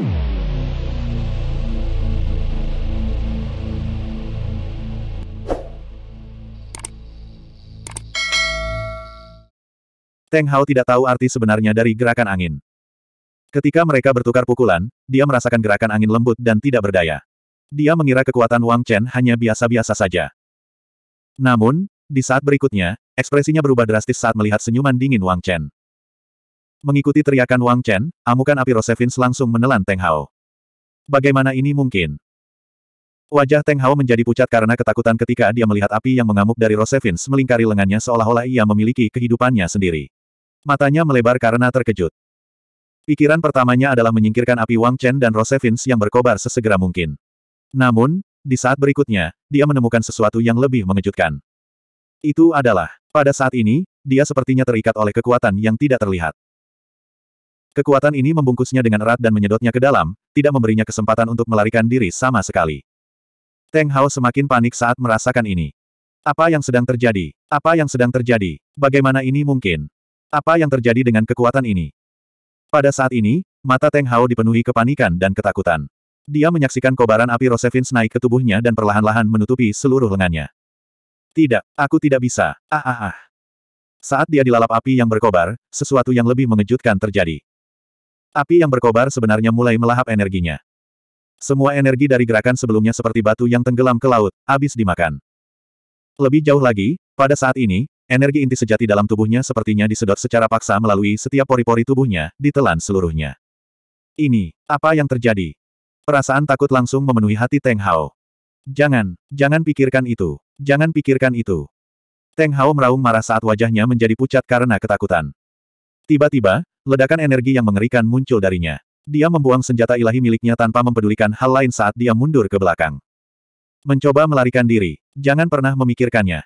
Teng Hao tidak tahu arti sebenarnya dari gerakan angin. Ketika mereka bertukar pukulan, dia merasakan gerakan angin lembut dan tidak berdaya. Dia mengira kekuatan Wang Chen hanya biasa-biasa saja. Namun, di saat berikutnya, ekspresinya berubah drastis saat melihat senyuman dingin Wang Chen. Mengikuti teriakan Wang Chen, amukan api Rosevins langsung menelan Teng Hao. Bagaimana ini mungkin? Wajah Teng Hao menjadi pucat karena ketakutan ketika dia melihat api yang mengamuk dari Rosevins melingkari lengannya seolah-olah ia memiliki kehidupannya sendiri. Matanya melebar karena terkejut. Pikiran pertamanya adalah menyingkirkan api Wang Chen dan Rosevins yang berkobar sesegera mungkin. Namun, di saat berikutnya, dia menemukan sesuatu yang lebih mengejutkan. Itu adalah, pada saat ini, dia sepertinya terikat oleh kekuatan yang tidak terlihat. Kekuatan ini membungkusnya dengan erat dan menyedotnya ke dalam, tidak memberinya kesempatan untuk melarikan diri sama sekali. Teng Hao semakin panik saat merasakan ini. Apa yang sedang terjadi? Apa yang sedang terjadi? Bagaimana ini mungkin? Apa yang terjadi dengan kekuatan ini? Pada saat ini, mata Teng Hao dipenuhi kepanikan dan ketakutan. Dia menyaksikan kobaran api Rosevins naik ke tubuhnya dan perlahan-lahan menutupi seluruh lengannya. Tidak, aku tidak bisa. Ah ah ah. Saat dia dilalap api yang berkobar, sesuatu yang lebih mengejutkan terjadi. Api yang berkobar sebenarnya mulai melahap energinya. Semua energi dari gerakan sebelumnya seperti batu yang tenggelam ke laut, habis dimakan. Lebih jauh lagi, pada saat ini, energi inti sejati dalam tubuhnya sepertinya disedot secara paksa melalui setiap pori-pori tubuhnya, ditelan seluruhnya. Ini, apa yang terjadi? Perasaan takut langsung memenuhi hati Teng Hao. Jangan, jangan pikirkan itu. Jangan pikirkan itu. Teng Hao meraung marah saat wajahnya menjadi pucat karena ketakutan. Tiba-tiba, Ledakan energi yang mengerikan muncul darinya. Dia membuang senjata ilahi miliknya tanpa mempedulikan hal lain saat dia mundur ke belakang. Mencoba melarikan diri. Jangan pernah memikirkannya.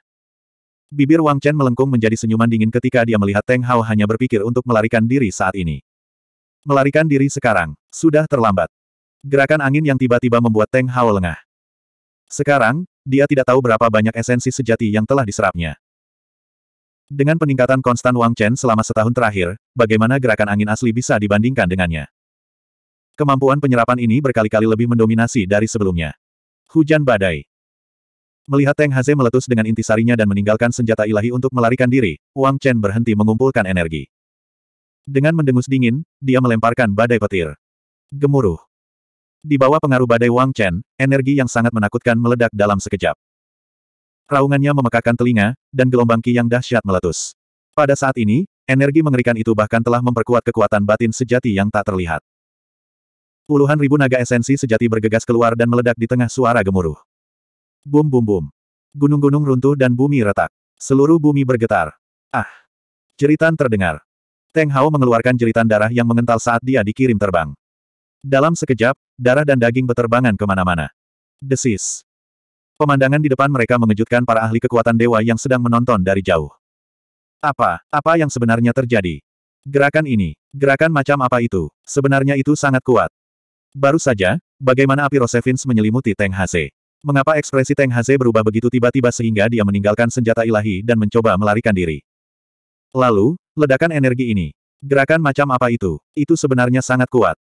Bibir Wang Chen melengkung menjadi senyuman dingin ketika dia melihat Teng Hao hanya berpikir untuk melarikan diri saat ini. Melarikan diri sekarang. Sudah terlambat. Gerakan angin yang tiba-tiba membuat Teng Hao lengah. Sekarang, dia tidak tahu berapa banyak esensi sejati yang telah diserapnya. Dengan peningkatan konstan Wang Chen selama setahun terakhir, bagaimana gerakan angin asli bisa dibandingkan dengannya? Kemampuan penyerapan ini berkali-kali lebih mendominasi dari sebelumnya. Hujan badai. Melihat Teng Haze meletus dengan intisarinya dan meninggalkan senjata ilahi untuk melarikan diri, Wang Chen berhenti mengumpulkan energi. Dengan mendengus dingin, dia melemparkan badai petir. Gemuruh. Di bawah pengaruh badai Wang Chen, energi yang sangat menakutkan meledak dalam sekejap. Raungannya memekakan telinga, dan gelombang ki yang dahsyat meletus. Pada saat ini, energi mengerikan itu bahkan telah memperkuat kekuatan batin sejati yang tak terlihat. Puluhan ribu naga esensi sejati bergegas keluar dan meledak di tengah suara gemuruh. Bum bum bum. Gunung-gunung runtuh dan bumi retak. Seluruh bumi bergetar. Ah! Jeritan terdengar. Teng Hao mengeluarkan jeritan darah yang mengental saat dia dikirim terbang. Dalam sekejap, darah dan daging beterbangan kemana-mana. Desis. Pemandangan di depan mereka mengejutkan para ahli kekuatan dewa yang sedang menonton dari jauh. Apa, apa yang sebenarnya terjadi? Gerakan ini, gerakan macam apa itu, sebenarnya itu sangat kuat. Baru saja, bagaimana api Rosevins menyelimuti Teng Hase. Mengapa ekspresi Teng Haze berubah begitu tiba-tiba sehingga dia meninggalkan senjata ilahi dan mencoba melarikan diri? Lalu, ledakan energi ini. Gerakan macam apa itu? Itu sebenarnya sangat kuat.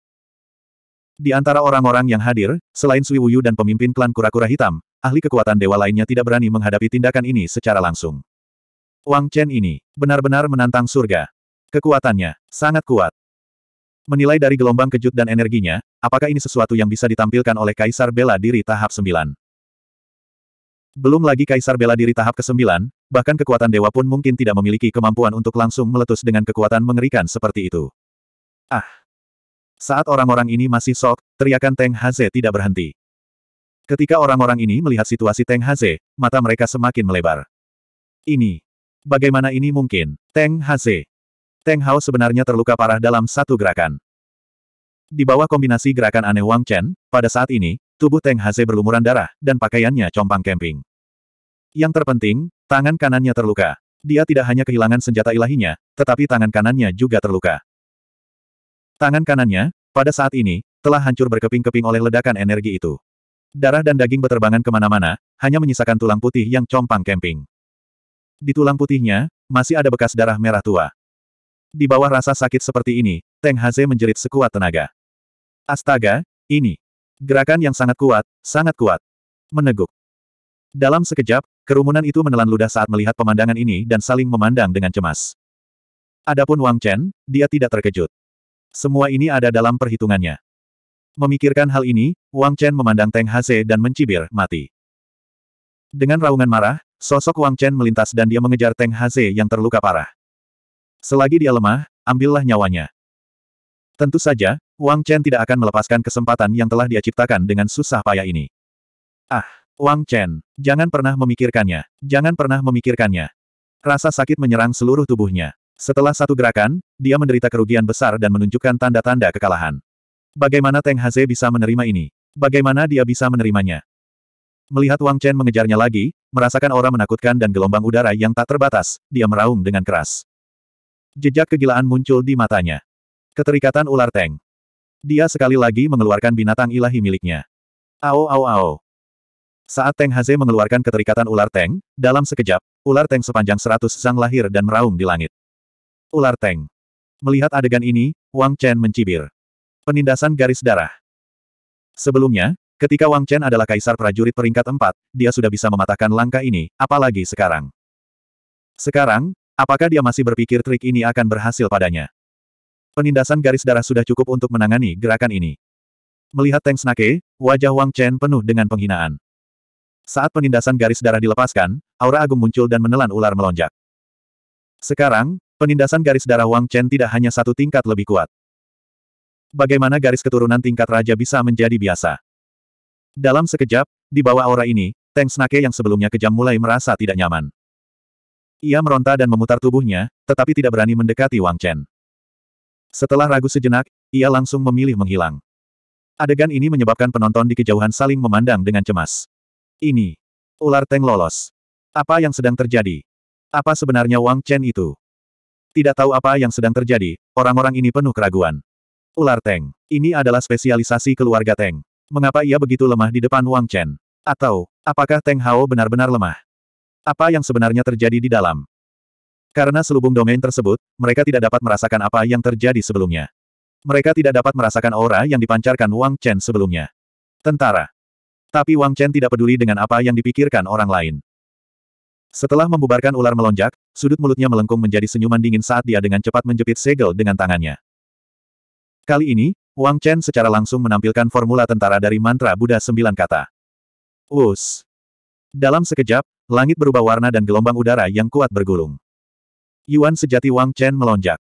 Di antara orang-orang yang hadir, selain Sui Wuyu dan pemimpin klan kura-kura hitam, ahli kekuatan dewa lainnya tidak berani menghadapi tindakan ini secara langsung. Wang Chen ini benar-benar menantang surga. Kekuatannya sangat kuat. Menilai dari gelombang kejut dan energinya, apakah ini sesuatu yang bisa ditampilkan oleh Kaisar Bela Diri tahap 9? Belum lagi Kaisar Bela Diri tahap ke-9, bahkan kekuatan dewa pun mungkin tidak memiliki kemampuan untuk langsung meletus dengan kekuatan mengerikan seperti itu. Ah! Saat orang-orang ini masih sok, teriakan Teng Haze tidak berhenti. Ketika orang-orang ini melihat situasi Teng Haze, mata mereka semakin melebar. Ini. Bagaimana ini mungkin? Teng Haze. Teng Hao sebenarnya terluka parah dalam satu gerakan. Di bawah kombinasi gerakan aneh Wang Chen, pada saat ini, tubuh Teng Haze berlumuran darah, dan pakaiannya compang kemping. Yang terpenting, tangan kanannya terluka. Dia tidak hanya kehilangan senjata ilahinya, tetapi tangan kanannya juga terluka. Tangan kanannya, pada saat ini, telah hancur berkeping-keping oleh ledakan energi itu. Darah dan daging beterbangan kemana-mana, hanya menyisakan tulang putih yang compang kemping. Di tulang putihnya, masih ada bekas darah merah tua. Di bawah rasa sakit seperti ini, Teng Haze menjerit sekuat tenaga. Astaga, ini. Gerakan yang sangat kuat, sangat kuat. Meneguk. Dalam sekejap, kerumunan itu menelan ludah saat melihat pemandangan ini dan saling memandang dengan cemas. Adapun Wang Chen, dia tidak terkejut. Semua ini ada dalam perhitungannya. Memikirkan hal ini, Wang Chen memandang Teng Haze dan mencibir, mati. Dengan raungan marah, sosok Wang Chen melintas dan dia mengejar Teng Haze yang terluka parah. Selagi dia lemah, ambillah nyawanya. Tentu saja, Wang Chen tidak akan melepaskan kesempatan yang telah dia ciptakan dengan susah payah ini. Ah, Wang Chen, jangan pernah memikirkannya, jangan pernah memikirkannya. Rasa sakit menyerang seluruh tubuhnya. Setelah satu gerakan, dia menderita kerugian besar dan menunjukkan tanda-tanda kekalahan. Bagaimana Teng Haze bisa menerima ini? Bagaimana dia bisa menerimanya? Melihat Wang Chen mengejarnya lagi, merasakan aura menakutkan dan gelombang udara yang tak terbatas, dia meraung dengan keras. Jejak kegilaan muncul di matanya. Keterikatan ular Teng. Dia sekali lagi mengeluarkan binatang ilahi miliknya. Ao ao ao. Saat Teng Haze mengeluarkan keterikatan ular Teng, dalam sekejap, ular Teng sepanjang seratus sang lahir dan meraung di langit. Ular Teng. Melihat adegan ini, Wang Chen mencibir. Penindasan garis darah. Sebelumnya, ketika Wang Chen adalah kaisar prajurit peringkat empat, dia sudah bisa mematahkan langkah ini, apalagi sekarang. Sekarang, apakah dia masih berpikir trik ini akan berhasil padanya? Penindasan garis darah sudah cukup untuk menangani gerakan ini. Melihat Teng Snake, wajah Wang Chen penuh dengan penghinaan. Saat penindasan garis darah dilepaskan, aura agung muncul dan menelan ular melonjak. Sekarang, penindasan garis darah Wang Chen tidak hanya satu tingkat lebih kuat bagaimana garis keturunan tingkat raja bisa menjadi biasa. Dalam sekejap, di bawah aura ini, Teng Snake yang sebelumnya kejam mulai merasa tidak nyaman. Ia meronta dan memutar tubuhnya, tetapi tidak berani mendekati Wang Chen. Setelah ragu sejenak, ia langsung memilih menghilang. Adegan ini menyebabkan penonton di kejauhan saling memandang dengan cemas. Ini. Ular Teng lolos. Apa yang sedang terjadi? Apa sebenarnya Wang Chen itu? Tidak tahu apa yang sedang terjadi, orang-orang ini penuh keraguan. Ular Teng. Ini adalah spesialisasi keluarga Teng. Mengapa ia begitu lemah di depan Wang Chen? Atau, apakah Teng Hao benar-benar lemah? Apa yang sebenarnya terjadi di dalam? Karena selubung domain tersebut, mereka tidak dapat merasakan apa yang terjadi sebelumnya. Mereka tidak dapat merasakan aura yang dipancarkan Wang Chen sebelumnya. Tentara. Tapi Wang Chen tidak peduli dengan apa yang dipikirkan orang lain. Setelah membubarkan ular melonjak, sudut mulutnya melengkung menjadi senyuman dingin saat dia dengan cepat menjepit segel dengan tangannya. Kali ini, Wang Chen secara langsung menampilkan formula tentara dari mantra Buddha sembilan kata. Us. Dalam sekejap, langit berubah warna dan gelombang udara yang kuat bergulung. Yuan sejati Wang Chen melonjak.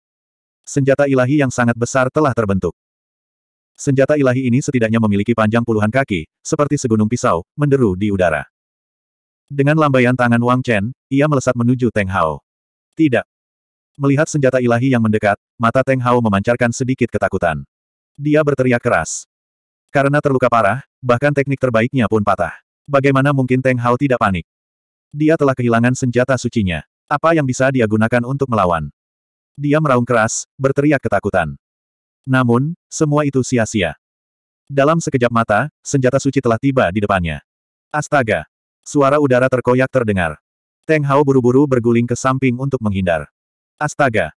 Senjata ilahi yang sangat besar telah terbentuk. Senjata ilahi ini setidaknya memiliki panjang puluhan kaki, seperti segunung pisau, menderu di udara. Dengan lambaian tangan Wang Chen, ia melesat menuju Teng Hao. Tidak. Melihat senjata ilahi yang mendekat, mata Teng Hao memancarkan sedikit ketakutan. Dia berteriak keras. Karena terluka parah, bahkan teknik terbaiknya pun patah. Bagaimana mungkin Teng Hao tidak panik? Dia telah kehilangan senjata sucinya. Apa yang bisa dia gunakan untuk melawan? Dia meraung keras, berteriak ketakutan. Namun, semua itu sia-sia. Dalam sekejap mata, senjata suci telah tiba di depannya. Astaga! Suara udara terkoyak terdengar. Teng Hao buru-buru berguling ke samping untuk menghindar. Astaga!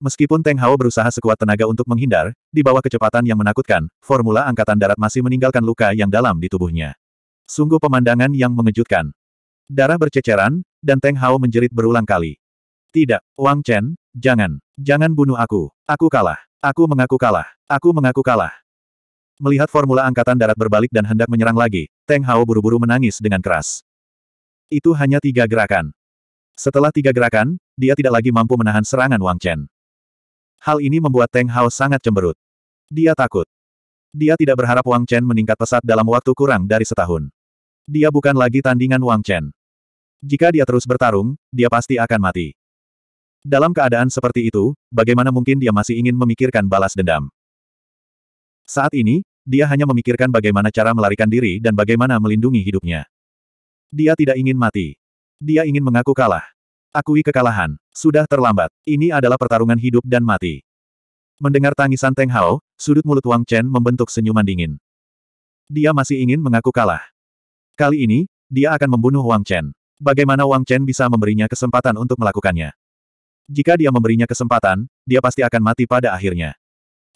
Meskipun Teng Hao berusaha sekuat tenaga untuk menghindar, di bawah kecepatan yang menakutkan, formula angkatan darat masih meninggalkan luka yang dalam di tubuhnya. Sungguh pemandangan yang mengejutkan. Darah berceceran, dan Teng Hao menjerit berulang kali. Tidak, Wang Chen, jangan, jangan bunuh aku. Aku kalah, aku mengaku kalah, aku mengaku kalah. Melihat formula angkatan darat berbalik dan hendak menyerang lagi, Teng Hao buru-buru menangis dengan keras. Itu hanya tiga gerakan. Setelah tiga gerakan, dia tidak lagi mampu menahan serangan Wang Chen. Hal ini membuat Teng Hao sangat cemberut. Dia takut. Dia tidak berharap Wang Chen meningkat pesat dalam waktu kurang dari setahun. Dia bukan lagi tandingan Wang Chen. Jika dia terus bertarung, dia pasti akan mati. Dalam keadaan seperti itu, bagaimana mungkin dia masih ingin memikirkan balas dendam? Saat ini, dia hanya memikirkan bagaimana cara melarikan diri dan bagaimana melindungi hidupnya. Dia tidak ingin mati. Dia ingin mengaku kalah. Akui kekalahan. Sudah terlambat. Ini adalah pertarungan hidup dan mati. Mendengar tangisan Teng Hao, sudut mulut Wang Chen membentuk senyuman dingin. Dia masih ingin mengaku kalah. Kali ini, dia akan membunuh Wang Chen. Bagaimana Wang Chen bisa memberinya kesempatan untuk melakukannya? Jika dia memberinya kesempatan, dia pasti akan mati pada akhirnya.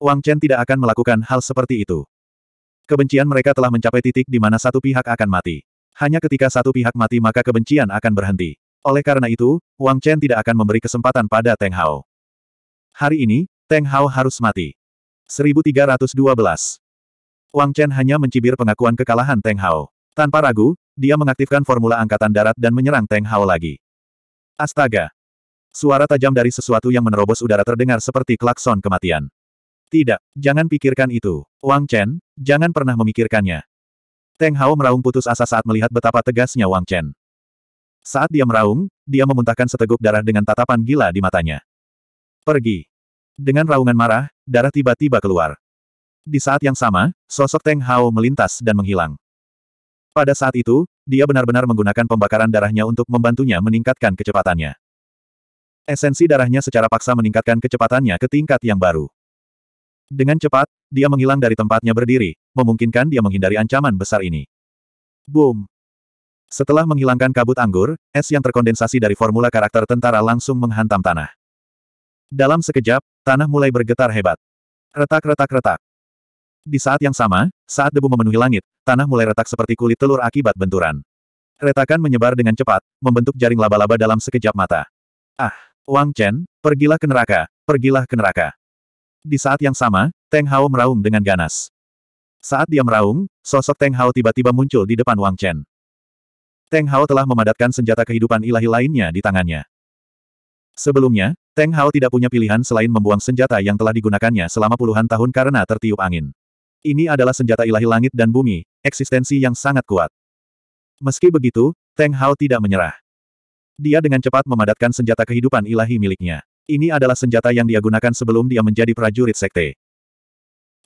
Wang Chen tidak akan melakukan hal seperti itu. Kebencian mereka telah mencapai titik di mana satu pihak akan mati. Hanya ketika satu pihak mati maka kebencian akan berhenti. Oleh karena itu, Wang Chen tidak akan memberi kesempatan pada Teng Hao. Hari ini, Teng Hao harus mati. 1312 Wang Chen hanya mencibir pengakuan kekalahan Teng Hao. Tanpa ragu, dia mengaktifkan formula angkatan darat dan menyerang Teng Hao lagi. Astaga! Suara tajam dari sesuatu yang menerobos udara terdengar seperti klakson kematian. Tidak, jangan pikirkan itu. Wang Chen, jangan pernah memikirkannya. Teng Hao meraung putus asa saat melihat betapa tegasnya Wang Chen. Saat dia meraung, dia memuntahkan seteguk darah dengan tatapan gila di matanya. Pergi. Dengan raungan marah, darah tiba-tiba keluar. Di saat yang sama, sosok Teng Hao melintas dan menghilang. Pada saat itu, dia benar-benar menggunakan pembakaran darahnya untuk membantunya meningkatkan kecepatannya. Esensi darahnya secara paksa meningkatkan kecepatannya ke tingkat yang baru. Dengan cepat, dia menghilang dari tempatnya berdiri, memungkinkan dia menghindari ancaman besar ini. Boom! Setelah menghilangkan kabut anggur, es yang terkondensasi dari formula karakter tentara langsung menghantam tanah. Dalam sekejap, tanah mulai bergetar hebat. Retak-retak-retak. Di saat yang sama, saat debu memenuhi langit, tanah mulai retak seperti kulit telur akibat benturan. Retakan menyebar dengan cepat, membentuk jaring laba-laba dalam sekejap mata. Ah, Wang Chen, pergilah ke neraka, pergilah ke neraka. Di saat yang sama, Teng Hao meraung dengan ganas. Saat dia meraung, sosok Teng Hao tiba-tiba muncul di depan Wang Chen. Teng Hao telah memadatkan senjata kehidupan ilahi lainnya di tangannya. Sebelumnya, Teng Hao tidak punya pilihan selain membuang senjata yang telah digunakannya selama puluhan tahun karena tertiup angin. Ini adalah senjata ilahi langit dan bumi, eksistensi yang sangat kuat. Meski begitu, Teng Hao tidak menyerah. Dia dengan cepat memadatkan senjata kehidupan ilahi miliknya. Ini adalah senjata yang dia gunakan sebelum dia menjadi prajurit sekte.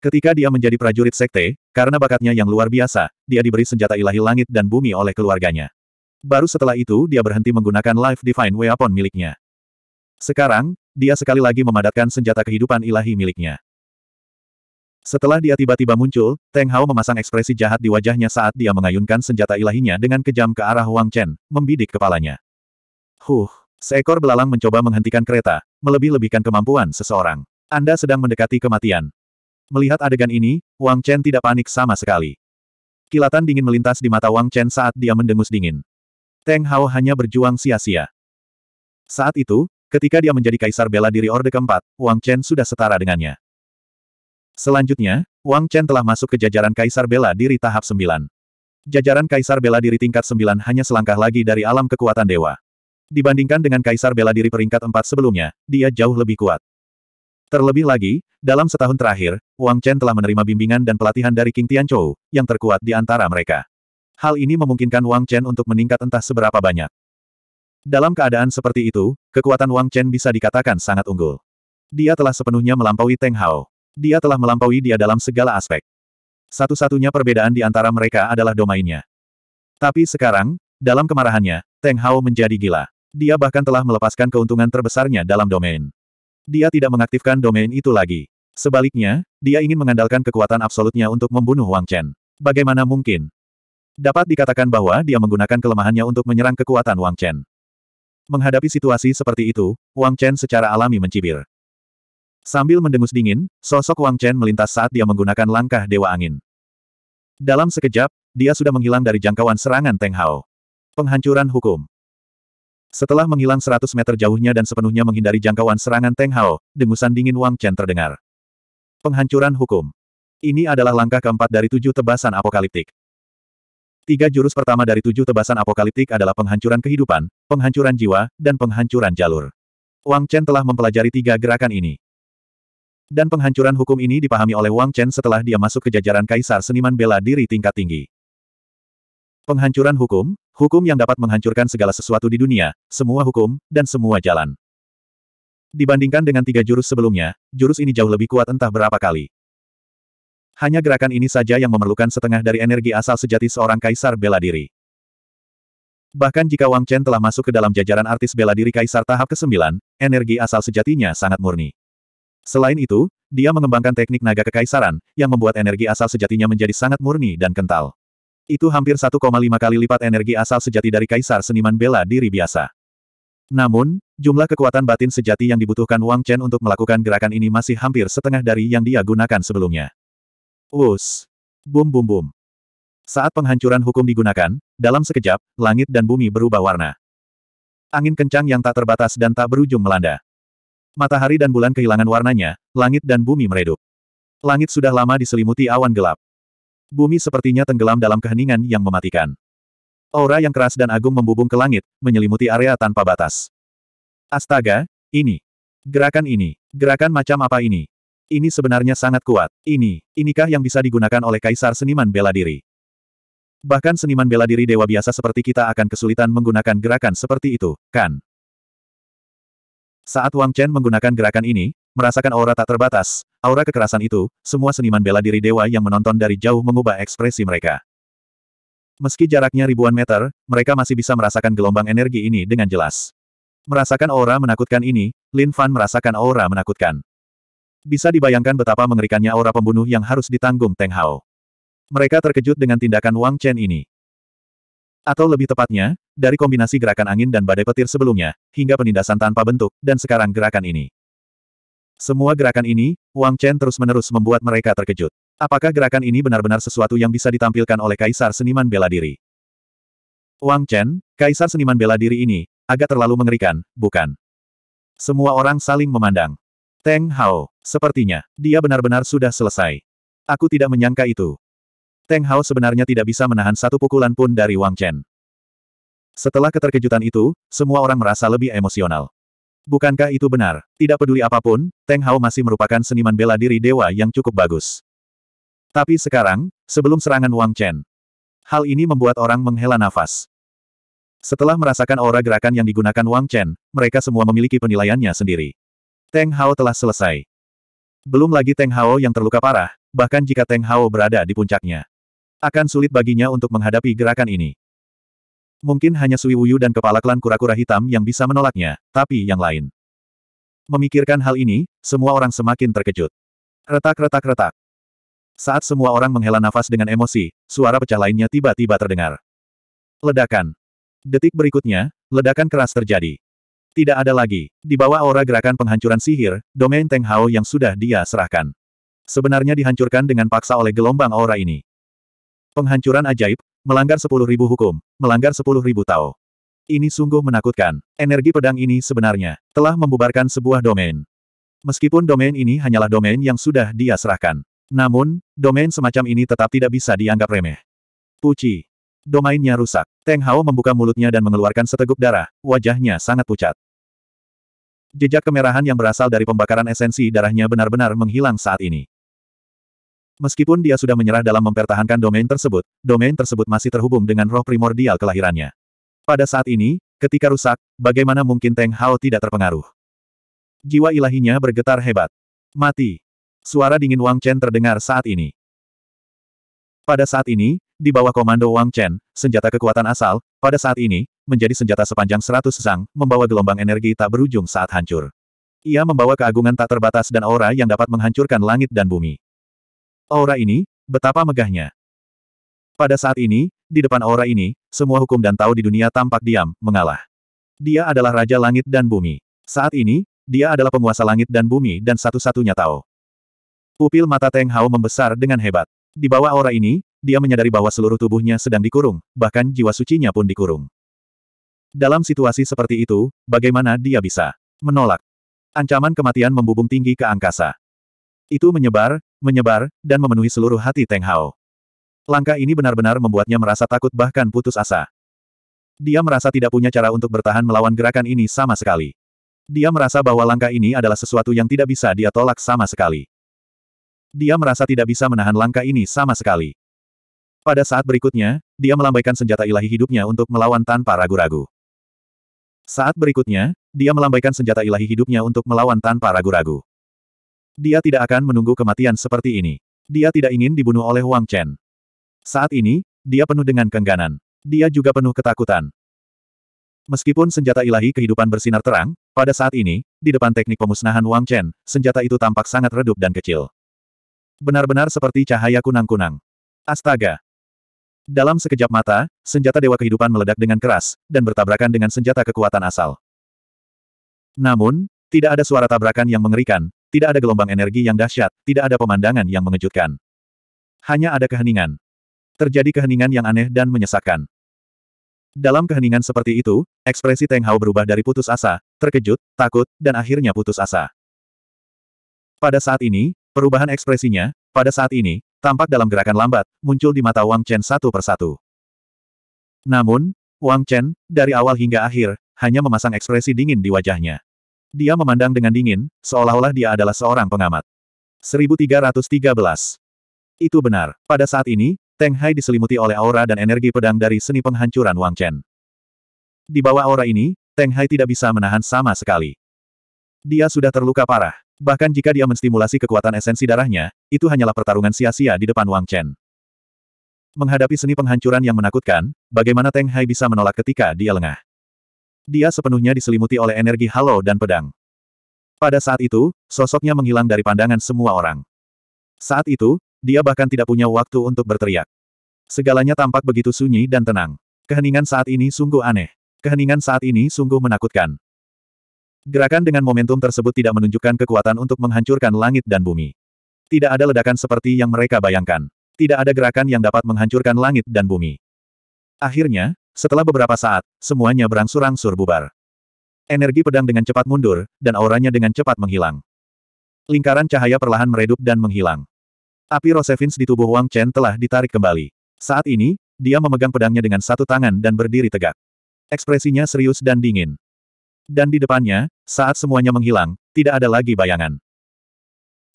Ketika dia menjadi prajurit sekte, karena bakatnya yang luar biasa, dia diberi senjata ilahi langit dan bumi oleh keluarganya. Baru setelah itu dia berhenti menggunakan Life Divine Weapon miliknya. Sekarang, dia sekali lagi memadatkan senjata kehidupan ilahi miliknya. Setelah dia tiba-tiba muncul, Teng Hao memasang ekspresi jahat di wajahnya saat dia mengayunkan senjata ilahinya dengan kejam ke arah Wang Chen, membidik kepalanya. Huh, Seekor belalang mencoba menghentikan kereta, melebih-lebihkan kemampuan seseorang. Anda sedang mendekati kematian. Melihat adegan ini, Wang Chen tidak panik sama sekali. Kilatan dingin melintas di mata Wang Chen saat dia mendengus dingin. Teng Hao hanya berjuang sia-sia. Saat itu, ketika dia menjadi kaisar bela diri Orde keempat, Wang Chen sudah setara dengannya. Selanjutnya, Wang Chen telah masuk ke jajaran kaisar bela diri tahap 9. Jajaran kaisar bela diri tingkat 9 hanya selangkah lagi dari alam kekuatan dewa. Dibandingkan dengan Kaisar Bela Diri peringkat empat sebelumnya, dia jauh lebih kuat. Terlebih lagi, dalam setahun terakhir, Wang Chen telah menerima bimbingan dan pelatihan dari King Tianchou, yang terkuat di antara mereka. Hal ini memungkinkan Wang Chen untuk meningkat entah seberapa banyak. Dalam keadaan seperti itu, kekuatan Wang Chen bisa dikatakan sangat unggul. Dia telah sepenuhnya melampaui Teng Hao. Dia telah melampaui dia dalam segala aspek. Satu-satunya perbedaan di antara mereka adalah domainnya. Tapi sekarang, dalam kemarahannya, Teng Hao menjadi gila. Dia bahkan telah melepaskan keuntungan terbesarnya dalam domain. Dia tidak mengaktifkan domain itu lagi. Sebaliknya, dia ingin mengandalkan kekuatan absolutnya untuk membunuh Wang Chen. Bagaimana mungkin? Dapat dikatakan bahwa dia menggunakan kelemahannya untuk menyerang kekuatan Wang Chen. Menghadapi situasi seperti itu, Wang Chen secara alami mencibir. Sambil mendengus dingin, sosok Wang Chen melintas saat dia menggunakan langkah Dewa Angin. Dalam sekejap, dia sudah menghilang dari jangkauan serangan Teng Hao. Penghancuran hukum. Setelah menghilang 100 meter jauhnya dan sepenuhnya menghindari jangkauan serangan Teng Hao, dengusan dingin Wang Chen terdengar. Penghancuran hukum. Ini adalah langkah keempat dari tujuh tebasan apokaliptik. Tiga jurus pertama dari tujuh tebasan apokaliptik adalah penghancuran kehidupan, penghancuran jiwa, dan penghancuran jalur. Wang Chen telah mempelajari tiga gerakan ini. Dan penghancuran hukum ini dipahami oleh Wang Chen setelah dia masuk ke jajaran kaisar seniman bela diri tingkat tinggi. Penghancuran hukum, hukum yang dapat menghancurkan segala sesuatu di dunia, semua hukum, dan semua jalan. Dibandingkan dengan tiga jurus sebelumnya, jurus ini jauh lebih kuat entah berapa kali. Hanya gerakan ini saja yang memerlukan setengah dari energi asal sejati seorang kaisar bela diri. Bahkan jika Wang Chen telah masuk ke dalam jajaran artis bela diri kaisar tahap ke-9, energi asal sejatinya sangat murni. Selain itu, dia mengembangkan teknik naga kekaisaran, yang membuat energi asal sejatinya menjadi sangat murni dan kental. Itu hampir 1,5 kali lipat energi asal sejati dari kaisar seniman bela diri biasa. Namun, jumlah kekuatan batin sejati yang dibutuhkan Wang Chen untuk melakukan gerakan ini masih hampir setengah dari yang dia gunakan sebelumnya. Us. Bum bum bum. Saat penghancuran hukum digunakan, dalam sekejap, langit dan bumi berubah warna. Angin kencang yang tak terbatas dan tak berujung melanda. Matahari dan bulan kehilangan warnanya, langit dan bumi meredup. Langit sudah lama diselimuti awan gelap. Bumi sepertinya tenggelam dalam keheningan yang mematikan. Aura yang keras dan agung membubung ke langit, menyelimuti area tanpa batas. Astaga, ini. Gerakan ini. Gerakan macam apa ini? Ini sebenarnya sangat kuat. Ini, inikah yang bisa digunakan oleh kaisar seniman bela diri? Bahkan seniman bela diri dewa biasa seperti kita akan kesulitan menggunakan gerakan seperti itu, kan? Saat Wang Chen menggunakan gerakan ini, merasakan aura tak terbatas, aura kekerasan itu, semua seniman bela diri dewa yang menonton dari jauh mengubah ekspresi mereka. Meski jaraknya ribuan meter, mereka masih bisa merasakan gelombang energi ini dengan jelas. Merasakan aura menakutkan ini, Lin Fan merasakan aura menakutkan. Bisa dibayangkan betapa mengerikannya aura pembunuh yang harus ditanggung Teng Hao. Mereka terkejut dengan tindakan Wang Chen ini. Atau lebih tepatnya, dari kombinasi gerakan angin dan badai petir sebelumnya, hingga penindasan tanpa bentuk, dan sekarang gerakan ini. Semua gerakan ini, Wang Chen terus-menerus membuat mereka terkejut. Apakah gerakan ini benar-benar sesuatu yang bisa ditampilkan oleh Kaisar Seniman Bela Diri? Wang Chen, Kaisar Seniman Bela Diri ini, agak terlalu mengerikan, bukan? Semua orang saling memandang. Teng Hao, sepertinya, dia benar-benar sudah selesai. Aku tidak menyangka itu. Teng Hao sebenarnya tidak bisa menahan satu pukulan pun dari Wang Chen. Setelah keterkejutan itu, semua orang merasa lebih emosional. Bukankah itu benar? Tidak peduli apapun, Teng Hao masih merupakan seniman bela diri dewa yang cukup bagus. Tapi sekarang, sebelum serangan Wang Chen, hal ini membuat orang menghela nafas. Setelah merasakan aura gerakan yang digunakan Wang Chen, mereka semua memiliki penilaiannya sendiri. Teng Hao telah selesai. Belum lagi Teng Hao yang terluka parah, bahkan jika Teng Hao berada di puncaknya. Akan sulit baginya untuk menghadapi gerakan ini. Mungkin hanya Sui Wuyu dan kepala klan kura-kura hitam yang bisa menolaknya, tapi yang lain. Memikirkan hal ini, semua orang semakin terkejut. Retak-retak-retak. Saat semua orang menghela nafas dengan emosi, suara pecah lainnya tiba-tiba terdengar. Ledakan. Detik berikutnya, ledakan keras terjadi. Tidak ada lagi. Di bawah aura gerakan penghancuran sihir, domain Teng Hao yang sudah dia serahkan. Sebenarnya dihancurkan dengan paksa oleh gelombang aura ini. Penghancuran ajaib, melanggar 10.000 hukum, melanggar 10.000 tao. Ini sungguh menakutkan. Energi pedang ini sebenarnya telah membubarkan sebuah domain. Meskipun domain ini hanyalah domain yang sudah dia serahkan. Namun, domain semacam ini tetap tidak bisa dianggap remeh. Puci. Domainnya rusak. Teng Hao membuka mulutnya dan mengeluarkan seteguk darah, wajahnya sangat pucat. Jejak kemerahan yang berasal dari pembakaran esensi darahnya benar-benar menghilang saat ini. Meskipun dia sudah menyerah dalam mempertahankan domain tersebut, domain tersebut masih terhubung dengan roh primordial kelahirannya. Pada saat ini, ketika rusak, bagaimana mungkin Teng Hao tidak terpengaruh? Jiwa ilahinya bergetar hebat. Mati. Suara dingin Wang Chen terdengar saat ini. Pada saat ini, di bawah komando Wang Chen, senjata kekuatan asal, pada saat ini, menjadi senjata sepanjang seratus sang, membawa gelombang energi tak berujung saat hancur. Ia membawa keagungan tak terbatas dan aura yang dapat menghancurkan langit dan bumi. Aura ini, betapa megahnya. Pada saat ini, di depan aura ini, semua hukum dan tahu di dunia tampak diam, mengalah. Dia adalah Raja Langit dan Bumi. Saat ini, dia adalah penguasa langit dan bumi dan satu-satunya tahu. Pupil mata Teng Hao membesar dengan hebat. Di bawah aura ini, dia menyadari bahwa seluruh tubuhnya sedang dikurung, bahkan jiwa sucinya pun dikurung. Dalam situasi seperti itu, bagaimana dia bisa menolak? Ancaman kematian membubung tinggi ke angkasa. Itu menyebar, menyebar, dan memenuhi seluruh hati Teng Hao. Langkah ini benar-benar membuatnya merasa takut bahkan putus asa. Dia merasa tidak punya cara untuk bertahan melawan gerakan ini sama sekali. Dia merasa bahwa langkah ini adalah sesuatu yang tidak bisa dia tolak sama sekali. Dia merasa tidak bisa menahan langkah ini sama sekali. Pada saat berikutnya, dia melambaikan senjata ilahi hidupnya untuk melawan tanpa ragu-ragu. Saat berikutnya, dia melambaikan senjata ilahi hidupnya untuk melawan tanpa ragu-ragu. Dia tidak akan menunggu kematian seperti ini. Dia tidak ingin dibunuh oleh Wang Chen. Saat ini, dia penuh dengan kengganan. Dia juga penuh ketakutan. Meskipun senjata ilahi kehidupan bersinar terang, pada saat ini, di depan teknik pemusnahan Wang Chen, senjata itu tampak sangat redup dan kecil. Benar-benar seperti cahaya kunang-kunang. Astaga! Dalam sekejap mata, senjata dewa kehidupan meledak dengan keras, dan bertabrakan dengan senjata kekuatan asal. Namun, tidak ada suara tabrakan yang mengerikan, tidak ada gelombang energi yang dahsyat, tidak ada pemandangan yang mengejutkan. Hanya ada keheningan. Terjadi keheningan yang aneh dan menyesakkan. Dalam keheningan seperti itu, ekspresi Teng Hao berubah dari putus asa, terkejut, takut, dan akhirnya putus asa. Pada saat ini, perubahan ekspresinya, pada saat ini, tampak dalam gerakan lambat, muncul di mata Wang Chen satu persatu. Namun, Wang Chen, dari awal hingga akhir, hanya memasang ekspresi dingin di wajahnya. Dia memandang dengan dingin, seolah-olah dia adalah seorang pengamat. 1313. Itu benar. Pada saat ini, Teng Hai diselimuti oleh aura dan energi pedang dari seni penghancuran Wang Chen. Di bawah aura ini, Teng Hai tidak bisa menahan sama sekali. Dia sudah terluka parah. Bahkan jika dia menstimulasi kekuatan esensi darahnya, itu hanyalah pertarungan sia-sia di depan Wang Chen. Menghadapi seni penghancuran yang menakutkan, bagaimana Teng Hai bisa menolak ketika dia lengah? Dia sepenuhnya diselimuti oleh energi halo dan pedang. Pada saat itu, sosoknya menghilang dari pandangan semua orang. Saat itu, dia bahkan tidak punya waktu untuk berteriak. Segalanya tampak begitu sunyi dan tenang. Keheningan saat ini sungguh aneh. Keheningan saat ini sungguh menakutkan. Gerakan dengan momentum tersebut tidak menunjukkan kekuatan untuk menghancurkan langit dan bumi. Tidak ada ledakan seperti yang mereka bayangkan. Tidak ada gerakan yang dapat menghancurkan langit dan bumi. Akhirnya, setelah beberapa saat, semuanya berangsur-angsur bubar. Energi pedang dengan cepat mundur, dan auranya dengan cepat menghilang. Lingkaran cahaya perlahan meredup dan menghilang. Api Rosevins di tubuh Wang Chen telah ditarik kembali. Saat ini, dia memegang pedangnya dengan satu tangan dan berdiri tegak. Ekspresinya serius dan dingin. Dan di depannya, saat semuanya menghilang, tidak ada lagi bayangan.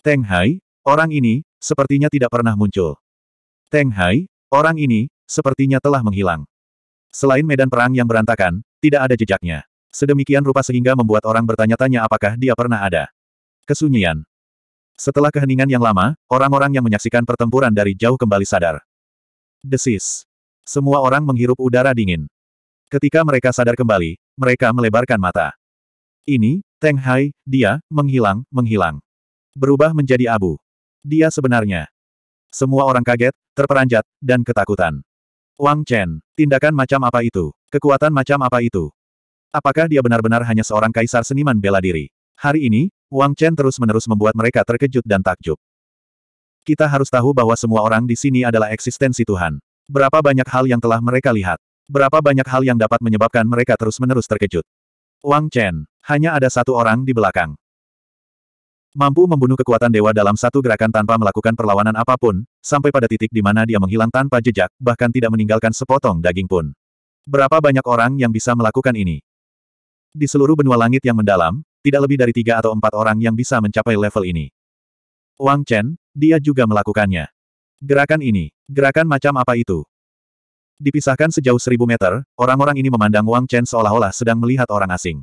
Teng Hai, orang ini, sepertinya tidak pernah muncul. Teng Hai, orang ini, sepertinya telah menghilang. Selain medan perang yang berantakan, tidak ada jejaknya. Sedemikian rupa sehingga membuat orang bertanya-tanya apakah dia pernah ada. Kesunyian. Setelah keheningan yang lama, orang-orang yang menyaksikan pertempuran dari jauh kembali sadar. Desis. Semua orang menghirup udara dingin. Ketika mereka sadar kembali, mereka melebarkan mata. Ini, Teng Hai, dia, menghilang, menghilang. Berubah menjadi abu. Dia sebenarnya. Semua orang kaget, terperanjat, dan ketakutan. Wang Chen, tindakan macam apa itu? Kekuatan macam apa itu? Apakah dia benar-benar hanya seorang kaisar seniman bela diri? Hari ini, Wang Chen terus-menerus membuat mereka terkejut dan takjub. Kita harus tahu bahwa semua orang di sini adalah eksistensi Tuhan. Berapa banyak hal yang telah mereka lihat? Berapa banyak hal yang dapat menyebabkan mereka terus-menerus terkejut? Wang Chen, hanya ada satu orang di belakang. Mampu membunuh kekuatan dewa dalam satu gerakan tanpa melakukan perlawanan apapun, sampai pada titik di mana dia menghilang tanpa jejak, bahkan tidak meninggalkan sepotong daging pun. Berapa banyak orang yang bisa melakukan ini? Di seluruh benua langit yang mendalam, tidak lebih dari tiga atau empat orang yang bisa mencapai level ini. Wang Chen, dia juga melakukannya. Gerakan ini, gerakan macam apa itu? Dipisahkan sejauh seribu meter, orang-orang ini memandang Wang Chen seolah-olah sedang melihat orang asing.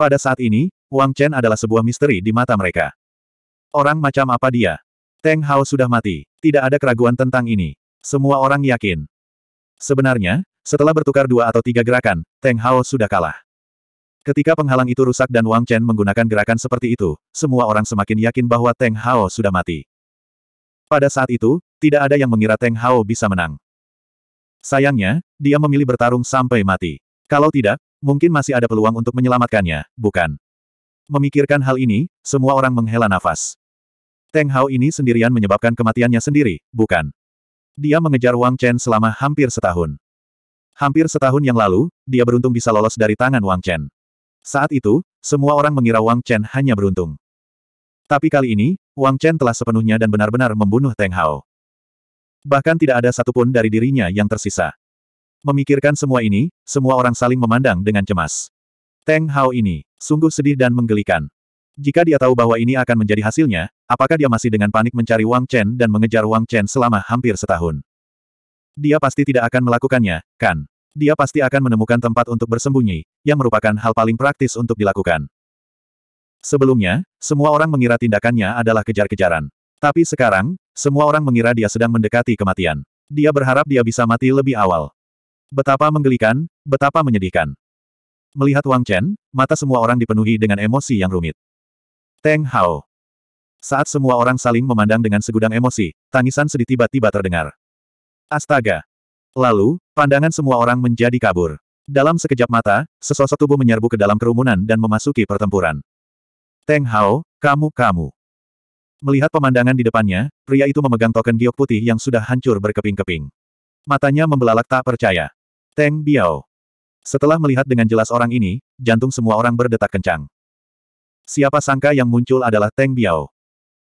Pada saat ini, Wang Chen adalah sebuah misteri di mata mereka. Orang macam apa dia? Teng Hao sudah mati. Tidak ada keraguan tentang ini. Semua orang yakin. Sebenarnya, setelah bertukar dua atau tiga gerakan, Teng Hao sudah kalah. Ketika penghalang itu rusak dan Wang Chen menggunakan gerakan seperti itu, semua orang semakin yakin bahwa Teng Hao sudah mati. Pada saat itu, tidak ada yang mengira Teng Hao bisa menang. Sayangnya, dia memilih bertarung sampai mati. Kalau tidak, mungkin masih ada peluang untuk menyelamatkannya, bukan? Memikirkan hal ini, semua orang menghela nafas. Teng Hao ini sendirian menyebabkan kematiannya sendiri, bukan? Dia mengejar Wang Chen selama hampir setahun. Hampir setahun yang lalu, dia beruntung bisa lolos dari tangan Wang Chen. Saat itu, semua orang mengira Wang Chen hanya beruntung. Tapi kali ini, Wang Chen telah sepenuhnya dan benar-benar membunuh Teng Hao. Bahkan tidak ada satupun dari dirinya yang tersisa. Memikirkan semua ini, semua orang saling memandang dengan cemas. Teng Hao ini, sungguh sedih dan menggelikan. Jika dia tahu bahwa ini akan menjadi hasilnya, Apakah dia masih dengan panik mencari Wang Chen dan mengejar Wang Chen selama hampir setahun? Dia pasti tidak akan melakukannya, kan? Dia pasti akan menemukan tempat untuk bersembunyi, yang merupakan hal paling praktis untuk dilakukan. Sebelumnya, semua orang mengira tindakannya adalah kejar-kejaran. Tapi sekarang, semua orang mengira dia sedang mendekati kematian. Dia berharap dia bisa mati lebih awal. Betapa menggelikan, betapa menyedihkan. Melihat Wang Chen, mata semua orang dipenuhi dengan emosi yang rumit. Teng Hao. Saat semua orang saling memandang dengan segudang emosi, tangisan sedih tiba-tiba terdengar. Astaga! Lalu, pandangan semua orang menjadi kabur. Dalam sekejap mata, sesosok tubuh menyerbu ke dalam kerumunan dan memasuki pertempuran. Teng Hao, kamu-kamu. Melihat pemandangan di depannya, pria itu memegang token giok putih yang sudah hancur berkeping-keping. Matanya membelalak tak percaya. Teng Biao. Setelah melihat dengan jelas orang ini, jantung semua orang berdetak kencang. Siapa sangka yang muncul adalah Teng Biao.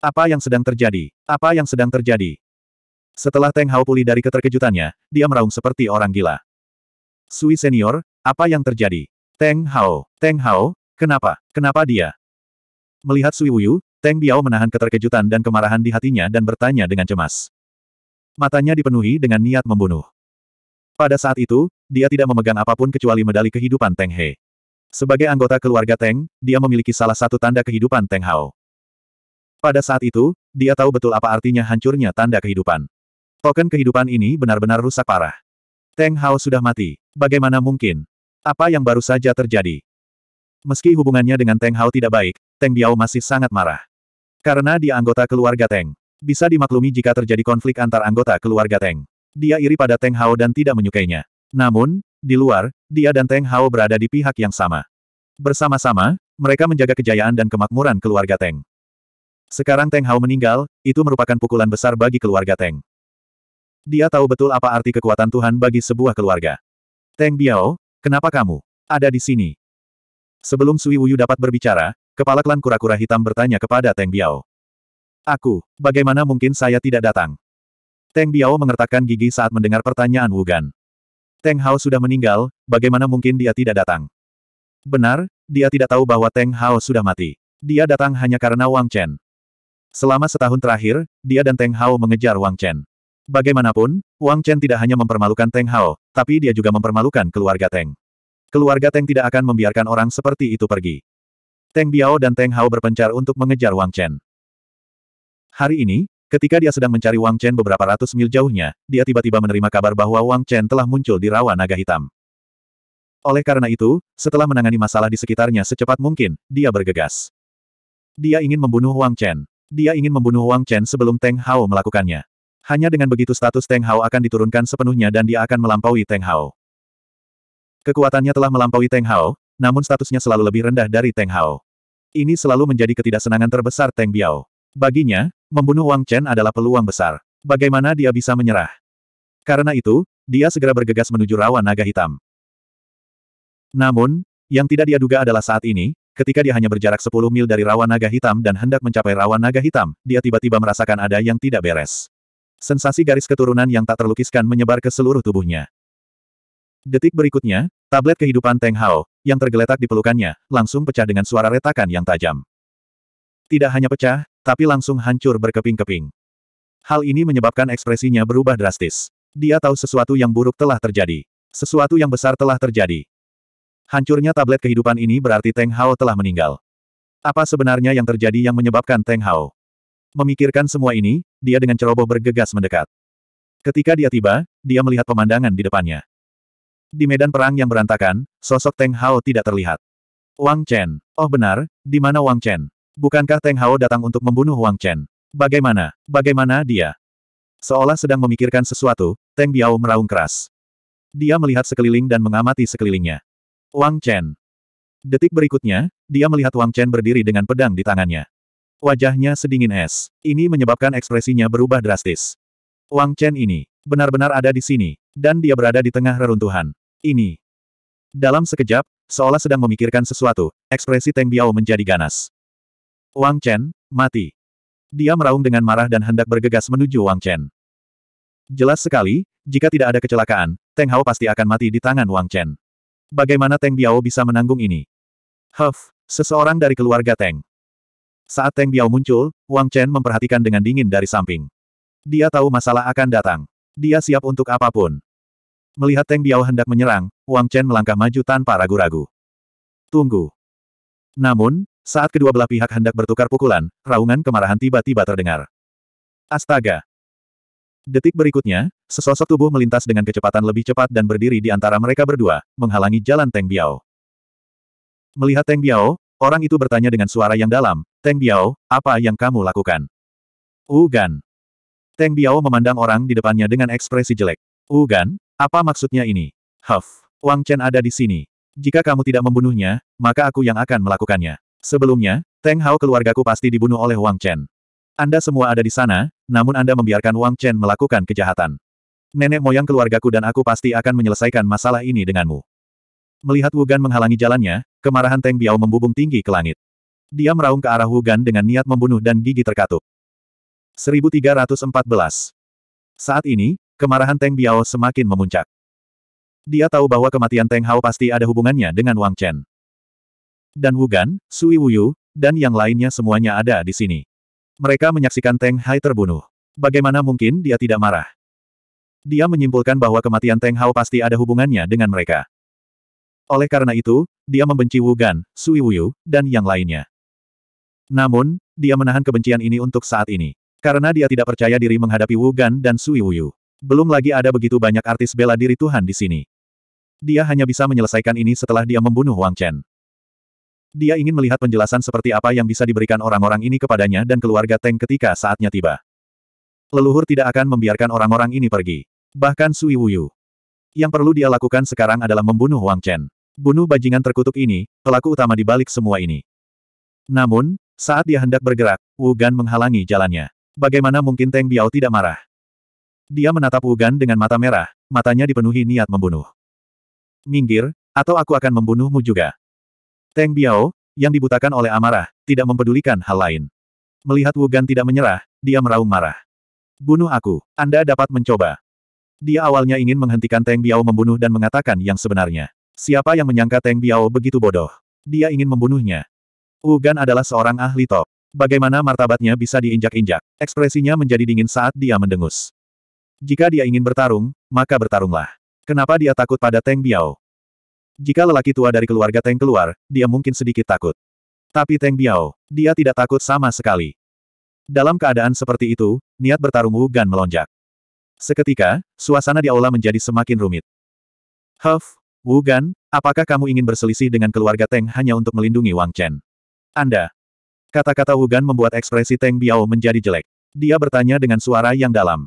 Apa yang sedang terjadi? Apa yang sedang terjadi? Setelah Teng Hao pulih dari keterkejutannya, dia meraung seperti orang gila. Sui senior, apa yang terjadi? Teng Hao, Teng Hao, kenapa? Kenapa dia? Melihat Sui Wuyu, Teng Biao menahan keterkejutan dan kemarahan di hatinya dan bertanya dengan cemas. Matanya dipenuhi dengan niat membunuh. Pada saat itu, dia tidak memegang apapun kecuali medali kehidupan Teng He. Sebagai anggota keluarga Teng, dia memiliki salah satu tanda kehidupan Teng Hao. Pada saat itu, dia tahu betul apa artinya hancurnya tanda kehidupan. Token kehidupan ini benar-benar rusak parah. Teng Hao sudah mati. Bagaimana mungkin? Apa yang baru saja terjadi? Meski hubungannya dengan Teng Hao tidak baik, Teng Biao masih sangat marah. Karena dia anggota keluarga Teng. Bisa dimaklumi jika terjadi konflik antar anggota keluarga Teng. Dia iri pada Teng Hao dan tidak menyukainya. Namun, di luar, dia dan Teng Hao berada di pihak yang sama. Bersama-sama, mereka menjaga kejayaan dan kemakmuran keluarga Teng. Sekarang Teng Hao meninggal, itu merupakan pukulan besar bagi keluarga Teng. Dia tahu betul apa arti kekuatan Tuhan bagi sebuah keluarga. Teng Biao, kenapa kamu ada di sini? Sebelum Sui Wuyu dapat berbicara, kepala klan kura-kura hitam bertanya kepada Teng Biao. Aku, bagaimana mungkin saya tidak datang? Teng Biao mengertakkan gigi saat mendengar pertanyaan Wugan. Teng Hao sudah meninggal, bagaimana mungkin dia tidak datang? Benar, dia tidak tahu bahwa Teng Hao sudah mati. Dia datang hanya karena Wang Chen. Selama setahun terakhir, dia dan Teng Hao mengejar Wang Chen. Bagaimanapun, Wang Chen tidak hanya mempermalukan Teng Hao, tapi dia juga mempermalukan keluarga Teng. Keluarga Teng tidak akan membiarkan orang seperti itu pergi. Teng Biao dan Teng Hao berpencar untuk mengejar Wang Chen. Hari ini, ketika dia sedang mencari Wang Chen beberapa ratus mil jauhnya, dia tiba-tiba menerima kabar bahwa Wang Chen telah muncul di rawa naga hitam. Oleh karena itu, setelah menangani masalah di sekitarnya secepat mungkin, dia bergegas. Dia ingin membunuh Wang Chen. Dia ingin membunuh Wang Chen sebelum Teng Hao melakukannya. Hanya dengan begitu status Teng Hao akan diturunkan sepenuhnya dan dia akan melampaui Teng Hao. Kekuatannya telah melampaui Teng Hao, namun statusnya selalu lebih rendah dari Teng Hao. Ini selalu menjadi ketidaksenangan terbesar Teng Biao. Baginya, membunuh Wang Chen adalah peluang besar. Bagaimana dia bisa menyerah? Karena itu, dia segera bergegas menuju rawa naga hitam. Namun, yang tidak dia duga adalah saat ini, Ketika dia hanya berjarak 10 mil dari rawa naga hitam dan hendak mencapai rawa naga hitam, dia tiba-tiba merasakan ada yang tidak beres. Sensasi garis keturunan yang tak terlukiskan menyebar ke seluruh tubuhnya. Detik berikutnya, tablet kehidupan Teng Hao, yang tergeletak di pelukannya, langsung pecah dengan suara retakan yang tajam. Tidak hanya pecah, tapi langsung hancur berkeping-keping. Hal ini menyebabkan ekspresinya berubah drastis. Dia tahu sesuatu yang buruk telah terjadi. Sesuatu yang besar telah terjadi. Hancurnya tablet kehidupan ini berarti Teng Hao telah meninggal. Apa sebenarnya yang terjadi yang menyebabkan Teng Hao? Memikirkan semua ini, dia dengan ceroboh bergegas mendekat. Ketika dia tiba, dia melihat pemandangan di depannya. Di medan perang yang berantakan, sosok Teng Hao tidak terlihat. Wang Chen. Oh benar, di mana Wang Chen? Bukankah Teng Hao datang untuk membunuh Wang Chen? Bagaimana? Bagaimana dia? Seolah sedang memikirkan sesuatu, Teng Biao meraung keras. Dia melihat sekeliling dan mengamati sekelilingnya. Wang Chen. Detik berikutnya, dia melihat Wang Chen berdiri dengan pedang di tangannya. Wajahnya sedingin es. Ini menyebabkan ekspresinya berubah drastis. Wang Chen ini benar-benar ada di sini, dan dia berada di tengah reruntuhan. Ini. Dalam sekejap, seolah sedang memikirkan sesuatu, ekspresi Teng Biao menjadi ganas. Wang Chen, mati. Dia meraung dengan marah dan hendak bergegas menuju Wang Chen. Jelas sekali, jika tidak ada kecelakaan, Teng Hao pasti akan mati di tangan Wang Chen. Bagaimana Teng Biao bisa menanggung ini? Huff, seseorang dari keluarga Teng. Saat Teng Biao muncul, Wang Chen memperhatikan dengan dingin dari samping. Dia tahu masalah akan datang. Dia siap untuk apapun. Melihat Teng Biao hendak menyerang, Wang Chen melangkah maju tanpa ragu-ragu. Tunggu. Namun, saat kedua belah pihak hendak bertukar pukulan, raungan kemarahan tiba-tiba terdengar. Astaga! Detik berikutnya, sesosok tubuh melintas dengan kecepatan lebih cepat dan berdiri di antara mereka berdua, menghalangi jalan Teng Biao. Melihat Teng Biao, orang itu bertanya dengan suara yang dalam, Teng Biao, apa yang kamu lakukan? Ugan. Teng Biao memandang orang di depannya dengan ekspresi jelek. Ugan, apa maksudnya ini? Huff, Wang Chen ada di sini. Jika kamu tidak membunuhnya, maka aku yang akan melakukannya. Sebelumnya, Teng Hao keluargaku pasti dibunuh oleh Wang Chen. Anda semua ada di sana, namun Anda membiarkan Wang Chen melakukan kejahatan. Nenek moyang keluargaku dan aku pasti akan menyelesaikan masalah ini denganmu. Melihat Wugan menghalangi jalannya, kemarahan Teng Biao membubung tinggi ke langit. Dia meraung ke arah Wugan dengan niat membunuh dan gigi terkatup. 1314 Saat ini, kemarahan Teng Biao semakin memuncak. Dia tahu bahwa kematian Teng Hao pasti ada hubungannya dengan Wang Chen. Dan Wugan, Sui Wuyu, dan yang lainnya semuanya ada di sini. Mereka menyaksikan Teng Hai terbunuh. Bagaimana mungkin dia tidak marah? Dia menyimpulkan bahwa kematian Teng Hao pasti ada hubungannya dengan mereka. Oleh karena itu, dia membenci Wu Gan, Sui Wuyu, dan yang lainnya. Namun, dia menahan kebencian ini untuk saat ini. Karena dia tidak percaya diri menghadapi Wu Gan dan Sui Wuyu. Belum lagi ada begitu banyak artis bela diri Tuhan di sini. Dia hanya bisa menyelesaikan ini setelah dia membunuh Wang Chen. Dia ingin melihat penjelasan seperti apa yang bisa diberikan orang-orang ini kepadanya dan keluarga Teng ketika saatnya tiba. Leluhur tidak akan membiarkan orang-orang ini pergi. Bahkan Sui Wuyu. Yang perlu dia lakukan sekarang adalah membunuh Wang Chen. Bunuh bajingan terkutuk ini, pelaku utama di balik semua ini. Namun, saat dia hendak bergerak, Wu Gan menghalangi jalannya. Bagaimana mungkin Teng Biao tidak marah? Dia menatap Wu Gan dengan mata merah, matanya dipenuhi niat membunuh. Minggir, atau aku akan membunuhmu juga. Teng Biao, yang dibutakan oleh amarah, tidak mempedulikan hal lain. Melihat Wugan tidak menyerah, dia meraung marah. Bunuh aku, Anda dapat mencoba. Dia awalnya ingin menghentikan Teng Biao membunuh dan mengatakan yang sebenarnya. Siapa yang menyangka Teng Biao begitu bodoh? Dia ingin membunuhnya. Wugan adalah seorang ahli top. Bagaimana martabatnya bisa diinjak-injak? Ekspresinya menjadi dingin saat dia mendengus. Jika dia ingin bertarung, maka bertarunglah. Kenapa dia takut pada Teng Biao? Jika lelaki tua dari keluarga Teng keluar, dia mungkin sedikit takut. Tapi Teng Biao, dia tidak takut sama sekali. Dalam keadaan seperti itu, niat bertarung Wu Gan melonjak. Seketika, suasana di aula menjadi semakin rumit. Huff, Wu Gan, apakah kamu ingin berselisih dengan keluarga Teng hanya untuk melindungi Wang Chen? Anda. Kata-kata Wu Gan membuat ekspresi Teng Biao menjadi jelek. Dia bertanya dengan suara yang dalam.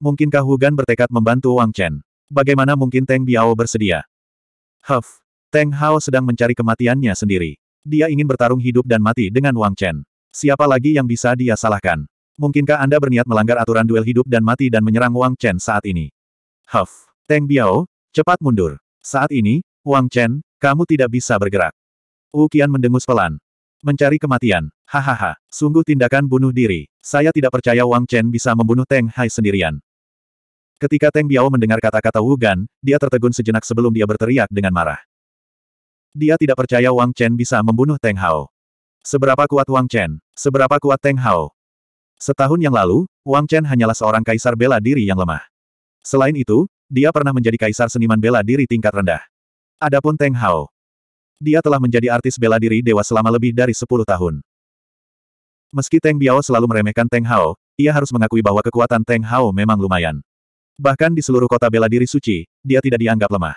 Mungkinkah Wu Gan bertekad membantu Wang Chen? Bagaimana mungkin Teng Biao bersedia? Huff. Teng Hao sedang mencari kematiannya sendiri. Dia ingin bertarung hidup dan mati dengan Wang Chen. Siapa lagi yang bisa dia salahkan? Mungkinkah Anda berniat melanggar aturan duel hidup dan mati dan menyerang Wang Chen saat ini? Huff. Teng Biao, cepat mundur. Saat ini, Wang Chen, kamu tidak bisa bergerak. Wu Qian mendengus pelan. Mencari kematian. Hahaha, sungguh tindakan bunuh diri. Saya tidak percaya Wang Chen bisa membunuh Teng Hai sendirian. Ketika Teng Biao mendengar kata-kata Wu Gan, dia tertegun sejenak sebelum dia berteriak dengan marah. Dia tidak percaya Wang Chen bisa membunuh Teng Hao. Seberapa kuat Wang Chen? Seberapa kuat Teng Hao? Setahun yang lalu, Wang Chen hanyalah seorang kaisar bela diri yang lemah. Selain itu, dia pernah menjadi kaisar seniman bela diri tingkat rendah. Adapun Teng Hao, dia telah menjadi artis bela diri dewa selama lebih dari 10 tahun. Meski Teng Biao selalu meremehkan Teng Hao, ia harus mengakui bahwa kekuatan Teng Hao memang lumayan. Bahkan di seluruh kota bela diri suci, dia tidak dianggap lemah.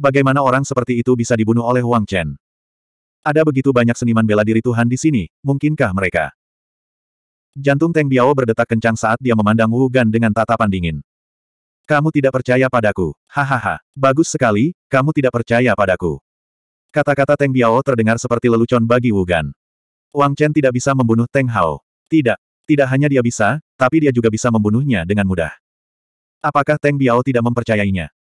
Bagaimana orang seperti itu bisa dibunuh oleh Wang Chen? Ada begitu banyak seniman bela diri Tuhan di sini, mungkinkah mereka? Jantung Teng Biao berdetak kencang saat dia memandang Wu Gan dengan tatapan dingin. Kamu tidak percaya padaku, hahaha, bagus sekali, kamu tidak percaya padaku. Kata-kata Teng Biao terdengar seperti lelucon bagi Wu Gan. Wang Chen tidak bisa membunuh Teng Hao. Tidak, tidak hanya dia bisa, tapi dia juga bisa membunuhnya dengan mudah. Apakah Teng Biao tidak mempercayainya?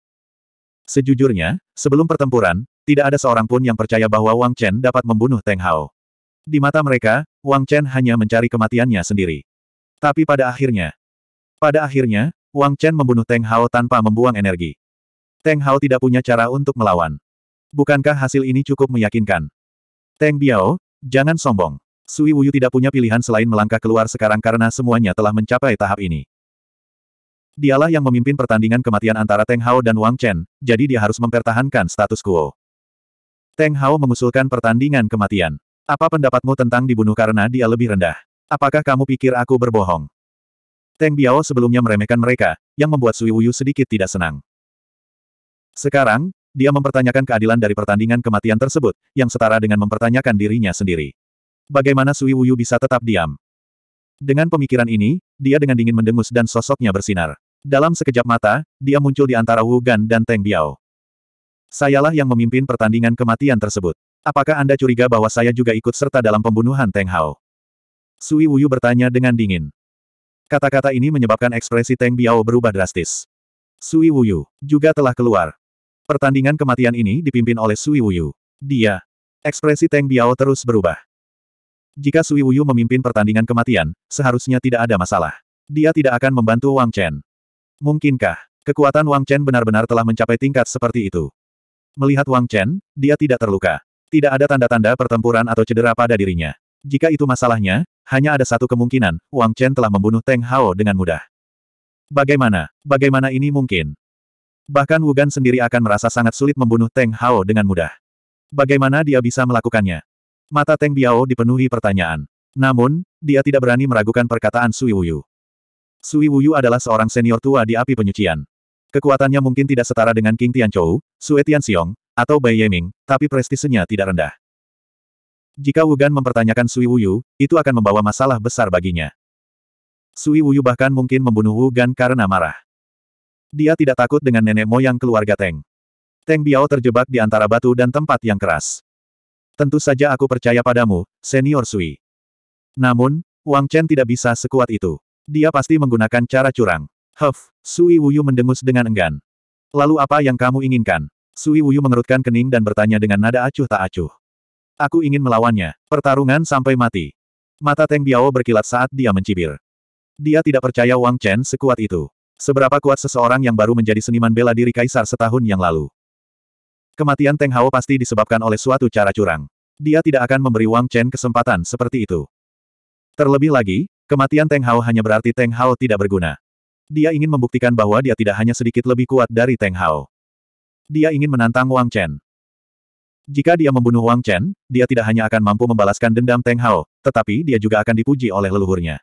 Sejujurnya, sebelum pertempuran, tidak ada seorang pun yang percaya bahwa Wang Chen dapat membunuh Teng Hao. Di mata mereka, Wang Chen hanya mencari kematiannya sendiri. Tapi pada akhirnya, pada akhirnya, Wang Chen membunuh Teng Hao tanpa membuang energi. Teng Hao tidak punya cara untuk melawan. Bukankah hasil ini cukup meyakinkan? Teng Biao, jangan sombong. Sui Wuyu tidak punya pilihan selain melangkah keluar sekarang karena semuanya telah mencapai tahap ini. Dialah yang memimpin pertandingan kematian antara Teng Hao dan Wang Chen, jadi dia harus mempertahankan status quo. Teng Hao mengusulkan pertandingan kematian. Apa pendapatmu tentang dibunuh karena dia lebih rendah? Apakah kamu pikir aku berbohong? Teng Biao sebelumnya meremehkan mereka, yang membuat Sui Wuyu sedikit tidak senang. Sekarang, dia mempertanyakan keadilan dari pertandingan kematian tersebut, yang setara dengan mempertanyakan dirinya sendiri. Bagaimana Sui Wuyu bisa tetap diam? Dengan pemikiran ini, dia dengan dingin mendengus dan sosoknya bersinar. Dalam sekejap mata, dia muncul di antara Wu Gan dan Teng Biao. Sayalah yang memimpin pertandingan kematian tersebut. Apakah Anda curiga bahwa saya juga ikut serta dalam pembunuhan Teng Hao? Sui Wuyu bertanya dengan dingin. Kata-kata ini menyebabkan ekspresi Teng Biao berubah drastis. Sui Wuyu juga telah keluar. Pertandingan kematian ini dipimpin oleh Sui Wuyu. Dia. Ekspresi Teng Biao terus berubah. Jika Sui Wuyu memimpin pertandingan kematian, seharusnya tidak ada masalah. Dia tidak akan membantu Wang Chen. Mungkinkah, kekuatan Wang Chen benar-benar telah mencapai tingkat seperti itu? Melihat Wang Chen, dia tidak terluka. Tidak ada tanda-tanda pertempuran atau cedera pada dirinya. Jika itu masalahnya, hanya ada satu kemungkinan, Wang Chen telah membunuh Teng Hao dengan mudah. Bagaimana, bagaimana ini mungkin? Bahkan Wugan sendiri akan merasa sangat sulit membunuh Teng Hao dengan mudah. Bagaimana dia bisa melakukannya? Mata Teng Biao dipenuhi pertanyaan. Namun, dia tidak berani meragukan perkataan Sui Wuyu. Sui Wuyu adalah seorang senior tua di api penyucian. Kekuatannya mungkin tidak setara dengan King Tianchou, Sue Tianxiong, atau Bai Yeming, tapi prestisenya tidak rendah. Jika Wugan mempertanyakan Sui Wuyu, itu akan membawa masalah besar baginya. Sui Wuyu bahkan mungkin membunuh Wugan karena marah. Dia tidak takut dengan nenek moyang keluarga Teng. Teng Biao terjebak di antara batu dan tempat yang keras. Tentu saja aku percaya padamu, senior Sui. Namun, Wang Chen tidak bisa sekuat itu. Dia pasti menggunakan cara curang. Huff, Sui Wuyu mendengus dengan enggan. Lalu apa yang kamu inginkan? Sui Wuyu mengerutkan kening dan bertanya dengan nada acuh tak acuh. Aku ingin melawannya. Pertarungan sampai mati. Mata Teng Biao berkilat saat dia mencibir. Dia tidak percaya Wang Chen sekuat itu. Seberapa kuat seseorang yang baru menjadi seniman bela diri kaisar setahun yang lalu. Kematian Teng Hao pasti disebabkan oleh suatu cara curang. Dia tidak akan memberi Wang Chen kesempatan seperti itu. Terlebih lagi, Kematian Teng Hao hanya berarti Teng Hao tidak berguna. Dia ingin membuktikan bahwa dia tidak hanya sedikit lebih kuat dari Teng Hao. Dia ingin menantang Wang Chen. Jika dia membunuh Wang Chen, dia tidak hanya akan mampu membalaskan dendam Teng Hao, tetapi dia juga akan dipuji oleh leluhurnya.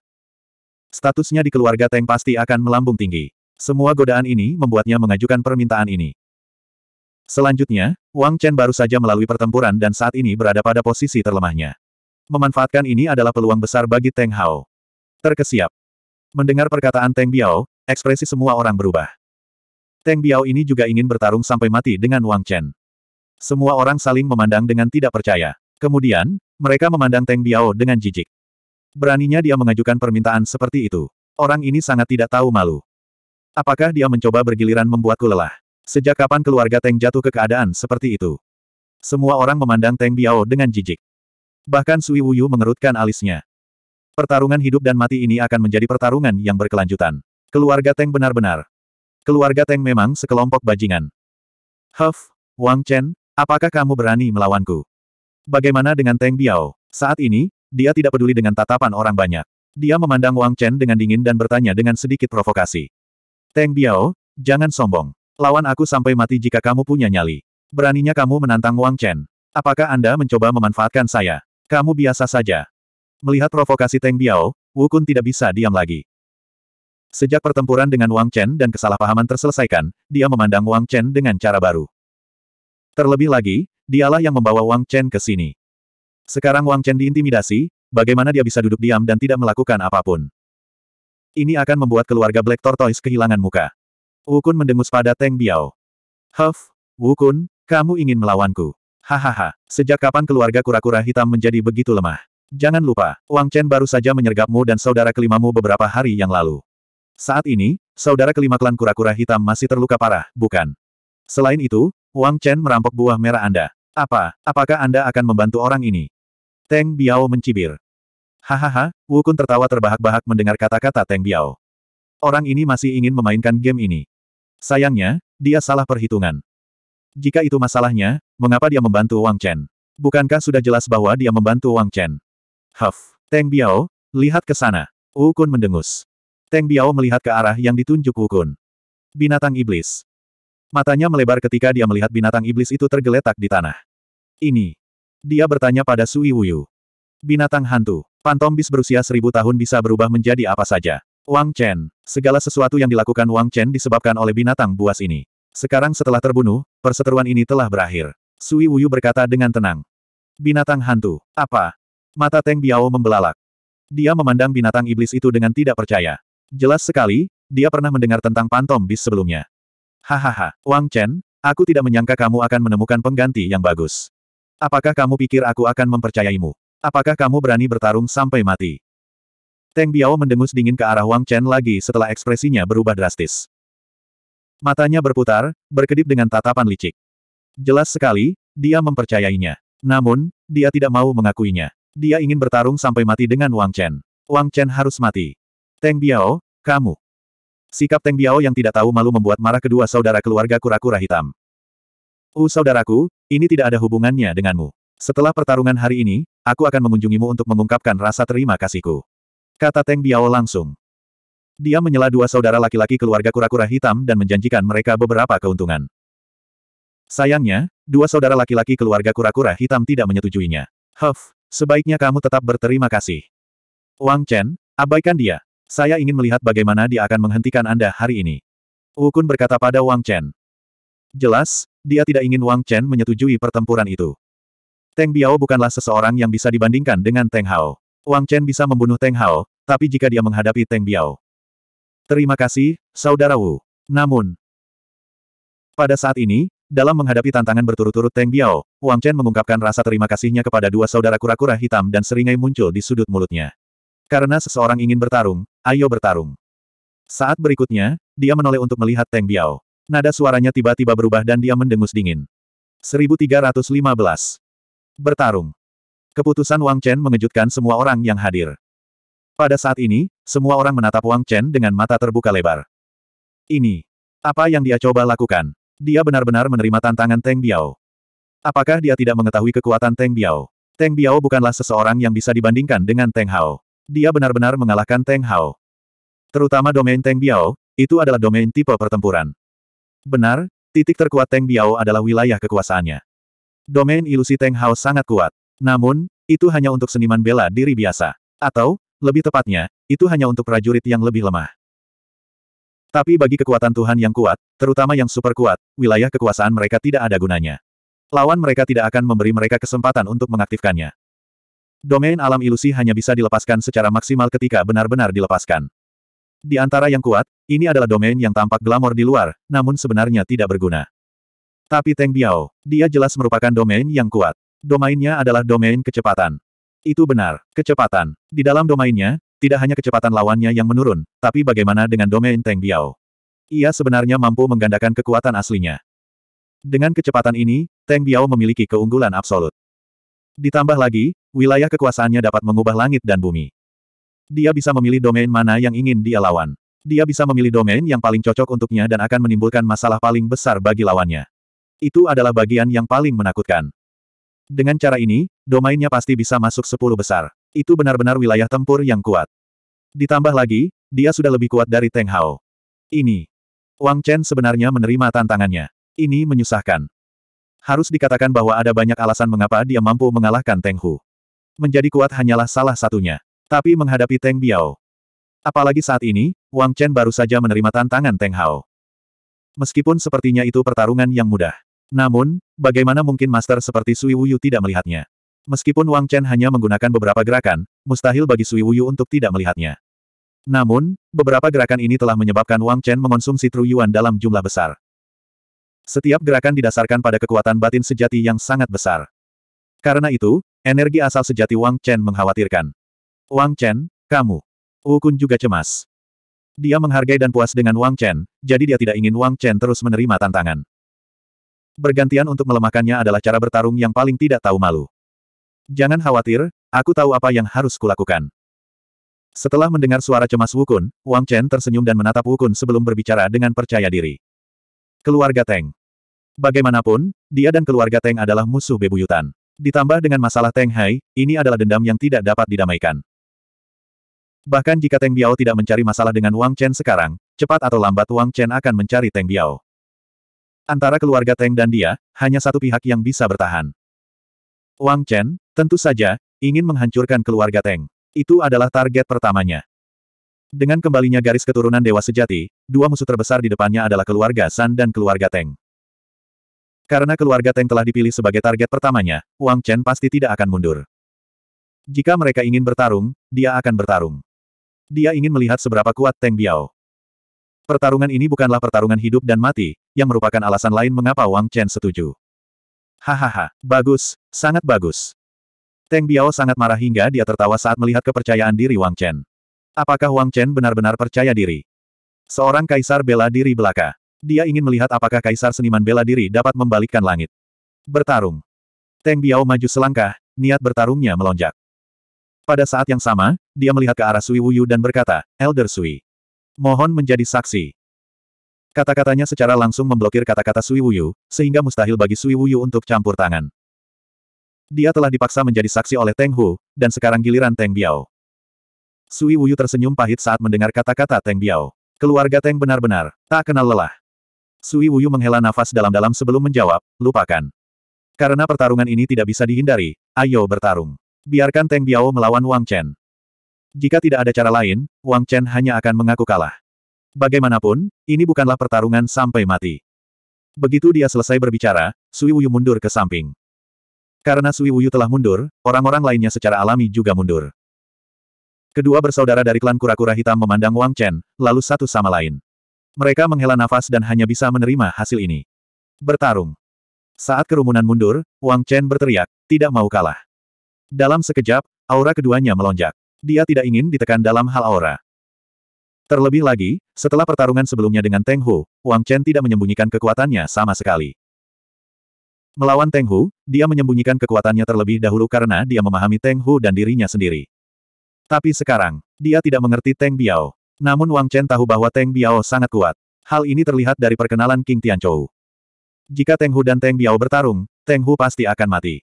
Statusnya di keluarga Teng pasti akan melambung tinggi. Semua godaan ini membuatnya mengajukan permintaan ini. Selanjutnya, Wang Chen baru saja melalui pertempuran dan saat ini berada pada posisi terlemahnya. Memanfaatkan ini adalah peluang besar bagi Teng Hao. Terkesiap. Mendengar perkataan Teng Biao, ekspresi semua orang berubah. Teng Biao ini juga ingin bertarung sampai mati dengan Wang Chen. Semua orang saling memandang dengan tidak percaya. Kemudian, mereka memandang Teng Biao dengan jijik. Beraninya dia mengajukan permintaan seperti itu. Orang ini sangat tidak tahu malu. Apakah dia mencoba bergiliran membuatku lelah? Sejak kapan keluarga Teng jatuh ke keadaan seperti itu? Semua orang memandang Teng Biao dengan jijik. Bahkan Sui Wuyu mengerutkan alisnya. Pertarungan hidup dan mati ini akan menjadi pertarungan yang berkelanjutan. Keluarga Teng benar-benar. Keluarga Teng memang sekelompok bajingan. Huff, Wang Chen, apakah kamu berani melawanku? Bagaimana dengan Teng Biao? Saat ini, dia tidak peduli dengan tatapan orang banyak. Dia memandang Wang Chen dengan dingin dan bertanya dengan sedikit provokasi. Teng Biao, jangan sombong. Lawan aku sampai mati jika kamu punya nyali. Beraninya kamu menantang Wang Chen. Apakah Anda mencoba memanfaatkan saya? Kamu biasa saja. Melihat provokasi Teng Biao, Wukun tidak bisa diam lagi. Sejak pertempuran dengan Wang Chen dan kesalahpahaman terselesaikan, dia memandang Wang Chen dengan cara baru. Terlebih lagi, dialah yang membawa Wang Chen ke sini. Sekarang Wang Chen diintimidasi, bagaimana dia bisa duduk diam dan tidak melakukan apapun. Ini akan membuat keluarga Black Tortoise kehilangan muka. Wukun mendengus pada Teng Biao. Huff, Wukun, kamu ingin melawanku. Hahaha, sejak kapan keluarga kura-kura hitam menjadi begitu lemah? Jangan lupa, Wang Chen baru saja menyergapmu dan saudara kelimamu beberapa hari yang lalu. Saat ini, saudara kelima klan kura-kura hitam masih terluka parah, bukan? Selain itu, Wang Chen merampok buah merah Anda. Apa, apakah Anda akan membantu orang ini? Teng Biao mencibir. Hahaha, Wukun tertawa terbahak-bahak mendengar kata-kata Teng Biao. Orang ini masih ingin memainkan game ini. Sayangnya, dia salah perhitungan. Jika itu masalahnya, mengapa dia membantu Wang Chen? Bukankah sudah jelas bahwa dia membantu Wang Chen? Huff. Teng Biao, lihat ke sana. Wu Kun mendengus. Teng Biao melihat ke arah yang ditunjuk Wu Kun. Binatang iblis. Matanya melebar ketika dia melihat binatang iblis itu tergeletak di tanah. Ini. Dia bertanya pada Sui Wuyu. Binatang hantu. Pantom berusia seribu tahun bisa berubah menjadi apa saja. Wang Chen. Segala sesuatu yang dilakukan Wang Chen disebabkan oleh binatang buas ini. Sekarang setelah terbunuh, perseteruan ini telah berakhir. Sui Wuyu berkata dengan tenang. Binatang hantu. Apa? Mata Teng Biao membelalak. Dia memandang binatang iblis itu dengan tidak percaya. Jelas sekali, dia pernah mendengar tentang pantom bis sebelumnya. Hahaha, Wang Chen, aku tidak menyangka kamu akan menemukan pengganti yang bagus. Apakah kamu pikir aku akan mempercayaimu? Apakah kamu berani bertarung sampai mati? Teng Biao mendengus dingin ke arah Wang Chen lagi setelah ekspresinya berubah drastis. Matanya berputar, berkedip dengan tatapan licik. Jelas sekali, dia mempercayainya. Namun, dia tidak mau mengakuinya. Dia ingin bertarung sampai mati dengan Wang Chen. Wang Chen harus mati. Teng Biao, kamu. Sikap Teng Biao yang tidak tahu malu membuat marah kedua saudara keluarga kura-kura hitam. U saudaraku, ini tidak ada hubungannya denganmu. Setelah pertarungan hari ini, aku akan mengunjungimu untuk mengungkapkan rasa terima kasihku. Kata Teng Biao langsung. Dia menyela dua saudara laki-laki keluarga kura-kura hitam dan menjanjikan mereka beberapa keuntungan. Sayangnya, dua saudara laki-laki keluarga kura-kura hitam tidak menyetujuinya. Huff, Sebaiknya kamu tetap berterima kasih. Wang Chen, abaikan dia. Saya ingin melihat bagaimana dia akan menghentikan Anda hari ini. Wukun berkata pada Wang Chen. Jelas, dia tidak ingin Wang Chen menyetujui pertempuran itu. Teng Biao bukanlah seseorang yang bisa dibandingkan dengan Teng Hao. Wang Chen bisa membunuh Teng Hao, tapi jika dia menghadapi Teng Biao. Terima kasih, Saudara Wu. Namun, pada saat ini, dalam menghadapi tantangan berturut-turut Teng Biao, Wang Chen mengungkapkan rasa terima kasihnya kepada dua saudara kura-kura hitam dan seringai muncul di sudut mulutnya. Karena seseorang ingin bertarung, ayo bertarung. Saat berikutnya, dia menoleh untuk melihat Teng Biao. Nada suaranya tiba-tiba berubah dan dia mendengus dingin. 1315. Bertarung. Keputusan Wang Chen mengejutkan semua orang yang hadir. Pada saat ini, semua orang menatap Wang Chen dengan mata terbuka lebar. Ini. Apa yang dia coba lakukan? Dia benar-benar menerima tantangan Teng Biao. Apakah dia tidak mengetahui kekuatan Teng Biao? Teng Biao bukanlah seseorang yang bisa dibandingkan dengan Teng Hao. Dia benar-benar mengalahkan Teng Hao. Terutama domain Teng Biao, itu adalah domain tipe pertempuran. Benar, titik terkuat Teng Biao adalah wilayah kekuasaannya. Domain ilusi Teng Hao sangat kuat. Namun, itu hanya untuk seniman bela diri biasa. Atau, lebih tepatnya, itu hanya untuk prajurit yang lebih lemah. Tapi bagi kekuatan Tuhan yang kuat, terutama yang super kuat, wilayah kekuasaan mereka tidak ada gunanya. Lawan mereka tidak akan memberi mereka kesempatan untuk mengaktifkannya. Domain alam ilusi hanya bisa dilepaskan secara maksimal ketika benar-benar dilepaskan. Di antara yang kuat, ini adalah domain yang tampak glamor di luar, namun sebenarnya tidak berguna. Tapi Teng Biao, dia jelas merupakan domain yang kuat. Domainnya adalah domain kecepatan. Itu benar, kecepatan. Di dalam domainnya, tidak hanya kecepatan lawannya yang menurun, tapi bagaimana dengan domain Teng Biao? Ia sebenarnya mampu menggandakan kekuatan aslinya. Dengan kecepatan ini, Teng Biao memiliki keunggulan absolut. Ditambah lagi, wilayah kekuasaannya dapat mengubah langit dan bumi. Dia bisa memilih domain mana yang ingin dia lawan. Dia bisa memilih domain yang paling cocok untuknya dan akan menimbulkan masalah paling besar bagi lawannya. Itu adalah bagian yang paling menakutkan. Dengan cara ini, domainnya pasti bisa masuk 10 besar. Itu benar-benar wilayah tempur yang kuat. Ditambah lagi, dia sudah lebih kuat dari Teng Hao. Ini. Wang Chen sebenarnya menerima tantangannya. Ini menyusahkan. Harus dikatakan bahwa ada banyak alasan mengapa dia mampu mengalahkan Teng Hu. Menjadi kuat hanyalah salah satunya. Tapi menghadapi Teng Biao. Apalagi saat ini, Wang Chen baru saja menerima tantangan Teng Hao. Meskipun sepertinya itu pertarungan yang mudah. Namun, bagaimana mungkin master seperti Sui Wuyu tidak melihatnya? Meskipun Wang Chen hanya menggunakan beberapa gerakan, mustahil bagi Sui Wuyu untuk tidak melihatnya. Namun, beberapa gerakan ini telah menyebabkan Wang Chen mengonsumsi truyuan dalam jumlah besar. Setiap gerakan didasarkan pada kekuatan batin sejati yang sangat besar. Karena itu, energi asal sejati Wang Chen mengkhawatirkan. Wang Chen, kamu. Wukun juga cemas. Dia menghargai dan puas dengan Wang Chen, jadi dia tidak ingin Wang Chen terus menerima tantangan. Bergantian untuk melemahkannya adalah cara bertarung yang paling tidak tahu malu. Jangan khawatir, aku tahu apa yang harus kulakukan. Setelah mendengar suara cemas Wukun, Wang Chen tersenyum dan menatap Wukun sebelum berbicara dengan percaya diri. Keluarga Teng. Bagaimanapun, dia dan keluarga Teng adalah musuh bebuyutan. Ditambah dengan masalah Teng Hai, ini adalah dendam yang tidak dapat didamaikan. Bahkan jika Teng Biao tidak mencari masalah dengan Wang Chen sekarang, cepat atau lambat Wang Chen akan mencari Teng Biao. Antara keluarga Teng dan dia, hanya satu pihak yang bisa bertahan. Wang Chen, Tentu saja, ingin menghancurkan keluarga Teng. Itu adalah target pertamanya. Dengan kembalinya garis keturunan Dewa Sejati, dua musuh terbesar di depannya adalah keluarga San dan keluarga Teng. Karena keluarga Teng telah dipilih sebagai target pertamanya, Wang Chen pasti tidak akan mundur. Jika mereka ingin bertarung, dia akan bertarung. Dia ingin melihat seberapa kuat Teng Biao. Pertarungan ini bukanlah pertarungan hidup dan mati, yang merupakan alasan lain mengapa Wang Chen setuju. Hahaha, bagus, sangat bagus. Teng Biao sangat marah hingga dia tertawa saat melihat kepercayaan diri Wang Chen. Apakah Wang Chen benar-benar percaya diri? Seorang kaisar bela diri belaka. Dia ingin melihat apakah kaisar seniman bela diri dapat membalikkan langit. Bertarung. Teng Biao maju selangkah, niat bertarungnya melonjak. Pada saat yang sama, dia melihat ke arah Sui Wuyu dan berkata, Elder Sui. Mohon menjadi saksi. Kata-katanya secara langsung memblokir kata-kata Sui Wuyu, sehingga mustahil bagi Sui Wuyu untuk campur tangan. Dia telah dipaksa menjadi saksi oleh Teng Hu, dan sekarang giliran Teng Biao. Sui Wuyu tersenyum pahit saat mendengar kata-kata Teng Biao. Keluarga Teng benar-benar, tak kenal lelah. Sui Wuyu menghela nafas dalam-dalam sebelum menjawab, lupakan. Karena pertarungan ini tidak bisa dihindari, ayo bertarung. Biarkan Teng Biao melawan Wang Chen. Jika tidak ada cara lain, Wang Chen hanya akan mengaku kalah. Bagaimanapun, ini bukanlah pertarungan sampai mati. Begitu dia selesai berbicara, Sui Wuyu mundur ke samping. Karena Sui Wuyu telah mundur, orang-orang lainnya secara alami juga mundur. Kedua bersaudara dari klan kura-kura hitam memandang Wang Chen, lalu satu sama lain. Mereka menghela nafas dan hanya bisa menerima hasil ini. Bertarung. Saat kerumunan mundur, Wang Chen berteriak, tidak mau kalah. Dalam sekejap, aura keduanya melonjak. Dia tidak ingin ditekan dalam hal aura. Terlebih lagi, setelah pertarungan sebelumnya dengan Teng Hu, Wang Chen tidak menyembunyikan kekuatannya sama sekali. Melawan Teng Hu, dia menyembunyikan kekuatannya terlebih dahulu karena dia memahami Teng Hu dan dirinya sendiri. Tapi sekarang, dia tidak mengerti Teng Biao. Namun Wang Chen tahu bahwa Teng Biao sangat kuat. Hal ini terlihat dari perkenalan King Tianchou. Jika Teng Hu dan Teng Biao bertarung, Teng Hu pasti akan mati.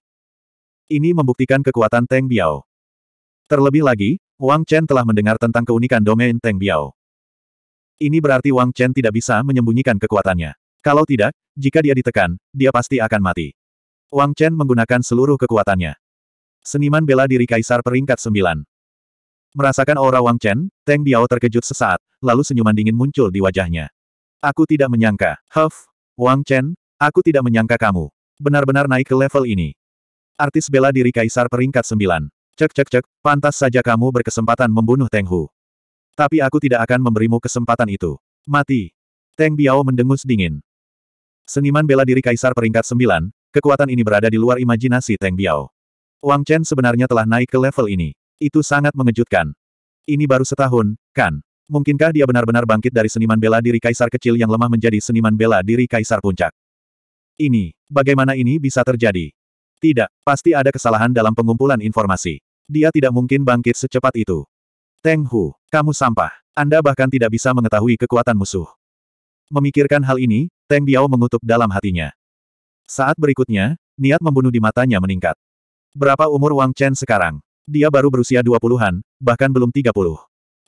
Ini membuktikan kekuatan Teng Biao. Terlebih lagi, Wang Chen telah mendengar tentang keunikan domain Teng Biao. Ini berarti Wang Chen tidak bisa menyembunyikan kekuatannya. Kalau tidak, jika dia ditekan, dia pasti akan mati. Wang Chen menggunakan seluruh kekuatannya. Seniman bela diri kaisar peringkat sembilan. Merasakan aura Wang Chen, Teng Biao terkejut sesaat, lalu senyuman dingin muncul di wajahnya. Aku tidak menyangka, Huff, Wang Chen, aku tidak menyangka kamu. Benar-benar naik ke level ini. Artis bela diri kaisar peringkat sembilan. Cek cek cek, pantas saja kamu berkesempatan membunuh Teng Hu. Tapi aku tidak akan memberimu kesempatan itu. Mati. Teng Biao mendengus dingin. Seniman bela diri kaisar peringkat 9, kekuatan ini berada di luar imajinasi Teng Biao. Wang Chen sebenarnya telah naik ke level ini. Itu sangat mengejutkan. Ini baru setahun, kan? Mungkinkah dia benar-benar bangkit dari seniman bela diri kaisar kecil yang lemah menjadi seniman bela diri kaisar puncak? Ini, bagaimana ini bisa terjadi? Tidak, pasti ada kesalahan dalam pengumpulan informasi. Dia tidak mungkin bangkit secepat itu. Teng Hu, kamu sampah. Anda bahkan tidak bisa mengetahui kekuatan musuh. Memikirkan hal ini, Teng Biao mengutuk dalam hatinya. Saat berikutnya, niat membunuh di matanya meningkat. Berapa umur Wang Chen sekarang? Dia baru berusia 20-an, bahkan belum 30.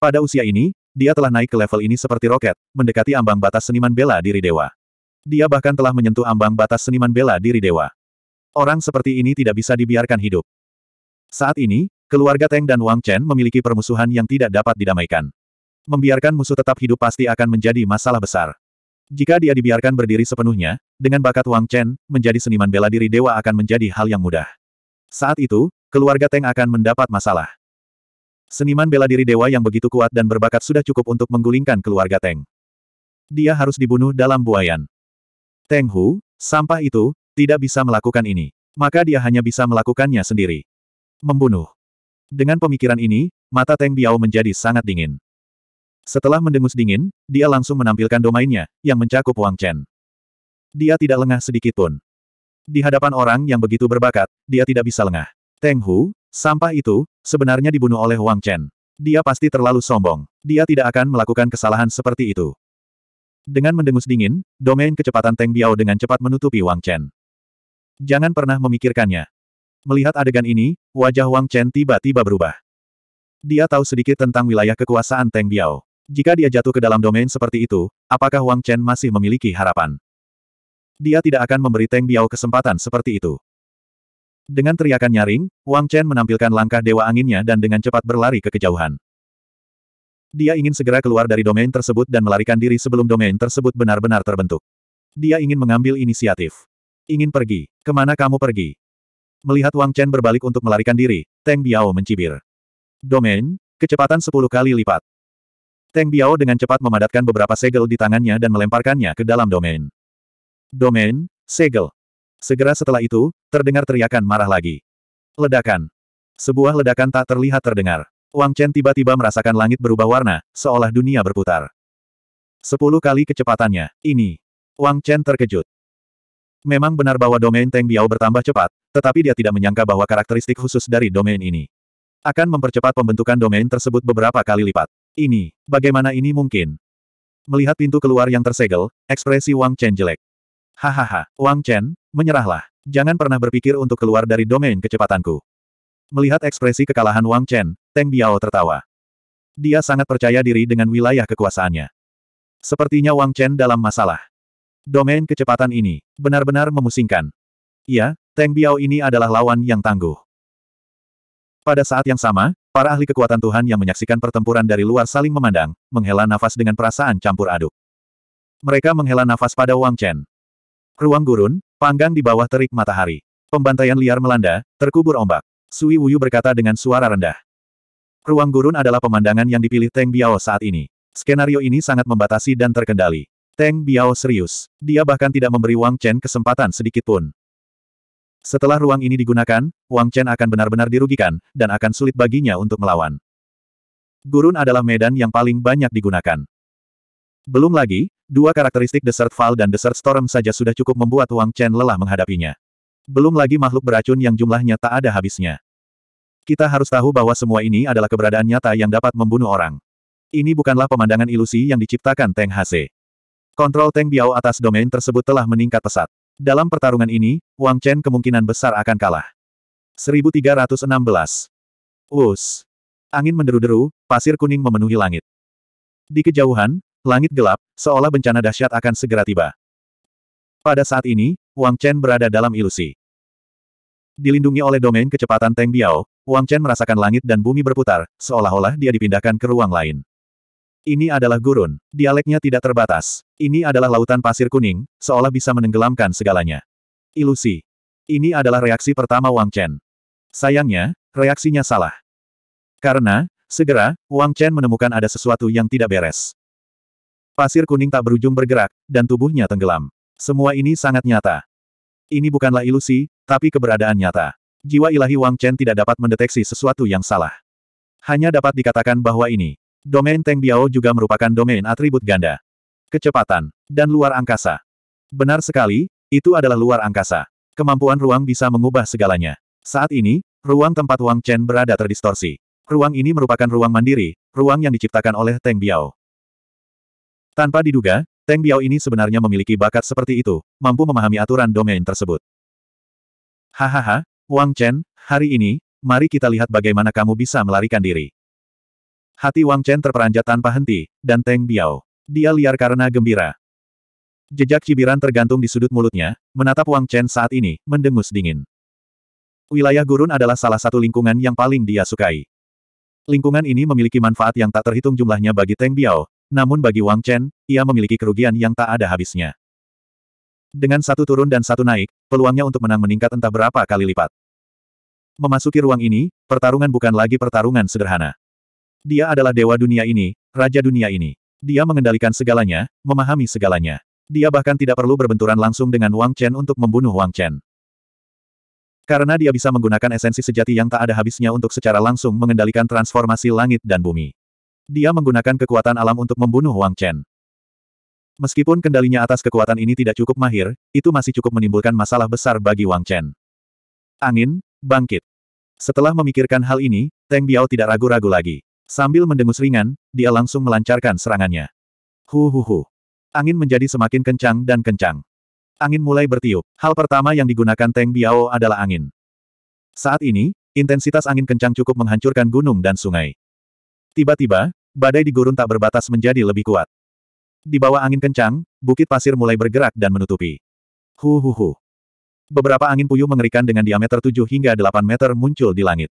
Pada usia ini, dia telah naik ke level ini seperti roket, mendekati ambang batas seniman bela diri dewa. Dia bahkan telah menyentuh ambang batas seniman bela diri dewa. Orang seperti ini tidak bisa dibiarkan hidup. Saat ini, keluarga Teng dan Wang Chen memiliki permusuhan yang tidak dapat didamaikan. Membiarkan musuh tetap hidup pasti akan menjadi masalah besar. Jika dia dibiarkan berdiri sepenuhnya, dengan bakat Wang Chen, menjadi seniman bela diri dewa akan menjadi hal yang mudah. Saat itu, keluarga Teng akan mendapat masalah. Seniman bela diri dewa yang begitu kuat dan berbakat sudah cukup untuk menggulingkan keluarga Teng. Dia harus dibunuh dalam buayan. Teng Hu, sampah itu, tidak bisa melakukan ini. Maka dia hanya bisa melakukannya sendiri. Membunuh. Dengan pemikiran ini, mata Teng Biao menjadi sangat dingin. Setelah mendengus dingin, dia langsung menampilkan domainnya, yang mencakup Wang Chen. Dia tidak lengah sedikit pun. Di hadapan orang yang begitu berbakat, dia tidak bisa lengah. Teng Hu, sampah itu, sebenarnya dibunuh oleh Wang Chen. Dia pasti terlalu sombong. Dia tidak akan melakukan kesalahan seperti itu. Dengan mendengus dingin, domain kecepatan Teng Biao dengan cepat menutupi Wang Chen. Jangan pernah memikirkannya. Melihat adegan ini, wajah Wang Chen tiba-tiba berubah. Dia tahu sedikit tentang wilayah kekuasaan Teng Biao. Jika dia jatuh ke dalam domain seperti itu, apakah Wang Chen masih memiliki harapan? Dia tidak akan memberi Teng Biao kesempatan seperti itu. Dengan teriakan nyaring, Wang Chen menampilkan langkah dewa anginnya dan dengan cepat berlari ke kejauhan. Dia ingin segera keluar dari domain tersebut dan melarikan diri sebelum domain tersebut benar-benar terbentuk. Dia ingin mengambil inisiatif. Ingin pergi. Kemana kamu pergi? Melihat Wang Chen berbalik untuk melarikan diri, Teng Biao mencibir. Domain, kecepatan 10 kali lipat. Teng Biao dengan cepat memadatkan beberapa segel di tangannya dan melemparkannya ke dalam domain. Domain, segel. Segera setelah itu, terdengar teriakan marah lagi. Ledakan. Sebuah ledakan tak terlihat terdengar. Wang Chen tiba-tiba merasakan langit berubah warna, seolah dunia berputar. Sepuluh kali kecepatannya, ini. Wang Chen terkejut. Memang benar bahwa domain Teng Biao bertambah cepat, tetapi dia tidak menyangka bahwa karakteristik khusus dari domain ini akan mempercepat pembentukan domain tersebut beberapa kali lipat. Ini, bagaimana ini mungkin? Melihat pintu keluar yang tersegel, ekspresi Wang Chen jelek. Hahaha, Wang Chen, menyerahlah. Jangan pernah berpikir untuk keluar dari domain kecepatanku. Melihat ekspresi kekalahan Wang Chen, Teng Biao tertawa. Dia sangat percaya diri dengan wilayah kekuasaannya. Sepertinya Wang Chen dalam masalah. Domain kecepatan ini, benar-benar memusingkan. Iya, Teng Biao ini adalah lawan yang tangguh. Pada saat yang sama, Para ahli kekuatan Tuhan yang menyaksikan pertempuran dari luar saling memandang, menghela nafas dengan perasaan campur aduk. Mereka menghela nafas pada Wang Chen. Ruang gurun, panggang di bawah terik matahari. Pembantaian liar melanda, terkubur ombak. Sui Wuyu berkata dengan suara rendah. Ruang gurun adalah pemandangan yang dipilih Teng Biao saat ini. Skenario ini sangat membatasi dan terkendali. Teng Biao serius. Dia bahkan tidak memberi Wang Chen kesempatan sedikit pun. Setelah ruang ini digunakan, Wang Chen akan benar-benar dirugikan, dan akan sulit baginya untuk melawan. Gurun adalah medan yang paling banyak digunakan. Belum lagi, dua karakteristik Desert Fall dan Desert Storm saja sudah cukup membuat Wang Chen lelah menghadapinya. Belum lagi makhluk beracun yang jumlahnya tak ada habisnya. Kita harus tahu bahwa semua ini adalah keberadaan nyata yang dapat membunuh orang. Ini bukanlah pemandangan ilusi yang diciptakan Teng Hase. Kontrol Teng Biao atas domain tersebut telah meningkat pesat. Dalam pertarungan ini, Wang Chen kemungkinan besar akan kalah. 1316. Us. Angin menderu-deru, pasir kuning memenuhi langit. Di kejauhan, langit gelap, seolah bencana dahsyat akan segera tiba. Pada saat ini, Wang Chen berada dalam ilusi. Dilindungi oleh domain kecepatan Teng Biao, Wang Chen merasakan langit dan bumi berputar, seolah-olah dia dipindahkan ke ruang lain. Ini adalah gurun, dialeknya tidak terbatas. Ini adalah lautan pasir kuning, seolah bisa menenggelamkan segalanya. Ilusi. Ini adalah reaksi pertama Wang Chen. Sayangnya, reaksinya salah. Karena, segera, Wang Chen menemukan ada sesuatu yang tidak beres. Pasir kuning tak berujung bergerak, dan tubuhnya tenggelam. Semua ini sangat nyata. Ini bukanlah ilusi, tapi keberadaan nyata. Jiwa ilahi Wang Chen tidak dapat mendeteksi sesuatu yang salah. Hanya dapat dikatakan bahwa ini Domain Teng Biao juga merupakan domain atribut ganda. Kecepatan. Dan luar angkasa. Benar sekali, itu adalah luar angkasa. Kemampuan ruang bisa mengubah segalanya. Saat ini, ruang tempat Wang Chen berada terdistorsi. Ruang ini merupakan ruang mandiri, ruang yang diciptakan oleh Teng Biao. Tanpa diduga, Teng Biao ini sebenarnya memiliki bakat seperti itu, mampu memahami aturan domain tersebut. Hahaha, Wang Chen, hari ini, mari kita lihat bagaimana kamu bisa melarikan diri. Hati Wang Chen terperanjat tanpa henti, dan Teng Biao. Dia liar karena gembira. Jejak cibiran tergantung di sudut mulutnya, menatap Wang Chen saat ini, mendengus dingin. Wilayah gurun adalah salah satu lingkungan yang paling dia sukai. Lingkungan ini memiliki manfaat yang tak terhitung jumlahnya bagi Teng Biao, namun bagi Wang Chen, ia memiliki kerugian yang tak ada habisnya. Dengan satu turun dan satu naik, peluangnya untuk menang meningkat entah berapa kali lipat. Memasuki ruang ini, pertarungan bukan lagi pertarungan sederhana. Dia adalah dewa dunia ini, raja dunia ini. Dia mengendalikan segalanya, memahami segalanya. Dia bahkan tidak perlu berbenturan langsung dengan Wang Chen untuk membunuh Wang Chen. Karena dia bisa menggunakan esensi sejati yang tak ada habisnya untuk secara langsung mengendalikan transformasi langit dan bumi. Dia menggunakan kekuatan alam untuk membunuh Wang Chen. Meskipun kendalinya atas kekuatan ini tidak cukup mahir, itu masih cukup menimbulkan masalah besar bagi Wang Chen. Angin, bangkit. Setelah memikirkan hal ini, Teng Biao tidak ragu-ragu lagi. Sambil mendengus ringan, dia langsung melancarkan serangannya. Hu hu hu. Angin menjadi semakin kencang dan kencang. Angin mulai bertiup. Hal pertama yang digunakan Teng Biao adalah angin. Saat ini, intensitas angin kencang cukup menghancurkan gunung dan sungai. Tiba-tiba, badai di gurun tak berbatas menjadi lebih kuat. Di bawah angin kencang, bukit pasir mulai bergerak dan menutupi. Hu hu hu. Beberapa angin puyuh mengerikan dengan diameter 7 hingga 8 meter muncul di langit.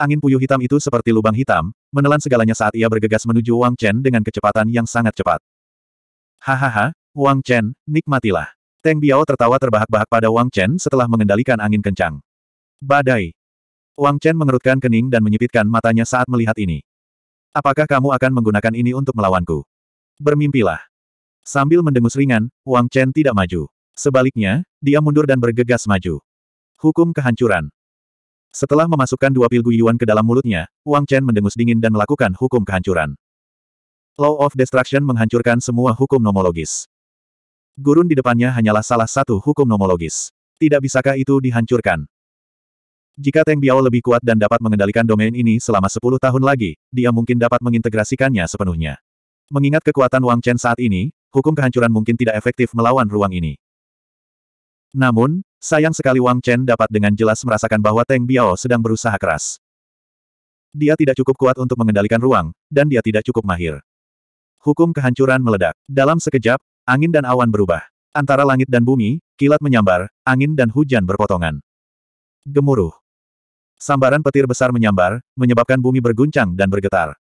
Angin puyuh hitam itu seperti lubang hitam, menelan segalanya saat ia bergegas menuju Wang Chen dengan kecepatan yang sangat cepat. Hahaha, Wang Chen, nikmatilah. Teng Biao tertawa terbahak-bahak pada Wang Chen setelah mengendalikan angin kencang. Badai. Wang Chen mengerutkan kening dan menyipitkan matanya saat melihat ini. Apakah kamu akan menggunakan ini untuk melawanku? Bermimpilah. Sambil mendengus ringan, Wang Chen tidak maju. Sebaliknya, dia mundur dan bergegas maju. Hukum kehancuran. Setelah memasukkan dua pil guyuan ke dalam mulutnya, Wang Chen mendengus dingin dan melakukan hukum kehancuran. Law of Destruction menghancurkan semua hukum nomologis. Gurun di depannya hanyalah salah satu hukum nomologis. Tidak bisakah itu dihancurkan? Jika Teng Biao lebih kuat dan dapat mengendalikan domain ini selama 10 tahun lagi, dia mungkin dapat mengintegrasikannya sepenuhnya. Mengingat kekuatan Wang Chen saat ini, hukum kehancuran mungkin tidak efektif melawan ruang ini. Namun, Sayang sekali Wang Chen dapat dengan jelas merasakan bahwa Teng Biao sedang berusaha keras. Dia tidak cukup kuat untuk mengendalikan ruang, dan dia tidak cukup mahir. Hukum kehancuran meledak. Dalam sekejap, angin dan awan berubah. Antara langit dan bumi, kilat menyambar, angin dan hujan berpotongan. Gemuruh. Sambaran petir besar menyambar, menyebabkan bumi berguncang dan bergetar.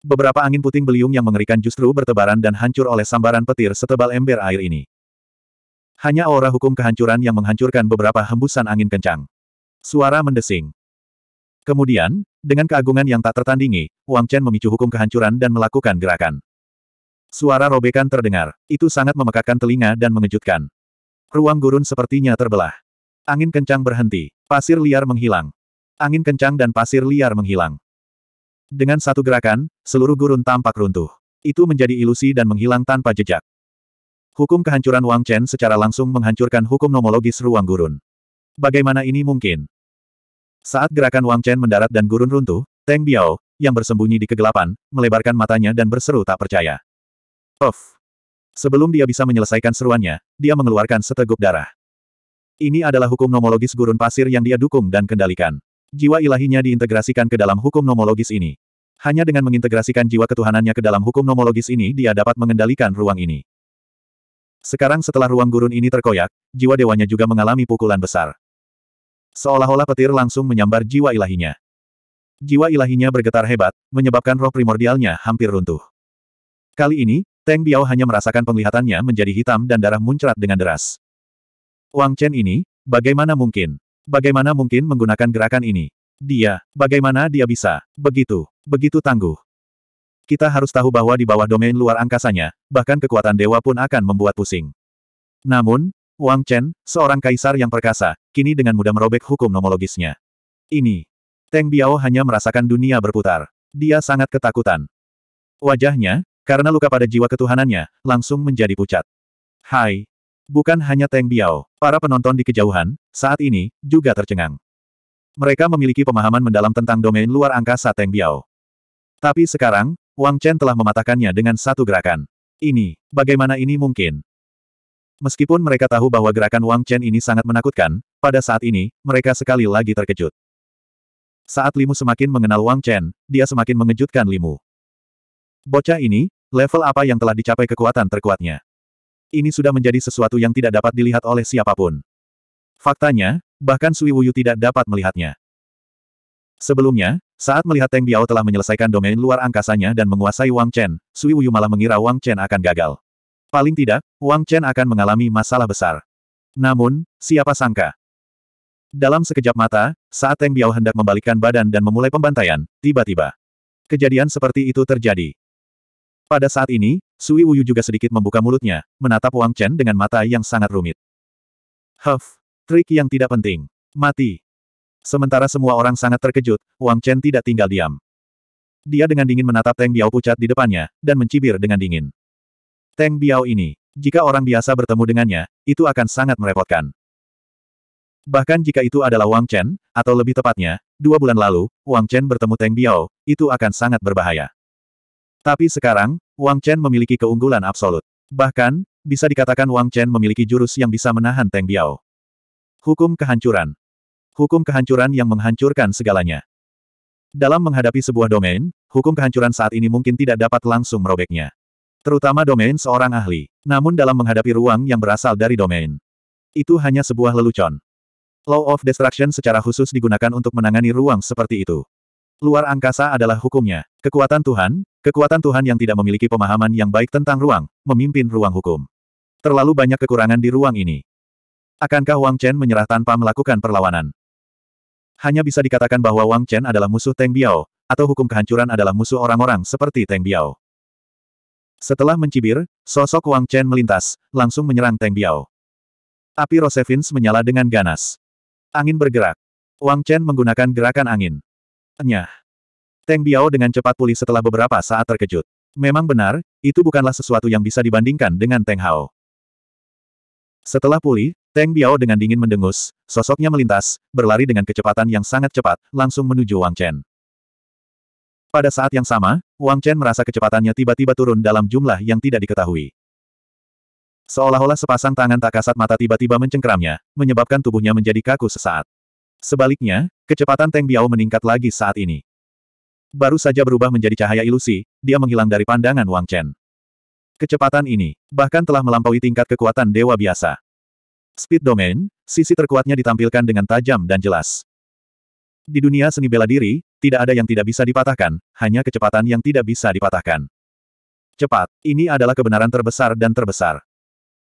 Beberapa angin puting beliung yang mengerikan justru bertebaran dan hancur oleh sambaran petir setebal ember air ini. Hanya aura hukum kehancuran yang menghancurkan beberapa hembusan angin kencang. Suara mendesing. Kemudian, dengan keagungan yang tak tertandingi, Wang Chen memicu hukum kehancuran dan melakukan gerakan. Suara robekan terdengar. Itu sangat memekakkan telinga dan mengejutkan. Ruang gurun sepertinya terbelah. Angin kencang berhenti. Pasir liar menghilang. Angin kencang dan pasir liar menghilang. Dengan satu gerakan, seluruh gurun tampak runtuh. Itu menjadi ilusi dan menghilang tanpa jejak. Hukum kehancuran Wang Chen secara langsung menghancurkan hukum nomologis ruang gurun. Bagaimana ini mungkin? Saat gerakan Wang Chen mendarat dan gurun runtuh, Teng Biao, yang bersembunyi di kegelapan, melebarkan matanya dan berseru tak percaya. Of! Sebelum dia bisa menyelesaikan seruannya, dia mengeluarkan seteguk darah. Ini adalah hukum nomologis gurun pasir yang dia dukung dan kendalikan. Jiwa ilahinya diintegrasikan ke dalam hukum nomologis ini. Hanya dengan mengintegrasikan jiwa ketuhanannya ke dalam hukum nomologis ini dia dapat mengendalikan ruang ini. Sekarang setelah ruang gurun ini terkoyak, jiwa dewanya juga mengalami pukulan besar. Seolah-olah petir langsung menyambar jiwa ilahinya. Jiwa ilahinya bergetar hebat, menyebabkan roh primordialnya hampir runtuh. Kali ini, Teng Biao hanya merasakan penglihatannya menjadi hitam dan darah muncrat dengan deras. Wang Chen ini, bagaimana mungkin? Bagaimana mungkin menggunakan gerakan ini? Dia, bagaimana dia bisa? Begitu, begitu tangguh. Kita harus tahu bahwa di bawah domain luar angkasanya, bahkan kekuatan dewa pun akan membuat pusing. Namun, Wang Chen, seorang kaisar yang perkasa, kini dengan mudah merobek hukum nomologisnya. Ini. Teng Biao hanya merasakan dunia berputar. Dia sangat ketakutan. Wajahnya, karena luka pada jiwa ketuhanannya, langsung menjadi pucat. Hai. Bukan hanya Teng Biao, para penonton di kejauhan, saat ini, juga tercengang. Mereka memiliki pemahaman mendalam tentang domain luar angkasa Teng Biao. Tapi sekarang, Wang Chen telah mematakannya dengan satu gerakan. Ini, bagaimana ini mungkin? Meskipun mereka tahu bahwa gerakan Wang Chen ini sangat menakutkan, pada saat ini, mereka sekali lagi terkejut. Saat Limu semakin mengenal Wang Chen, dia semakin mengejutkan Limu. Bocah ini, level apa yang telah dicapai kekuatan terkuatnya? Ini sudah menjadi sesuatu yang tidak dapat dilihat oleh siapapun. Faktanya, bahkan Sui Wuyu tidak dapat melihatnya. Sebelumnya, saat melihat Teng Biao telah menyelesaikan domain luar angkasanya dan menguasai Wang Chen, Sui Wuyu malah mengira Wang Chen akan gagal. Paling tidak, Wang Chen akan mengalami masalah besar. Namun, siapa sangka? Dalam sekejap mata, saat Teng Biao hendak membalikkan badan dan memulai pembantaian, tiba-tiba. Kejadian seperti itu terjadi. Pada saat ini, Sui Wuyu juga sedikit membuka mulutnya, menatap Wang Chen dengan mata yang sangat rumit. Huff, trik yang tidak penting. Mati. Sementara semua orang sangat terkejut, Wang Chen tidak tinggal diam. Dia dengan dingin menatap Teng Biao pucat di depannya, dan mencibir dengan dingin. Teng Biao ini, jika orang biasa bertemu dengannya, itu akan sangat merepotkan. Bahkan jika itu adalah Wang Chen, atau lebih tepatnya, dua bulan lalu, Wang Chen bertemu Teng Biao, itu akan sangat berbahaya. Tapi sekarang, Wang Chen memiliki keunggulan absolut. Bahkan, bisa dikatakan Wang Chen memiliki jurus yang bisa menahan Teng Biao. Hukum kehancuran. Hukum kehancuran yang menghancurkan segalanya. Dalam menghadapi sebuah domain, hukum kehancuran saat ini mungkin tidak dapat langsung merobeknya. Terutama domain seorang ahli. Namun dalam menghadapi ruang yang berasal dari domain. Itu hanya sebuah lelucon. Law of Destruction secara khusus digunakan untuk menangani ruang seperti itu. Luar angkasa adalah hukumnya. Kekuatan Tuhan, kekuatan Tuhan yang tidak memiliki pemahaman yang baik tentang ruang, memimpin ruang hukum. Terlalu banyak kekurangan di ruang ini. Akankah Wang Chen menyerah tanpa melakukan perlawanan? Hanya bisa dikatakan bahwa Wang Chen adalah musuh Teng Biao, atau hukum kehancuran adalah musuh orang-orang seperti Teng Biao. Setelah mencibir, sosok Wang Chen melintas, langsung menyerang Teng Biao. Api Rosevins menyala dengan ganas. Angin bergerak. Wang Chen menggunakan gerakan angin. Enyah. Teng Biao dengan cepat pulih setelah beberapa saat terkejut. Memang benar, itu bukanlah sesuatu yang bisa dibandingkan dengan Teng Hao. Setelah pulih, Teng Biao dengan dingin mendengus, sosoknya melintas, berlari dengan kecepatan yang sangat cepat, langsung menuju Wang Chen. Pada saat yang sama, Wang Chen merasa kecepatannya tiba-tiba turun dalam jumlah yang tidak diketahui. Seolah-olah sepasang tangan tak kasat mata tiba-tiba mencengkramnya, menyebabkan tubuhnya menjadi kaku sesaat. Sebaliknya, kecepatan Teng Biao meningkat lagi saat ini. Baru saja berubah menjadi cahaya ilusi, dia menghilang dari pandangan Wang Chen. Kecepatan ini, bahkan telah melampaui tingkat kekuatan dewa biasa. Speed Domain, sisi terkuatnya ditampilkan dengan tajam dan jelas. Di dunia seni bela diri, tidak ada yang tidak bisa dipatahkan, hanya kecepatan yang tidak bisa dipatahkan. Cepat, ini adalah kebenaran terbesar dan terbesar.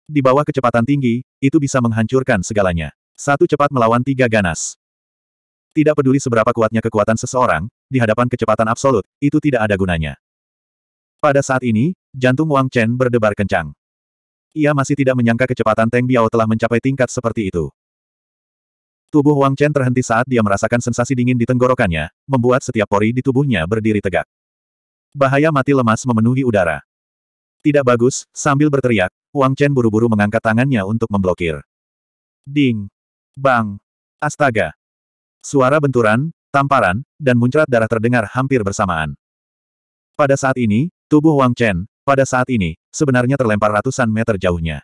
Di bawah kecepatan tinggi, itu bisa menghancurkan segalanya. Satu cepat melawan tiga ganas. Tidak peduli seberapa kuatnya kekuatan seseorang, di hadapan kecepatan absolut, itu tidak ada gunanya. Pada saat ini, jantung Wang Chen berdebar kencang. Ia masih tidak menyangka kecepatan Teng Biao telah mencapai tingkat seperti itu. Tubuh Wang Chen terhenti saat dia merasakan sensasi dingin di tenggorokannya, membuat setiap pori di tubuhnya berdiri tegak. Bahaya mati lemas memenuhi udara. Tidak bagus, sambil berteriak, Wang Chen buru-buru mengangkat tangannya untuk memblokir. Ding! Bang! Astaga! Suara benturan, tamparan, dan muncrat darah terdengar hampir bersamaan. Pada saat ini, tubuh Wang Chen, pada saat ini, sebenarnya terlempar ratusan meter jauhnya.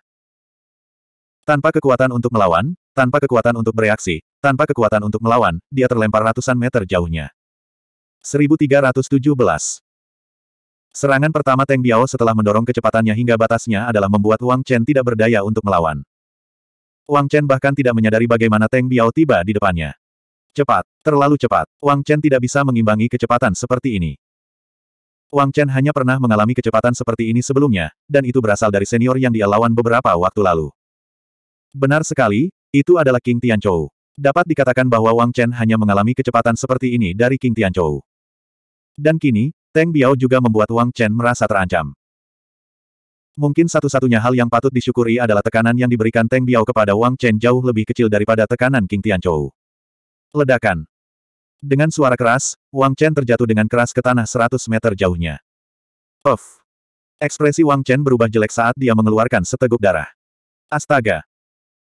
Tanpa kekuatan untuk melawan, tanpa kekuatan untuk bereaksi, tanpa kekuatan untuk melawan, dia terlempar ratusan meter jauhnya. 1317 Serangan pertama Teng Biao setelah mendorong kecepatannya hingga batasnya adalah membuat Wang Chen tidak berdaya untuk melawan. Wang Chen bahkan tidak menyadari bagaimana Teng Biao tiba di depannya. Cepat, terlalu cepat, Wang Chen tidak bisa mengimbangi kecepatan seperti ini. Wang Chen hanya pernah mengalami kecepatan seperti ini sebelumnya, dan itu berasal dari senior yang dia lawan beberapa waktu lalu. Benar sekali, itu adalah King Tianchou. Dapat dikatakan bahwa Wang Chen hanya mengalami kecepatan seperti ini dari King Tianchou. Dan kini, Teng Biao juga membuat Wang Chen merasa terancam. Mungkin satu-satunya hal yang patut disyukuri adalah tekanan yang diberikan Teng Biao kepada Wang Chen jauh lebih kecil daripada tekanan King Tianchou. Ledakan. Dengan suara keras, Wang Chen terjatuh dengan keras ke tanah 100 meter jauhnya. Of! Ekspresi Wang Chen berubah jelek saat dia mengeluarkan seteguk darah. Astaga!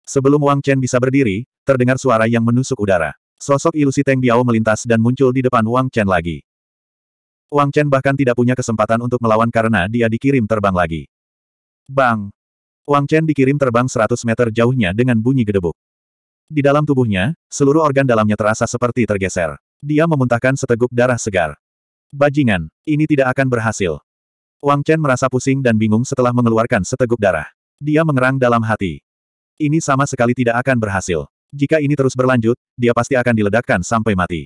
Sebelum Wang Chen bisa berdiri, terdengar suara yang menusuk udara. Sosok ilusi Teng Biao melintas dan muncul di depan Wang Chen lagi. Wang Chen bahkan tidak punya kesempatan untuk melawan karena dia dikirim terbang lagi. Bang! Wang Chen dikirim terbang 100 meter jauhnya dengan bunyi gedebuk. Di dalam tubuhnya, seluruh organ dalamnya terasa seperti tergeser. Dia memuntahkan seteguk darah segar. Bajingan, ini tidak akan berhasil. Wang Chen merasa pusing dan bingung setelah mengeluarkan seteguk darah. Dia mengerang dalam hati. Ini sama sekali tidak akan berhasil. Jika ini terus berlanjut, dia pasti akan diledakkan sampai mati.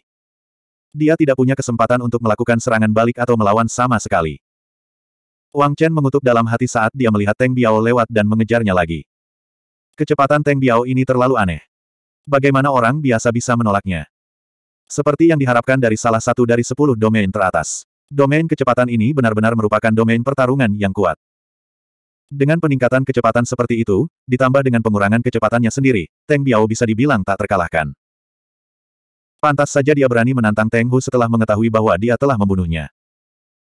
Dia tidak punya kesempatan untuk melakukan serangan balik atau melawan sama sekali. Wang Chen mengutuk dalam hati saat dia melihat Teng Biao lewat dan mengejarnya lagi. Kecepatan Teng Biao ini terlalu aneh. Bagaimana orang biasa bisa menolaknya? Seperti yang diharapkan dari salah satu dari sepuluh domain teratas. Domain kecepatan ini benar-benar merupakan domain pertarungan yang kuat. Dengan peningkatan kecepatan seperti itu, ditambah dengan pengurangan kecepatannya sendiri, Teng Biao bisa dibilang tak terkalahkan. Pantas saja dia berani menantang Teng Hu setelah mengetahui bahwa dia telah membunuhnya.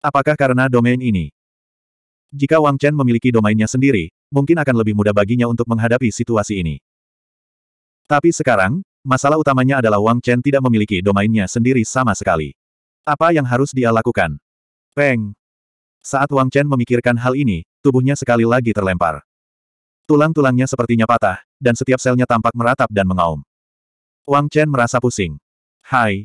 Apakah karena domain ini? Jika Wang Chen memiliki domainnya sendiri, mungkin akan lebih mudah baginya untuk menghadapi situasi ini. Tapi sekarang, masalah utamanya adalah Wang Chen tidak memiliki domainnya sendiri sama sekali. Apa yang harus dia lakukan? Peng! Saat Wang Chen memikirkan hal ini, tubuhnya sekali lagi terlempar. Tulang-tulangnya sepertinya patah, dan setiap selnya tampak meratap dan mengaum. Wang Chen merasa pusing. Hai!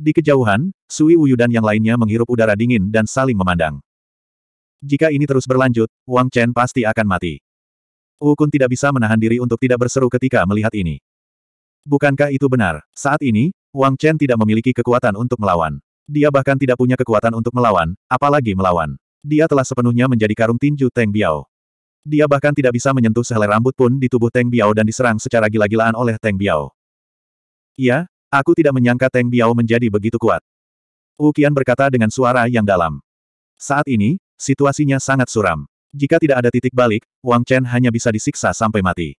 Di kejauhan, Sui Wuyu dan yang lainnya menghirup udara dingin dan saling memandang. Jika ini terus berlanjut, Wang Chen pasti akan mati. Wukun tidak bisa menahan diri untuk tidak berseru ketika melihat ini. Bukankah itu benar? Saat ini, Wang Chen tidak memiliki kekuatan untuk melawan. Dia bahkan tidak punya kekuatan untuk melawan, apalagi melawan. Dia telah sepenuhnya menjadi karung tinju Teng Biao. Dia bahkan tidak bisa menyentuh sehelai rambut pun di tubuh Teng Biao dan diserang secara gila-gilaan oleh Teng Biao. Ya, aku tidak menyangka Teng Biao menjadi begitu kuat. Ukian berkata dengan suara yang dalam. Saat ini, situasinya sangat suram. Jika tidak ada titik balik, Wang Chen hanya bisa disiksa sampai mati.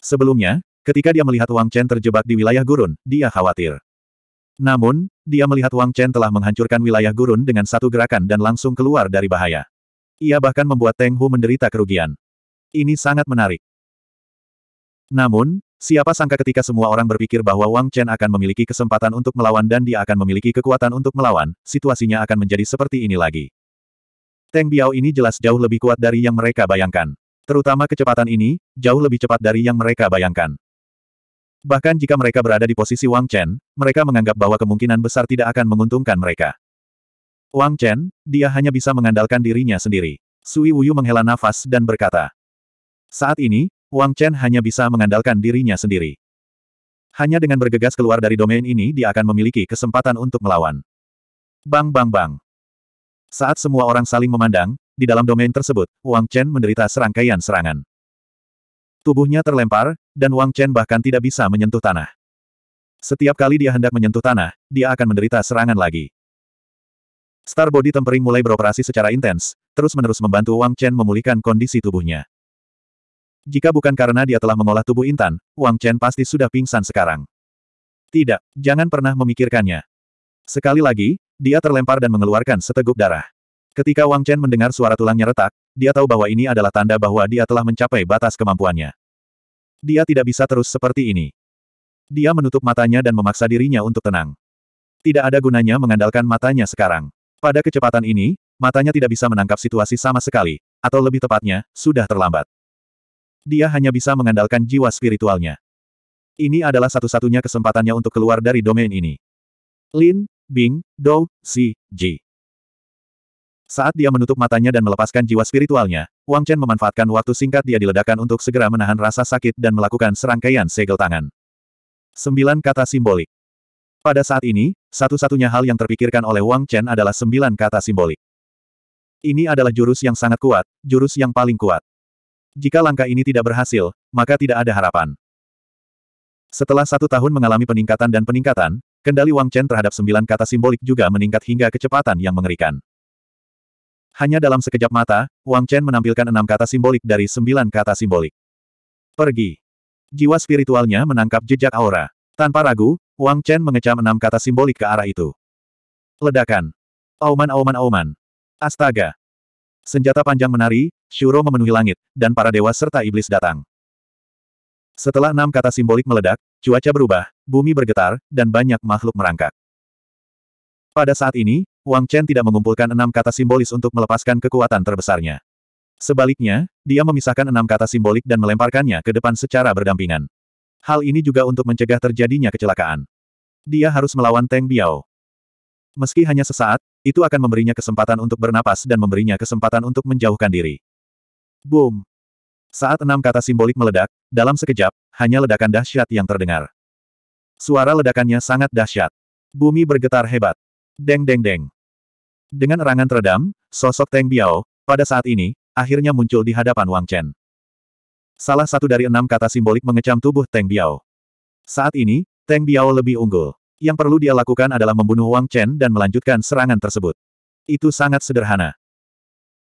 Sebelumnya, ketika dia melihat Wang Chen terjebak di wilayah gurun, dia khawatir. Namun, dia melihat Wang Chen telah menghancurkan wilayah gurun dengan satu gerakan dan langsung keluar dari bahaya. Ia bahkan membuat Teng Hu menderita kerugian. Ini sangat menarik. Namun, siapa sangka ketika semua orang berpikir bahwa Wang Chen akan memiliki kesempatan untuk melawan dan dia akan memiliki kekuatan untuk melawan, situasinya akan menjadi seperti ini lagi. Teng Biao ini jelas jauh lebih kuat dari yang mereka bayangkan. Terutama kecepatan ini, jauh lebih cepat dari yang mereka bayangkan. Bahkan jika mereka berada di posisi Wang Chen, mereka menganggap bahwa kemungkinan besar tidak akan menguntungkan mereka. Wang Chen, dia hanya bisa mengandalkan dirinya sendiri. Sui Wuyu menghela nafas dan berkata. Saat ini, Wang Chen hanya bisa mengandalkan dirinya sendiri. Hanya dengan bergegas keluar dari domain ini dia akan memiliki kesempatan untuk melawan. Bang bang bang. Saat semua orang saling memandang, di dalam domain tersebut, Wang Chen menderita serangkaian serangan. Tubuhnya terlempar, dan Wang Chen bahkan tidak bisa menyentuh tanah. Setiap kali dia hendak menyentuh tanah, dia akan menderita serangan lagi. Star Body Tempering mulai beroperasi secara intens, terus-menerus membantu Wang Chen memulihkan kondisi tubuhnya. Jika bukan karena dia telah mengolah tubuh Intan, Wang Chen pasti sudah pingsan sekarang. Tidak, jangan pernah memikirkannya. Sekali lagi, dia terlempar dan mengeluarkan seteguk darah. Ketika Wang Chen mendengar suara tulangnya retak, dia tahu bahwa ini adalah tanda bahwa dia telah mencapai batas kemampuannya. Dia tidak bisa terus seperti ini. Dia menutup matanya dan memaksa dirinya untuk tenang. Tidak ada gunanya mengandalkan matanya sekarang. Pada kecepatan ini, matanya tidak bisa menangkap situasi sama sekali, atau lebih tepatnya, sudah terlambat. Dia hanya bisa mengandalkan jiwa spiritualnya. Ini adalah satu-satunya kesempatannya untuk keluar dari domain ini. Lin, Bing, Dou, Si, Ji. Saat dia menutup matanya dan melepaskan jiwa spiritualnya, Wang Chen memanfaatkan waktu singkat dia diledakkan untuk segera menahan rasa sakit dan melakukan serangkaian segel tangan. Sembilan kata simbolik. Pada saat ini, satu-satunya hal yang terpikirkan oleh Wang Chen adalah sembilan kata simbolik. Ini adalah jurus yang sangat kuat, jurus yang paling kuat. Jika langkah ini tidak berhasil, maka tidak ada harapan. Setelah satu tahun mengalami peningkatan dan peningkatan, Kendali Wang Chen terhadap sembilan kata simbolik juga meningkat hingga kecepatan yang mengerikan. Hanya dalam sekejap mata, Wang Chen menampilkan enam kata simbolik dari sembilan kata simbolik. Pergi. Jiwa spiritualnya menangkap jejak aura. Tanpa ragu, Wang Chen mengecam enam kata simbolik ke arah itu. Ledakan. Auman auman auman. Astaga. Senjata panjang menari, Shuro memenuhi langit, dan para dewa serta iblis datang. Setelah enam kata simbolik meledak, Cuaca berubah, bumi bergetar, dan banyak makhluk merangkak. Pada saat ini, Wang Chen tidak mengumpulkan enam kata simbolis untuk melepaskan kekuatan terbesarnya. Sebaliknya, dia memisahkan enam kata simbolik dan melemparkannya ke depan secara berdampingan. Hal ini juga untuk mencegah terjadinya kecelakaan. Dia harus melawan Teng Biao. Meski hanya sesaat, itu akan memberinya kesempatan untuk bernapas dan memberinya kesempatan untuk menjauhkan diri. Boom! Saat enam kata simbolik meledak, dalam sekejap, hanya ledakan dahsyat yang terdengar. Suara ledakannya sangat dahsyat. Bumi bergetar hebat. Deng deng deng. Dengan erangan teredam, sosok Teng Biao, pada saat ini, akhirnya muncul di hadapan Wang Chen. Salah satu dari enam kata simbolik mengecam tubuh Teng Biao. Saat ini, Teng Biao lebih unggul. Yang perlu dia lakukan adalah membunuh Wang Chen dan melanjutkan serangan tersebut. Itu sangat sederhana.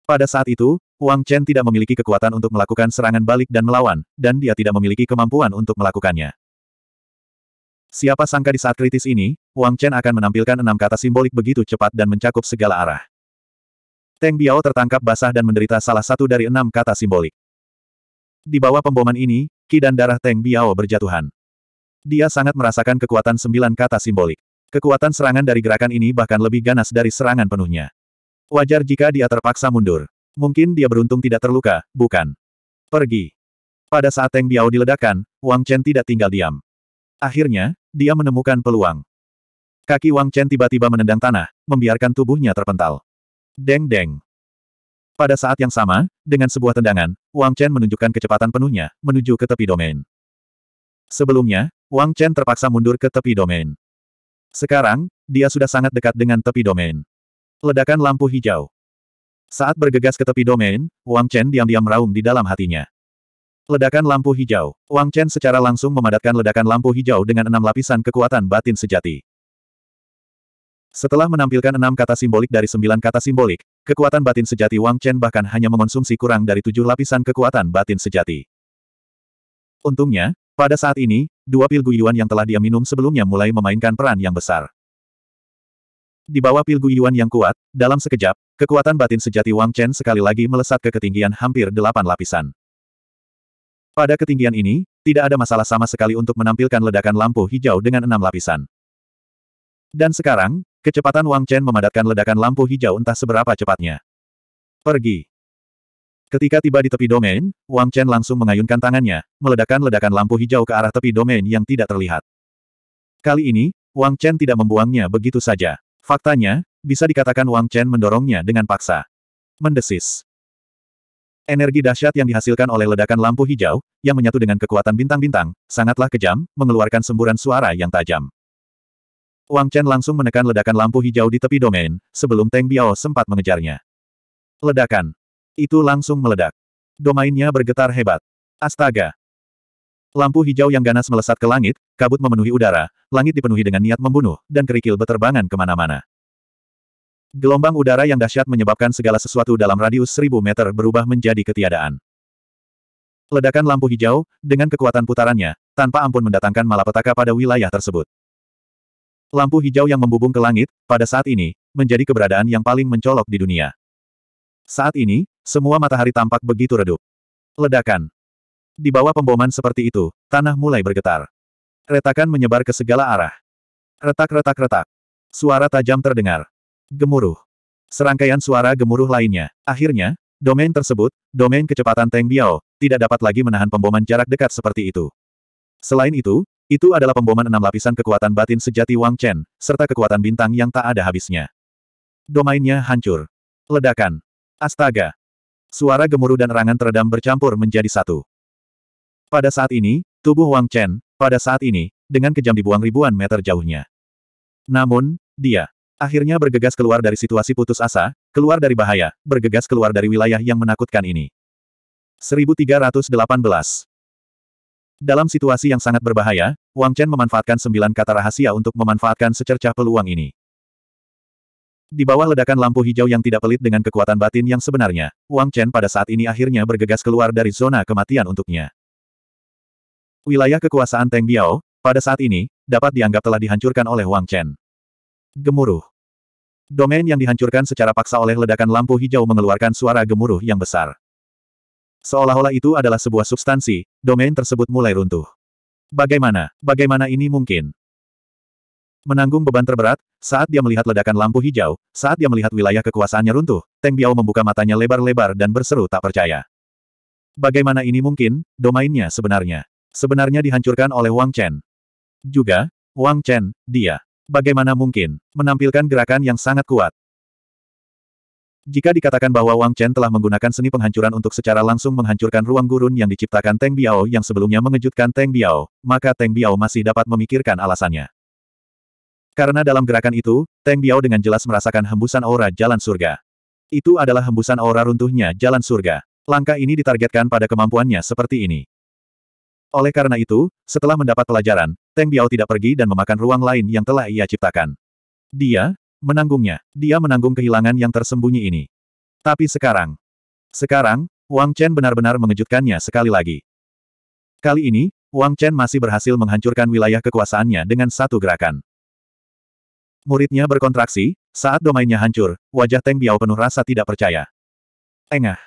Pada saat itu, Wang Chen tidak memiliki kekuatan untuk melakukan serangan balik dan melawan, dan dia tidak memiliki kemampuan untuk melakukannya. Siapa sangka di saat kritis ini, Wang Chen akan menampilkan enam kata simbolik begitu cepat dan mencakup segala arah. Teng Biao tertangkap basah dan menderita salah satu dari enam kata simbolik. Di bawah pemboman ini, ki dan darah Teng Biao berjatuhan. Dia sangat merasakan kekuatan sembilan kata simbolik. Kekuatan serangan dari gerakan ini bahkan lebih ganas dari serangan penuhnya. Wajar jika dia terpaksa mundur. Mungkin dia beruntung tidak terluka, bukan? Pergi. Pada saat Teng Biao diledakkan, Wang Chen tidak tinggal diam. Akhirnya, dia menemukan peluang. Kaki Wang Chen tiba-tiba menendang tanah, membiarkan tubuhnya terpental. Deng-deng. Pada saat yang sama, dengan sebuah tendangan, Wang Chen menunjukkan kecepatan penuhnya, menuju ke tepi domain. Sebelumnya, Wang Chen terpaksa mundur ke tepi domain. Sekarang, dia sudah sangat dekat dengan tepi domain. Ledakan lampu hijau. Saat bergegas ke tepi domain, Wang Chen diam-diam meraung di dalam hatinya. Ledakan lampu hijau. Wang Chen secara langsung memadatkan ledakan lampu hijau dengan enam lapisan kekuatan batin sejati. Setelah menampilkan enam kata simbolik dari sembilan kata simbolik, kekuatan batin sejati Wang Chen bahkan hanya mengonsumsi kurang dari tujuh lapisan kekuatan batin sejati. Untungnya, pada saat ini, dua pil guyuan yang telah dia minum sebelumnya mulai memainkan peran yang besar. Di bawah pilgu Yuan yang kuat, dalam sekejap, kekuatan batin sejati Wang Chen sekali lagi melesat ke ketinggian hampir delapan lapisan. Pada ketinggian ini, tidak ada masalah sama sekali untuk menampilkan ledakan lampu hijau dengan enam lapisan. Dan sekarang, kecepatan Wang Chen memadatkan ledakan lampu hijau entah seberapa cepatnya. Pergi. Ketika tiba di tepi domain, Wang Chen langsung mengayunkan tangannya, meledakkan ledakan lampu hijau ke arah tepi domain yang tidak terlihat. Kali ini, Wang Chen tidak membuangnya begitu saja. Faktanya, bisa dikatakan Wang Chen mendorongnya dengan paksa. Mendesis. Energi dahsyat yang dihasilkan oleh ledakan lampu hijau, yang menyatu dengan kekuatan bintang-bintang, sangatlah kejam, mengeluarkan semburan suara yang tajam. Wang Chen langsung menekan ledakan lampu hijau di tepi domain, sebelum Teng Biao sempat mengejarnya. Ledakan. Itu langsung meledak. Domainnya bergetar hebat. Astaga. Lampu hijau yang ganas melesat ke langit, kabut memenuhi udara, langit dipenuhi dengan niat membunuh, dan kerikil beterbangan kemana-mana. Gelombang udara yang dahsyat menyebabkan segala sesuatu dalam radius seribu meter berubah menjadi ketiadaan. Ledakan lampu hijau, dengan kekuatan putarannya, tanpa ampun mendatangkan malapetaka pada wilayah tersebut. Lampu hijau yang membubung ke langit, pada saat ini, menjadi keberadaan yang paling mencolok di dunia. Saat ini, semua matahari tampak begitu redup. Ledakan. Di bawah pemboman seperti itu, tanah mulai bergetar. Retakan menyebar ke segala arah. Retak-retak-retak. Suara tajam terdengar. Gemuruh. Serangkaian suara gemuruh lainnya. Akhirnya, domain tersebut, domain kecepatan Teng Biao, tidak dapat lagi menahan pemboman jarak dekat seperti itu. Selain itu, itu adalah pemboman enam lapisan kekuatan batin sejati Wang Chen, serta kekuatan bintang yang tak ada habisnya. Domainnya hancur. Ledakan. Astaga. Suara gemuruh dan erangan teredam bercampur menjadi satu. Pada saat ini, tubuh Wang Chen, pada saat ini, dengan kejam dibuang ribuan meter jauhnya. Namun, dia akhirnya bergegas keluar dari situasi putus asa, keluar dari bahaya, bergegas keluar dari wilayah yang menakutkan ini. 1318 Dalam situasi yang sangat berbahaya, Wang Chen memanfaatkan sembilan kata rahasia untuk memanfaatkan secercah peluang ini. Di bawah ledakan lampu hijau yang tidak pelit dengan kekuatan batin yang sebenarnya, Wang Chen pada saat ini akhirnya bergegas keluar dari zona kematian untuknya. Wilayah kekuasaan Teng Biao, pada saat ini, dapat dianggap telah dihancurkan oleh Wang Chen. Gemuruh. Domain yang dihancurkan secara paksa oleh ledakan lampu hijau mengeluarkan suara gemuruh yang besar. Seolah-olah itu adalah sebuah substansi, domain tersebut mulai runtuh. Bagaimana, bagaimana ini mungkin? Menanggung beban terberat, saat dia melihat ledakan lampu hijau, saat dia melihat wilayah kekuasaannya runtuh, Teng Biao membuka matanya lebar-lebar dan berseru tak percaya. Bagaimana ini mungkin, domainnya sebenarnya? Sebenarnya dihancurkan oleh Wang Chen. Juga, Wang Chen, dia. Bagaimana mungkin, menampilkan gerakan yang sangat kuat. Jika dikatakan bahwa Wang Chen telah menggunakan seni penghancuran untuk secara langsung menghancurkan ruang gurun yang diciptakan Teng Biao yang sebelumnya mengejutkan Teng Biao, maka Teng Biao masih dapat memikirkan alasannya. Karena dalam gerakan itu, Teng Biao dengan jelas merasakan hembusan aura jalan surga. Itu adalah hembusan aura runtuhnya jalan surga. Langkah ini ditargetkan pada kemampuannya seperti ini. Oleh karena itu, setelah mendapat pelajaran, Teng Biao tidak pergi dan memakan ruang lain yang telah ia ciptakan. Dia, menanggungnya. Dia menanggung kehilangan yang tersembunyi ini. Tapi sekarang, sekarang, Wang Chen benar-benar mengejutkannya sekali lagi. Kali ini, Wang Chen masih berhasil menghancurkan wilayah kekuasaannya dengan satu gerakan. Muridnya berkontraksi, saat domainnya hancur, wajah Teng Biao penuh rasa tidak percaya. Engah,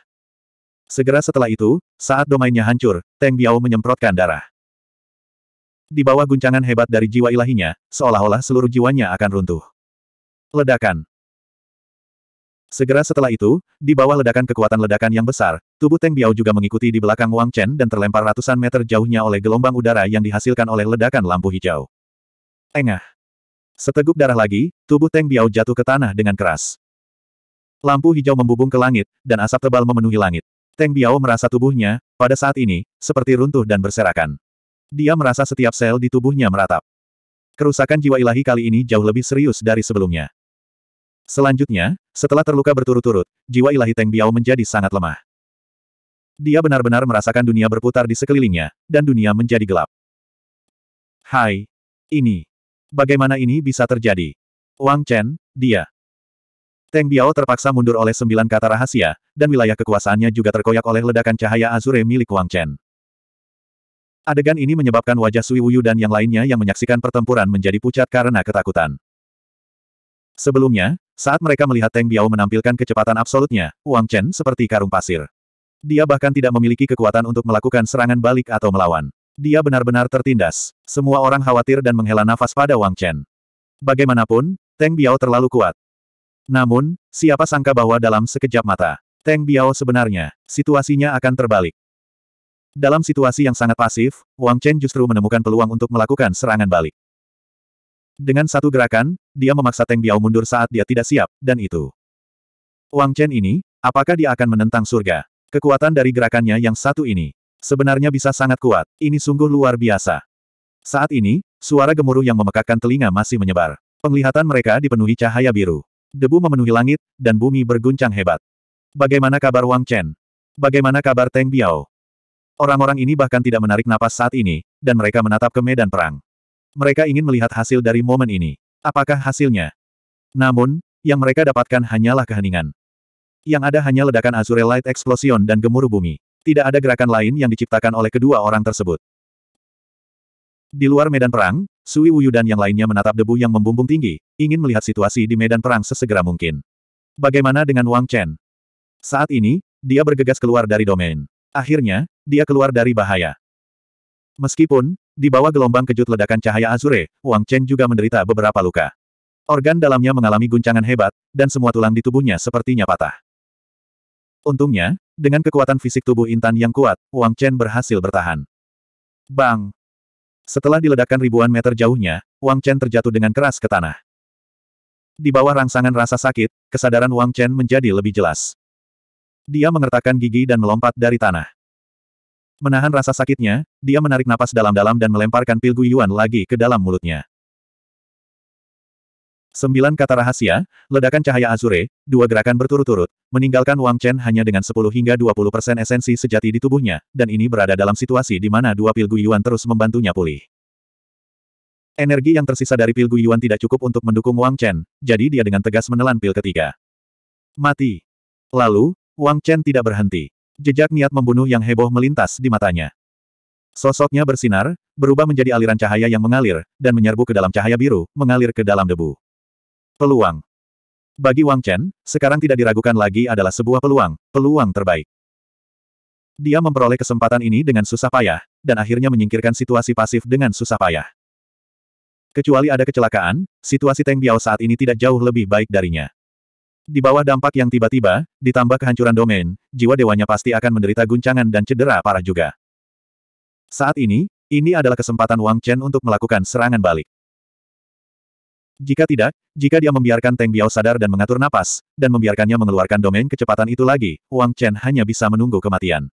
Segera setelah itu, saat domainnya hancur, Teng Biao menyemprotkan darah. Di bawah guncangan hebat dari jiwa ilahinya, seolah-olah seluruh jiwanya akan runtuh. Ledakan. Segera setelah itu, di bawah ledakan kekuatan ledakan yang besar, tubuh Teng Biao juga mengikuti di belakang Wang Chen dan terlempar ratusan meter jauhnya oleh gelombang udara yang dihasilkan oleh ledakan lampu hijau. Engah. Seteguk darah lagi, tubuh Teng Biao jatuh ke tanah dengan keras. Lampu hijau membubung ke langit, dan asap tebal memenuhi langit. Teng Biao merasa tubuhnya, pada saat ini, seperti runtuh dan berserakan. Dia merasa setiap sel di tubuhnya meratap. Kerusakan jiwa ilahi kali ini jauh lebih serius dari sebelumnya. Selanjutnya, setelah terluka berturut-turut, jiwa ilahi Teng Biao menjadi sangat lemah. Dia benar-benar merasakan dunia berputar di sekelilingnya, dan dunia menjadi gelap. Hai! Ini! Bagaimana ini bisa terjadi? Wang Chen, dia. Teng Biao terpaksa mundur oleh sembilan kata rahasia, dan wilayah kekuasaannya juga terkoyak oleh ledakan cahaya azure milik Wang Chen. Adegan ini menyebabkan wajah Sui Wuyu dan yang lainnya yang menyaksikan pertempuran menjadi pucat karena ketakutan. Sebelumnya, saat mereka melihat Teng Biao menampilkan kecepatan absolutnya, Wang Chen seperti karung pasir. Dia bahkan tidak memiliki kekuatan untuk melakukan serangan balik atau melawan. Dia benar-benar tertindas. Semua orang khawatir dan menghela nafas pada Wang Chen. Bagaimanapun, Teng Biao terlalu kuat. Namun, siapa sangka bahwa dalam sekejap mata, Teng Biao sebenarnya, situasinya akan terbalik. Dalam situasi yang sangat pasif, Wang Chen justru menemukan peluang untuk melakukan serangan balik. Dengan satu gerakan, dia memaksa Teng Biao mundur saat dia tidak siap, dan itu. Wang Chen ini, apakah dia akan menentang surga? Kekuatan dari gerakannya yang satu ini, sebenarnya bisa sangat kuat, ini sungguh luar biasa. Saat ini, suara gemuruh yang memekakkan telinga masih menyebar. Penglihatan mereka dipenuhi cahaya biru. Debu memenuhi langit, dan bumi berguncang hebat. Bagaimana kabar Wang Chen? Bagaimana kabar Teng Biao? Orang-orang ini bahkan tidak menarik napas saat ini, dan mereka menatap ke medan perang. Mereka ingin melihat hasil dari momen ini. Apakah hasilnya? Namun, yang mereka dapatkan hanyalah keheningan. Yang ada hanya ledakan Azure Light Explosion dan gemuruh bumi. Tidak ada gerakan lain yang diciptakan oleh kedua orang tersebut. Di luar medan perang, Sui Wuyu dan yang lainnya menatap debu yang membumbung tinggi, ingin melihat situasi di medan perang sesegera mungkin. Bagaimana dengan Wang Chen? Saat ini, dia bergegas keluar dari domain. Akhirnya, dia keluar dari bahaya. Meskipun, di bawah gelombang kejut ledakan cahaya azure, Wang Chen juga menderita beberapa luka. Organ dalamnya mengalami guncangan hebat, dan semua tulang di tubuhnya sepertinya patah. Untungnya, dengan kekuatan fisik tubuh Intan yang kuat, Wang Chen berhasil bertahan. Bang! Setelah diledakkan ribuan meter jauhnya, Wang Chen terjatuh dengan keras ke tanah. Di bawah rangsangan rasa sakit, kesadaran Wang Chen menjadi lebih jelas. Dia mengertakkan gigi dan melompat dari tanah. Menahan rasa sakitnya, dia menarik napas dalam-dalam dan melemparkan pil Guiyuan lagi ke dalam mulutnya. Sembilan kata rahasia, ledakan cahaya azure, dua gerakan berturut-turut, meninggalkan Wang Chen hanya dengan 10 hingga 20 persen esensi sejati di tubuhnya, dan ini berada dalam situasi di mana dua pil Guyuan terus membantunya pulih. Energi yang tersisa dari pil Guyuan tidak cukup untuk mendukung Wang Chen, jadi dia dengan tegas menelan pil ketiga. Mati. Lalu, Wang Chen tidak berhenti. Jejak niat membunuh yang heboh melintas di matanya. Sosoknya bersinar, berubah menjadi aliran cahaya yang mengalir, dan menyerbu ke dalam cahaya biru, mengalir ke dalam debu. Peluang. Bagi Wang Chen, sekarang tidak diragukan lagi adalah sebuah peluang, peluang terbaik. Dia memperoleh kesempatan ini dengan susah payah, dan akhirnya menyingkirkan situasi pasif dengan susah payah. Kecuali ada kecelakaan, situasi Teng Biao saat ini tidak jauh lebih baik darinya. Di bawah dampak yang tiba-tiba, ditambah kehancuran domain, jiwa dewanya pasti akan menderita guncangan dan cedera parah juga. Saat ini, ini adalah kesempatan Wang Chen untuk melakukan serangan balik. Jika tidak, jika dia membiarkan Teng Biao sadar dan mengatur napas, dan membiarkannya mengeluarkan domain kecepatan itu lagi, Wang Chen hanya bisa menunggu kematian.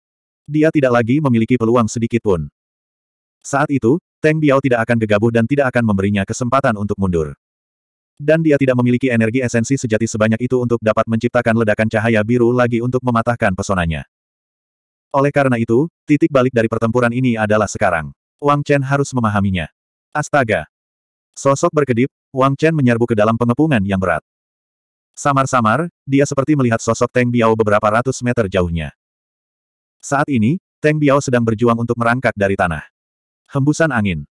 Dia tidak lagi memiliki peluang sedikit pun. Saat itu, Teng Biao tidak akan gegabah dan tidak akan memberinya kesempatan untuk mundur. Dan dia tidak memiliki energi esensi sejati sebanyak itu untuk dapat menciptakan ledakan cahaya biru lagi untuk mematahkan pesonanya. Oleh karena itu, titik balik dari pertempuran ini adalah sekarang. Wang Chen harus memahaminya. Astaga, Sosok berkedip, Wang Chen menyerbu ke dalam pengepungan yang berat. Samar-samar, dia seperti melihat sosok Teng Biao beberapa ratus meter jauhnya. Saat ini, Teng Biao sedang berjuang untuk merangkak dari tanah. Hembusan angin.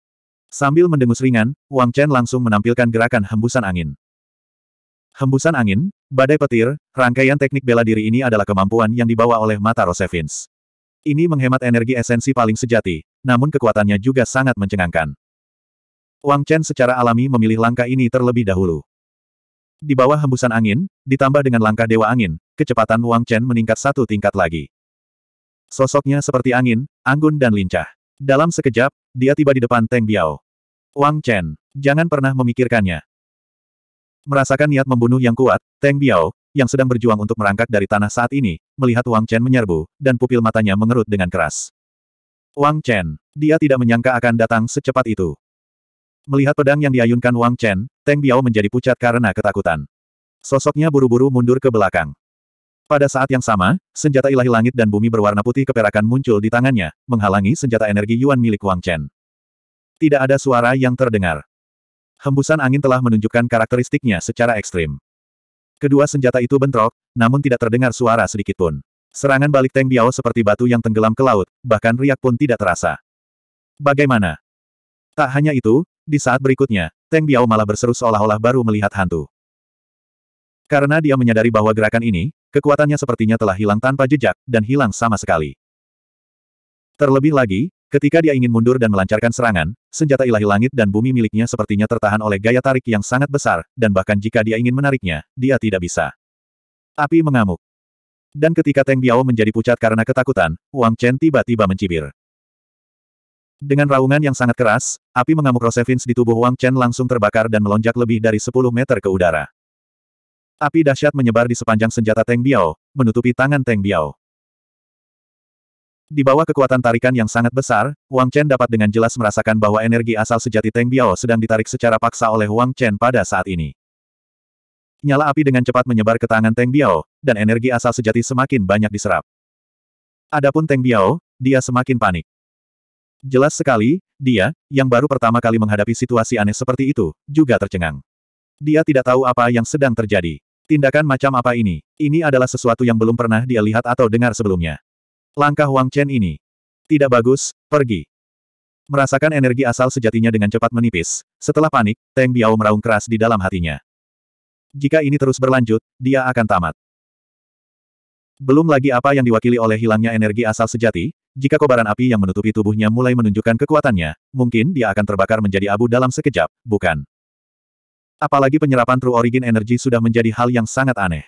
Sambil mendengus ringan, Wang Chen langsung menampilkan gerakan hembusan angin. Hembusan angin, badai petir, rangkaian teknik bela diri ini adalah kemampuan yang dibawa oleh mata Rosevins. Ini menghemat energi esensi paling sejati, namun kekuatannya juga sangat mencengangkan. Wang Chen secara alami memilih langkah ini terlebih dahulu. Di bawah hembusan angin, ditambah dengan langkah Dewa Angin, kecepatan Wang Chen meningkat satu tingkat lagi. Sosoknya seperti angin, anggun dan lincah. Dalam sekejap, dia tiba di depan Teng Biao. Wang Chen, jangan pernah memikirkannya. Merasakan niat membunuh yang kuat, Teng Biao, yang sedang berjuang untuk merangkak dari tanah saat ini, melihat Wang Chen menyerbu, dan pupil matanya mengerut dengan keras. Wang Chen, dia tidak menyangka akan datang secepat itu. Melihat pedang yang diayunkan Wang Chen, Teng Biao menjadi pucat karena ketakutan. Sosoknya buru-buru mundur ke belakang. Pada saat yang sama, senjata ilahi langit dan bumi berwarna putih keperakan muncul di tangannya, menghalangi senjata energi Yuan milik Wang Chen. Tidak ada suara yang terdengar. Hembusan angin telah menunjukkan karakteristiknya secara ekstrim. Kedua senjata itu bentrok, namun tidak terdengar suara sedikit pun. Serangan balik Teng Biao seperti batu yang tenggelam ke laut, bahkan riak pun tidak terasa. Bagaimana? Tak hanya itu, di saat berikutnya, Teng Biao malah berseru seolah-olah baru melihat hantu. Karena dia menyadari bahwa gerakan ini, kekuatannya sepertinya telah hilang tanpa jejak, dan hilang sama sekali. Terlebih lagi, ketika dia ingin mundur dan melancarkan serangan, senjata ilahi langit dan bumi miliknya sepertinya tertahan oleh gaya tarik yang sangat besar, dan bahkan jika dia ingin menariknya, dia tidak bisa. Api mengamuk. Dan ketika Teng Biao menjadi pucat karena ketakutan, Wang Chen tiba-tiba mencibir. Dengan raungan yang sangat keras, api mengamuk Rosevins di tubuh Wang Chen langsung terbakar dan melonjak lebih dari 10 meter ke udara. Api dahsyat menyebar di sepanjang senjata Teng Biao, menutupi tangan Teng Biao. Di bawah kekuatan tarikan yang sangat besar, Wang Chen dapat dengan jelas merasakan bahwa energi asal sejati Teng Biao sedang ditarik secara paksa oleh Wang Chen pada saat ini. Nyala api dengan cepat menyebar ke tangan Teng Biao, dan energi asal sejati semakin banyak diserap. Adapun Teng Biao, dia semakin panik. Jelas sekali, dia, yang baru pertama kali menghadapi situasi aneh seperti itu, juga tercengang. Dia tidak tahu apa yang sedang terjadi. Tindakan macam apa ini? Ini adalah sesuatu yang belum pernah dia lihat atau dengar sebelumnya. Langkah Wang Chen ini. Tidak bagus, pergi. Merasakan energi asal sejatinya dengan cepat menipis, setelah panik, Teng Biao meraung keras di dalam hatinya. Jika ini terus berlanjut, dia akan tamat. Belum lagi apa yang diwakili oleh hilangnya energi asal sejati, jika kobaran api yang menutupi tubuhnya mulai menunjukkan kekuatannya, mungkin dia akan terbakar menjadi abu dalam sekejap, bukan? Apalagi penyerapan True Origin Energy sudah menjadi hal yang sangat aneh.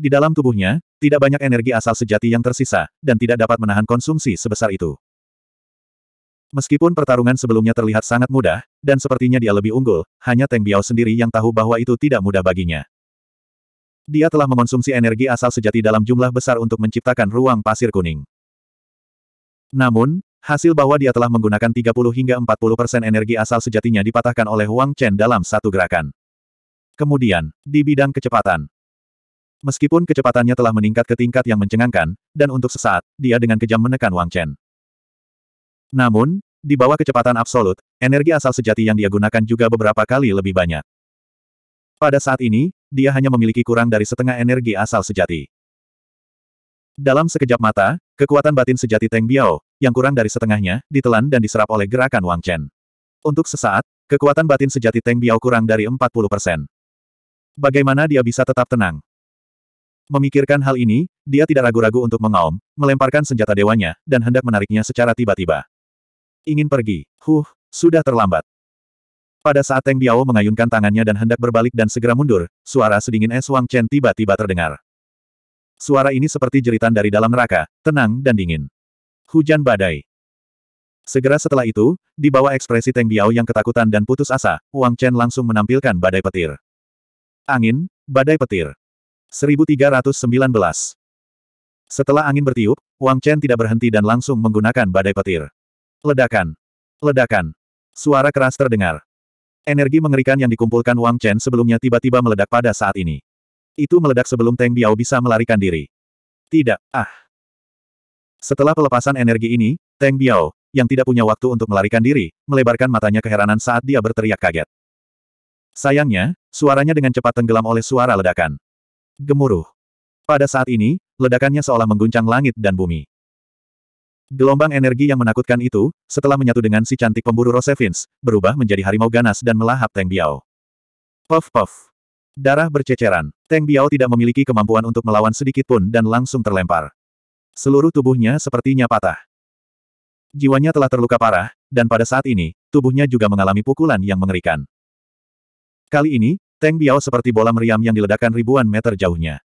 Di dalam tubuhnya, tidak banyak energi asal sejati yang tersisa, dan tidak dapat menahan konsumsi sebesar itu. Meskipun pertarungan sebelumnya terlihat sangat mudah, dan sepertinya dia lebih unggul, hanya Teng Biao sendiri yang tahu bahwa itu tidak mudah baginya. Dia telah mengonsumsi energi asal sejati dalam jumlah besar untuk menciptakan ruang pasir kuning. Namun, hasil bahwa dia telah menggunakan 30 hingga 40 persen energi asal sejatinya dipatahkan oleh Wang Chen dalam satu gerakan. Kemudian, di bidang kecepatan. Meskipun kecepatannya telah meningkat ke tingkat yang mencengangkan, dan untuk sesaat, dia dengan kejam menekan Wang Chen. Namun, di bawah kecepatan absolut, energi asal sejati yang dia gunakan juga beberapa kali lebih banyak. Pada saat ini, dia hanya memiliki kurang dari setengah energi asal sejati. Dalam sekejap mata, kekuatan batin sejati Teng Biao, yang kurang dari setengahnya, ditelan dan diserap oleh gerakan Wang Chen. Untuk sesaat, kekuatan batin sejati Teng Biao kurang dari 40 persen. Bagaimana dia bisa tetap tenang? Memikirkan hal ini, dia tidak ragu-ragu untuk mengaum, melemparkan senjata dewanya, dan hendak menariknya secara tiba-tiba. Ingin pergi. Huh, sudah terlambat. Pada saat Teng Biao mengayunkan tangannya dan hendak berbalik dan segera mundur, suara sedingin es Wang Chen tiba-tiba terdengar. Suara ini seperti jeritan dari dalam neraka, tenang dan dingin. Hujan badai. Segera setelah itu, di bawah ekspresi Teng Biao yang ketakutan dan putus asa, Wang Chen langsung menampilkan badai petir. Angin, badai petir. 1319. Setelah angin bertiup, Wang Chen tidak berhenti dan langsung menggunakan badai petir. Ledakan. Ledakan. Suara keras terdengar. Energi mengerikan yang dikumpulkan Wang Chen sebelumnya tiba-tiba meledak pada saat ini. Itu meledak sebelum Teng Biao bisa melarikan diri. Tidak, ah. Setelah pelepasan energi ini, Teng Biao, yang tidak punya waktu untuk melarikan diri, melebarkan matanya keheranan saat dia berteriak kaget. Sayangnya, suaranya dengan cepat tenggelam oleh suara ledakan. Gemuruh. Pada saat ini, ledakannya seolah mengguncang langit dan bumi. Gelombang energi yang menakutkan itu, setelah menyatu dengan si cantik pemburu Rosevins, berubah menjadi harimau ganas dan melahap Teng Biao. Puff puff. Darah berceceran. Teng Biao tidak memiliki kemampuan untuk melawan sedikitpun dan langsung terlempar. Seluruh tubuhnya sepertinya patah. Jiwanya telah terluka parah, dan pada saat ini, tubuhnya juga mengalami pukulan yang mengerikan. Kali ini, Teng Biao seperti bola meriam yang diledakkan ribuan meter jauhnya.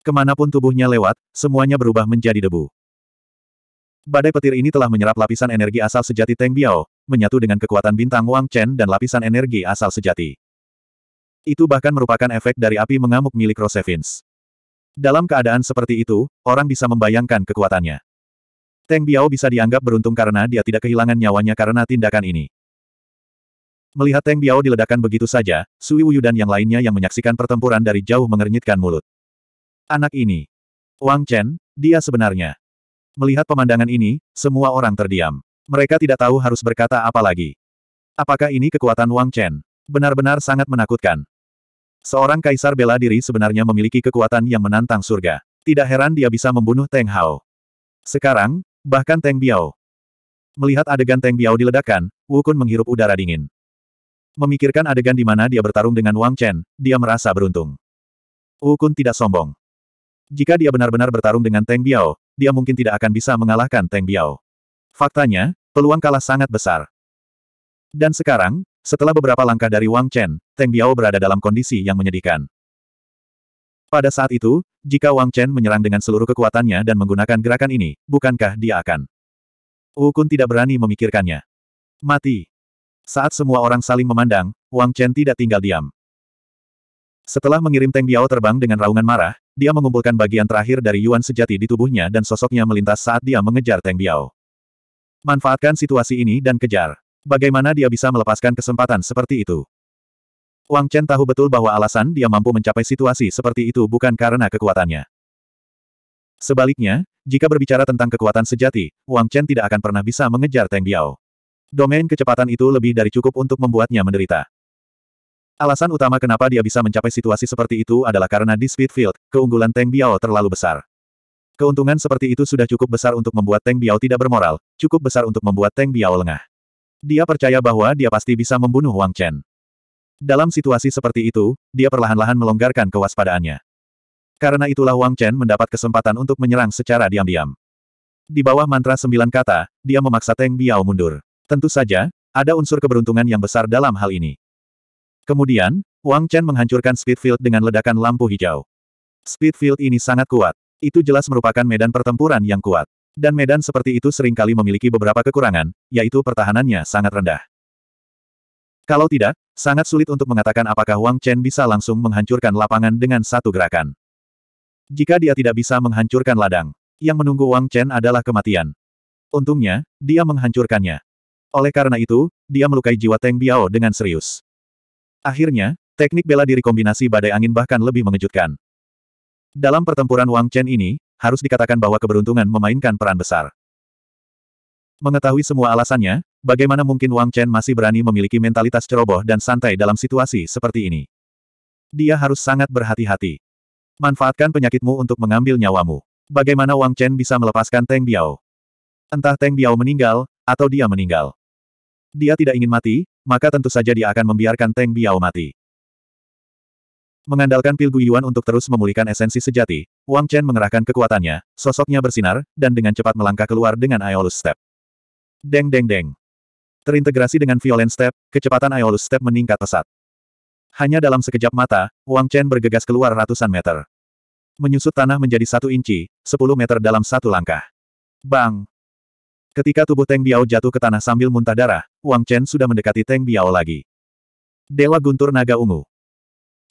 Kemanapun tubuhnya lewat, semuanya berubah menjadi debu. Badai petir ini telah menyerap lapisan energi asal sejati Teng Biao, menyatu dengan kekuatan bintang Wang Chen dan lapisan energi asal sejati. Itu bahkan merupakan efek dari api mengamuk milik Rosevins. Dalam keadaan seperti itu, orang bisa membayangkan kekuatannya. Teng Biao bisa dianggap beruntung karena dia tidak kehilangan nyawanya karena tindakan ini. Melihat Teng Biao diledakkan begitu saja, Sui Wuyu dan yang lainnya yang menyaksikan pertempuran dari jauh mengernyitkan mulut. Anak ini. Wang Chen, dia sebenarnya. Melihat pemandangan ini, semua orang terdiam. Mereka tidak tahu harus berkata apa lagi. Apakah ini kekuatan Wang Chen? Benar-benar sangat menakutkan. Seorang kaisar bela diri sebenarnya memiliki kekuatan yang menantang surga. Tidak heran dia bisa membunuh Teng Hao. Sekarang, bahkan Teng Biao. Melihat adegan Teng Biao diledakkan, Wukun menghirup udara dingin. Memikirkan adegan di mana dia bertarung dengan Wang Chen, dia merasa beruntung. Wukun tidak sombong. Jika dia benar-benar bertarung dengan Teng Biao, dia mungkin tidak akan bisa mengalahkan Teng Biao. Faktanya, peluang kalah sangat besar. Dan sekarang, setelah beberapa langkah dari Wang Chen, Teng Biao berada dalam kondisi yang menyedihkan. Pada saat itu, jika Wang Chen menyerang dengan seluruh kekuatannya dan menggunakan gerakan ini, bukankah dia akan? Wu Kun tidak berani memikirkannya. Mati. Saat semua orang saling memandang, Wang Chen tidak tinggal diam. Setelah mengirim Teng Biao terbang dengan raungan marah, dia mengumpulkan bagian terakhir dari Yuan sejati di tubuhnya dan sosoknya melintas saat dia mengejar Teng Biao. Manfaatkan situasi ini dan kejar. Bagaimana dia bisa melepaskan kesempatan seperti itu? Wang Chen tahu betul bahwa alasan dia mampu mencapai situasi seperti itu bukan karena kekuatannya. Sebaliknya, jika berbicara tentang kekuatan sejati, Wang Chen tidak akan pernah bisa mengejar Teng Biao. Domain kecepatan itu lebih dari cukup untuk membuatnya menderita. Alasan utama kenapa dia bisa mencapai situasi seperti itu adalah karena di speed field, keunggulan Tang Biao terlalu besar. Keuntungan seperti itu sudah cukup besar untuk membuat Tang Biao tidak bermoral, cukup besar untuk membuat Tang Biao lengah. Dia percaya bahwa dia pasti bisa membunuh Wang Chen. Dalam situasi seperti itu, dia perlahan-lahan melonggarkan kewaspadaannya. Karena itulah Wang Chen mendapat kesempatan untuk menyerang secara diam-diam. Di bawah mantra sembilan kata, dia memaksa Tang Biao mundur. Tentu saja, ada unsur keberuntungan yang besar dalam hal ini. Kemudian, Wang Chen menghancurkan Speedfield dengan ledakan lampu hijau. Speedfield ini sangat kuat. Itu jelas merupakan medan pertempuran yang kuat. Dan medan seperti itu seringkali memiliki beberapa kekurangan, yaitu pertahanannya sangat rendah. Kalau tidak, sangat sulit untuk mengatakan apakah Wang Chen bisa langsung menghancurkan lapangan dengan satu gerakan. Jika dia tidak bisa menghancurkan ladang, yang menunggu Wang Chen adalah kematian. Untungnya, dia menghancurkannya. Oleh karena itu, dia melukai jiwa Teng Biao dengan serius. Akhirnya, teknik bela diri kombinasi badai angin bahkan lebih mengejutkan. Dalam pertempuran Wang Chen ini, harus dikatakan bahwa keberuntungan memainkan peran besar. Mengetahui semua alasannya, bagaimana mungkin Wang Chen masih berani memiliki mentalitas ceroboh dan santai dalam situasi seperti ini? Dia harus sangat berhati-hati. Manfaatkan penyakitmu untuk mengambil nyawamu. Bagaimana Wang Chen bisa melepaskan Teng Biao? Entah Teng Biao meninggal, atau dia meninggal dia tidak ingin mati, maka tentu saja dia akan membiarkan Teng Biao mati. Mengandalkan pil Guyuan untuk terus memulihkan esensi sejati, Wang Chen mengerahkan kekuatannya, sosoknya bersinar, dan dengan cepat melangkah keluar dengan Aeolus Step. Deng deng deng. Terintegrasi dengan Violent Step, kecepatan Aeolus Step meningkat pesat. Hanya dalam sekejap mata, Wang Chen bergegas keluar ratusan meter. Menyusut tanah menjadi satu inci, sepuluh meter dalam satu langkah. Bang! Ketika tubuh Teng Biao jatuh ke tanah sambil muntah darah, Wang Chen sudah mendekati Teng Biao lagi. Dewa Guntur Naga Ungu.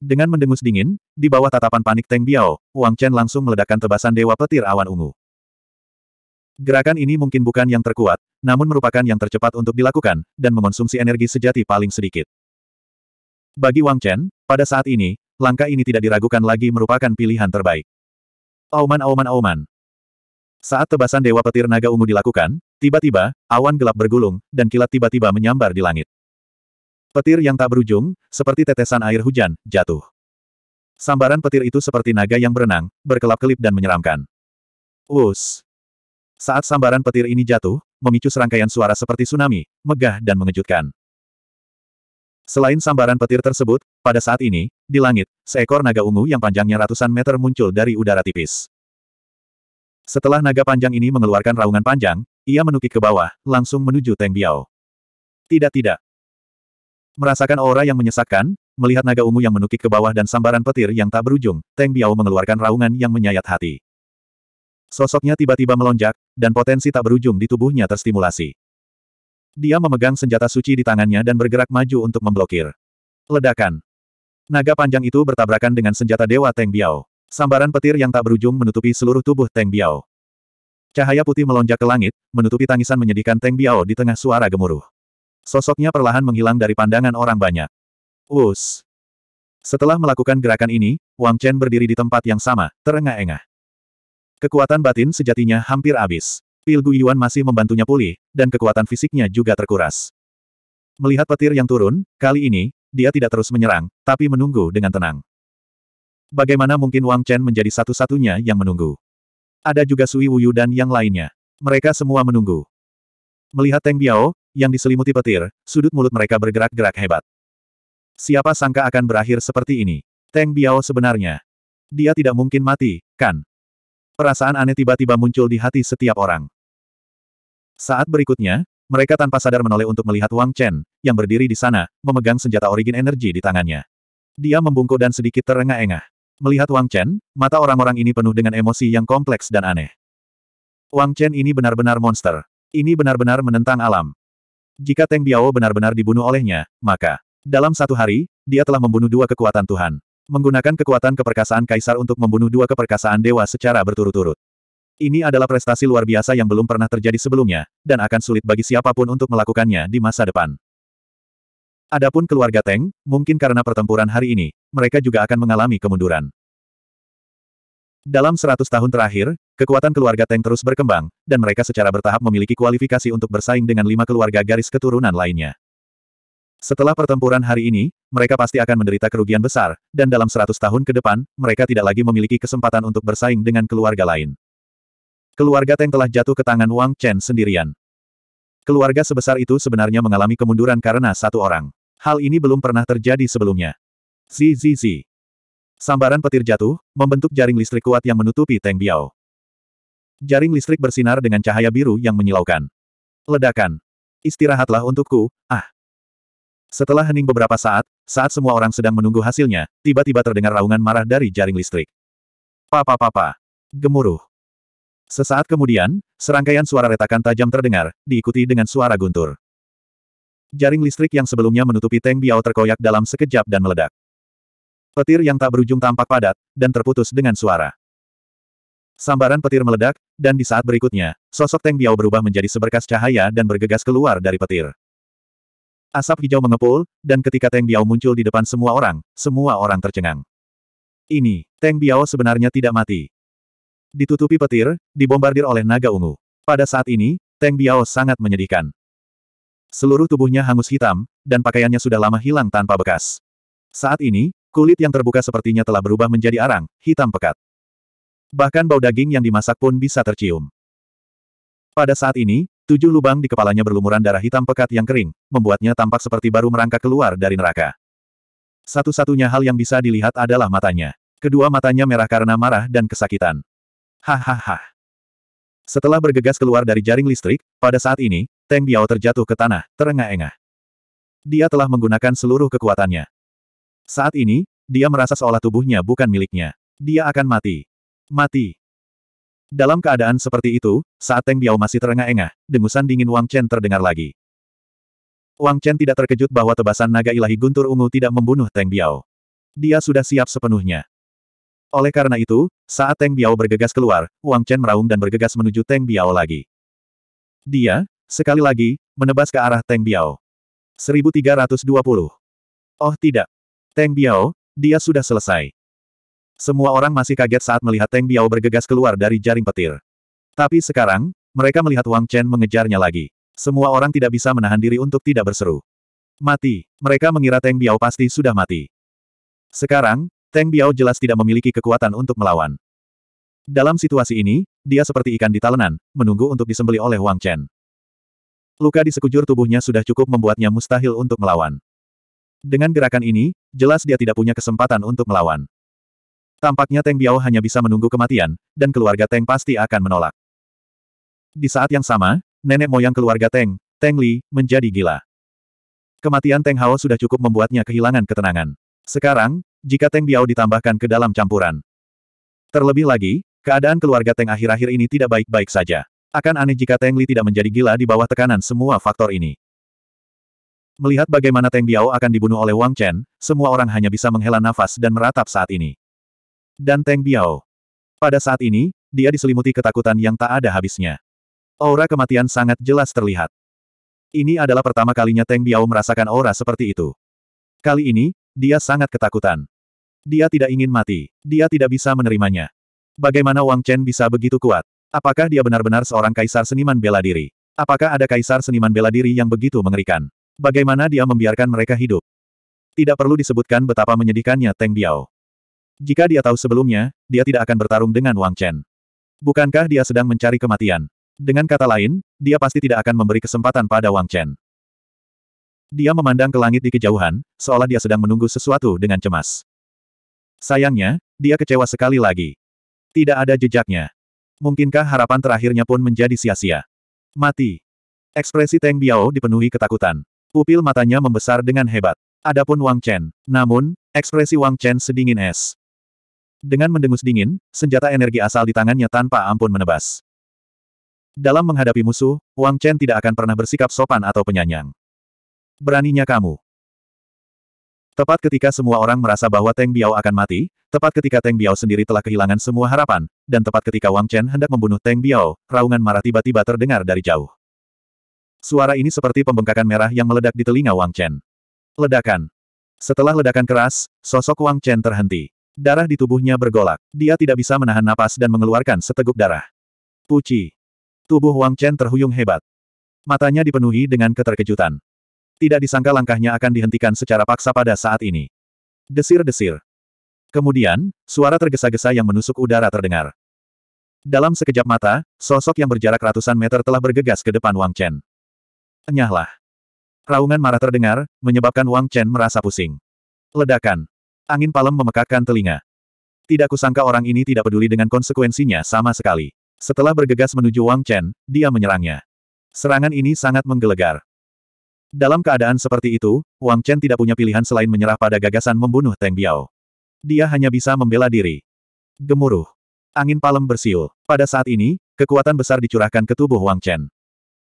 Dengan mendengus dingin, di bawah tatapan panik Teng Biao, Wang Chen langsung meledakkan tebasan Dewa Petir Awan Ungu. Gerakan ini mungkin bukan yang terkuat, namun merupakan yang tercepat untuk dilakukan, dan mengonsumsi energi sejati paling sedikit. Bagi Wang Chen, pada saat ini, langkah ini tidak diragukan lagi merupakan pilihan terbaik. Auman auman auman, saat tebasan Dewa Petir Naga Ungu dilakukan, tiba-tiba, awan gelap bergulung, dan kilat tiba-tiba menyambar di langit. Petir yang tak berujung, seperti tetesan air hujan, jatuh. Sambaran petir itu seperti naga yang berenang, berkelap-kelip dan menyeramkan. Us. Saat sambaran petir ini jatuh, memicu serangkaian suara seperti tsunami, megah dan mengejutkan. Selain sambaran petir tersebut, pada saat ini, di langit, seekor naga ungu yang panjangnya ratusan meter muncul dari udara tipis. Setelah naga panjang ini mengeluarkan raungan panjang, ia menukik ke bawah, langsung menuju Teng Biao. Tidak tidak. Merasakan aura yang menyesakkan, melihat naga ungu yang menukik ke bawah dan sambaran petir yang tak berujung, Teng Biao mengeluarkan raungan yang menyayat hati. Sosoknya tiba-tiba melonjak, dan potensi tak berujung di tubuhnya terstimulasi. Dia memegang senjata suci di tangannya dan bergerak maju untuk memblokir. Ledakan. Naga panjang itu bertabrakan dengan senjata Dewa Teng Biao. Sambaran petir yang tak berujung menutupi seluruh tubuh Teng Biao. Cahaya putih melonjak ke langit, menutupi tangisan menyedihkan Teng Biao di tengah suara gemuruh. Sosoknya perlahan menghilang dari pandangan orang banyak. Us. Setelah melakukan gerakan ini, Wang Chen berdiri di tempat yang sama, terengah-engah. Kekuatan batin sejatinya hampir habis. Pil Guyuan masih membantunya pulih, dan kekuatan fisiknya juga terkuras. Melihat petir yang turun, kali ini, dia tidak terus menyerang, tapi menunggu dengan tenang. Bagaimana mungkin Wang Chen menjadi satu-satunya yang menunggu? Ada juga Sui Wuyu dan yang lainnya. Mereka semua menunggu. Melihat Teng Biao, yang diselimuti petir, sudut mulut mereka bergerak-gerak hebat. Siapa sangka akan berakhir seperti ini? Teng Biao sebenarnya. Dia tidak mungkin mati, kan? Perasaan aneh tiba-tiba muncul di hati setiap orang. Saat berikutnya, mereka tanpa sadar menoleh untuk melihat Wang Chen, yang berdiri di sana, memegang senjata origin energi di tangannya. Dia membungkuk dan sedikit terengah-engah. Melihat Wang Chen, mata orang-orang ini penuh dengan emosi yang kompleks dan aneh. Wang Chen ini benar-benar monster. Ini benar-benar menentang alam. Jika Teng Biao benar-benar dibunuh olehnya, maka dalam satu hari, dia telah membunuh dua kekuatan Tuhan. Menggunakan kekuatan keperkasaan Kaisar untuk membunuh dua keperkasaan dewa secara berturut-turut. Ini adalah prestasi luar biasa yang belum pernah terjadi sebelumnya, dan akan sulit bagi siapapun untuk melakukannya di masa depan. Adapun keluarga Teng, mungkin karena pertempuran hari ini, mereka juga akan mengalami kemunduran. Dalam 100 tahun terakhir, kekuatan keluarga Teng terus berkembang, dan mereka secara bertahap memiliki kualifikasi untuk bersaing dengan lima keluarga garis keturunan lainnya. Setelah pertempuran hari ini, mereka pasti akan menderita kerugian besar, dan dalam 100 tahun ke depan, mereka tidak lagi memiliki kesempatan untuk bersaing dengan keluarga lain. Keluarga Teng telah jatuh ke tangan Wang Chen sendirian. Keluarga sebesar itu sebenarnya mengalami kemunduran karena satu orang. Hal ini belum pernah terjadi sebelumnya. Zizizi. Sambaran petir jatuh, membentuk jaring listrik kuat yang menutupi Teng Biao. Jaring listrik bersinar dengan cahaya biru yang menyilaukan. Ledakan. Istirahatlah untukku, ah. Setelah hening beberapa saat, saat semua orang sedang menunggu hasilnya, tiba-tiba terdengar raungan marah dari jaring listrik. Papa-papa. Gemuruh. Sesaat kemudian, serangkaian suara retakan tajam terdengar, diikuti dengan suara guntur. Jaring listrik yang sebelumnya menutupi Teng Biao terkoyak dalam sekejap dan meledak. Petir yang tak berujung tampak padat, dan terputus dengan suara. Sambaran petir meledak, dan di saat berikutnya, sosok Teng Biao berubah menjadi seberkas cahaya dan bergegas keluar dari petir. Asap hijau mengepul, dan ketika Teng Biao muncul di depan semua orang, semua orang tercengang. Ini, Teng Biao sebenarnya tidak mati. Ditutupi petir, dibombardir oleh naga ungu. Pada saat ini, Teng Biao sangat menyedihkan. Seluruh tubuhnya hangus hitam, dan pakaiannya sudah lama hilang tanpa bekas. Saat ini, kulit yang terbuka sepertinya telah berubah menjadi arang, hitam pekat. Bahkan bau daging yang dimasak pun bisa tercium. Pada saat ini, tujuh lubang di kepalanya berlumuran darah hitam pekat yang kering, membuatnya tampak seperti baru merangkak keluar dari neraka. Satu-satunya hal yang bisa dilihat adalah matanya. Kedua matanya merah karena marah dan kesakitan. Hahaha. Setelah bergegas keluar dari jaring listrik, pada saat ini, Teng Biao terjatuh ke tanah, terengah-engah. Dia telah menggunakan seluruh kekuatannya. Saat ini, dia merasa seolah tubuhnya bukan miliknya. Dia akan mati. Mati. Dalam keadaan seperti itu, saat Teng Biao masih terengah-engah, dengusan dingin Wang Chen terdengar lagi. Wang Chen tidak terkejut bahwa tebasan naga ilahi guntur ungu tidak membunuh Teng Biao. Dia sudah siap sepenuhnya. Oleh karena itu, saat Teng Biao bergegas keluar, Wang Chen meraung dan bergegas menuju Teng Biao lagi. Dia, Sekali lagi, menebas ke arah Teng Biao. 1320. Oh tidak. Teng Biao, dia sudah selesai. Semua orang masih kaget saat melihat Teng Biao bergegas keluar dari jaring petir. Tapi sekarang, mereka melihat Wang Chen mengejarnya lagi. Semua orang tidak bisa menahan diri untuk tidak berseru. Mati. Mereka mengira Teng Biao pasti sudah mati. Sekarang, Teng Biao jelas tidak memiliki kekuatan untuk melawan. Dalam situasi ini, dia seperti ikan di talenan, menunggu untuk disembeli oleh Wang Chen. Luka di sekujur tubuhnya sudah cukup membuatnya mustahil untuk melawan. Dengan gerakan ini, jelas dia tidak punya kesempatan untuk melawan. Tampaknya Teng Biao hanya bisa menunggu kematian, dan keluarga Teng pasti akan menolak. Di saat yang sama, nenek moyang keluarga Teng, Teng Li, menjadi gila. Kematian Teng Hao sudah cukup membuatnya kehilangan ketenangan. Sekarang, jika Teng Biao ditambahkan ke dalam campuran. Terlebih lagi, keadaan keluarga Teng akhir-akhir ini tidak baik-baik saja. Akan aneh jika Teng Li tidak menjadi gila di bawah tekanan semua faktor ini. Melihat bagaimana Teng Biao akan dibunuh oleh Wang Chen, semua orang hanya bisa menghela nafas dan meratap saat ini. Dan Teng Biao. Pada saat ini, dia diselimuti ketakutan yang tak ada habisnya. Aura kematian sangat jelas terlihat. Ini adalah pertama kalinya Teng Biao merasakan aura seperti itu. Kali ini, dia sangat ketakutan. Dia tidak ingin mati. Dia tidak bisa menerimanya. Bagaimana Wang Chen bisa begitu kuat? Apakah dia benar-benar seorang kaisar seniman bela diri? Apakah ada kaisar seniman bela diri yang begitu mengerikan? Bagaimana dia membiarkan mereka hidup? Tidak perlu disebutkan betapa menyedihkannya Teng Biao. Jika dia tahu sebelumnya, dia tidak akan bertarung dengan Wang Chen. Bukankah dia sedang mencari kematian? Dengan kata lain, dia pasti tidak akan memberi kesempatan pada Wang Chen. Dia memandang ke langit di kejauhan, seolah dia sedang menunggu sesuatu dengan cemas. Sayangnya, dia kecewa sekali lagi. Tidak ada jejaknya mungkinkah harapan terakhirnya pun menjadi sia-sia? Mati. Ekspresi Teng Biao dipenuhi ketakutan. Pupil matanya membesar dengan hebat. Adapun Wang Chen. Namun, ekspresi Wang Chen sedingin es. Dengan mendengus dingin, senjata energi asal di tangannya tanpa ampun menebas. Dalam menghadapi musuh, Wang Chen tidak akan pernah bersikap sopan atau penyanyang. Beraninya kamu. Tepat ketika semua orang merasa bahwa Teng Biao akan mati, tepat ketika Teng Biao sendiri telah kehilangan semua harapan, dan tepat ketika Wang Chen hendak membunuh Teng Biao, raungan marah tiba-tiba terdengar dari jauh. Suara ini seperti pembengkakan merah yang meledak di telinga Wang Chen. Ledakan. Setelah ledakan keras, sosok Wang Chen terhenti. Darah di tubuhnya bergolak. Dia tidak bisa menahan napas dan mengeluarkan seteguk darah. Puci. Tubuh Wang Chen terhuyung hebat. Matanya dipenuhi dengan keterkejutan. Tidak disangka langkahnya akan dihentikan secara paksa pada saat ini. Desir-desir. Kemudian, suara tergesa-gesa yang menusuk udara terdengar. Dalam sekejap mata, sosok yang berjarak ratusan meter telah bergegas ke depan Wang Chen. Enyahlah. Raungan marah terdengar, menyebabkan Wang Chen merasa pusing. Ledakan. Angin palem memekakkan telinga. Tidak kusangka orang ini tidak peduli dengan konsekuensinya sama sekali. Setelah bergegas menuju Wang Chen, dia menyerangnya. Serangan ini sangat menggelegar. Dalam keadaan seperti itu, Wang Chen tidak punya pilihan selain menyerah pada gagasan membunuh Teng Biao. Dia hanya bisa membela diri. Gemuruh. Angin palem bersiul. Pada saat ini, kekuatan besar dicurahkan ke tubuh Wang Chen.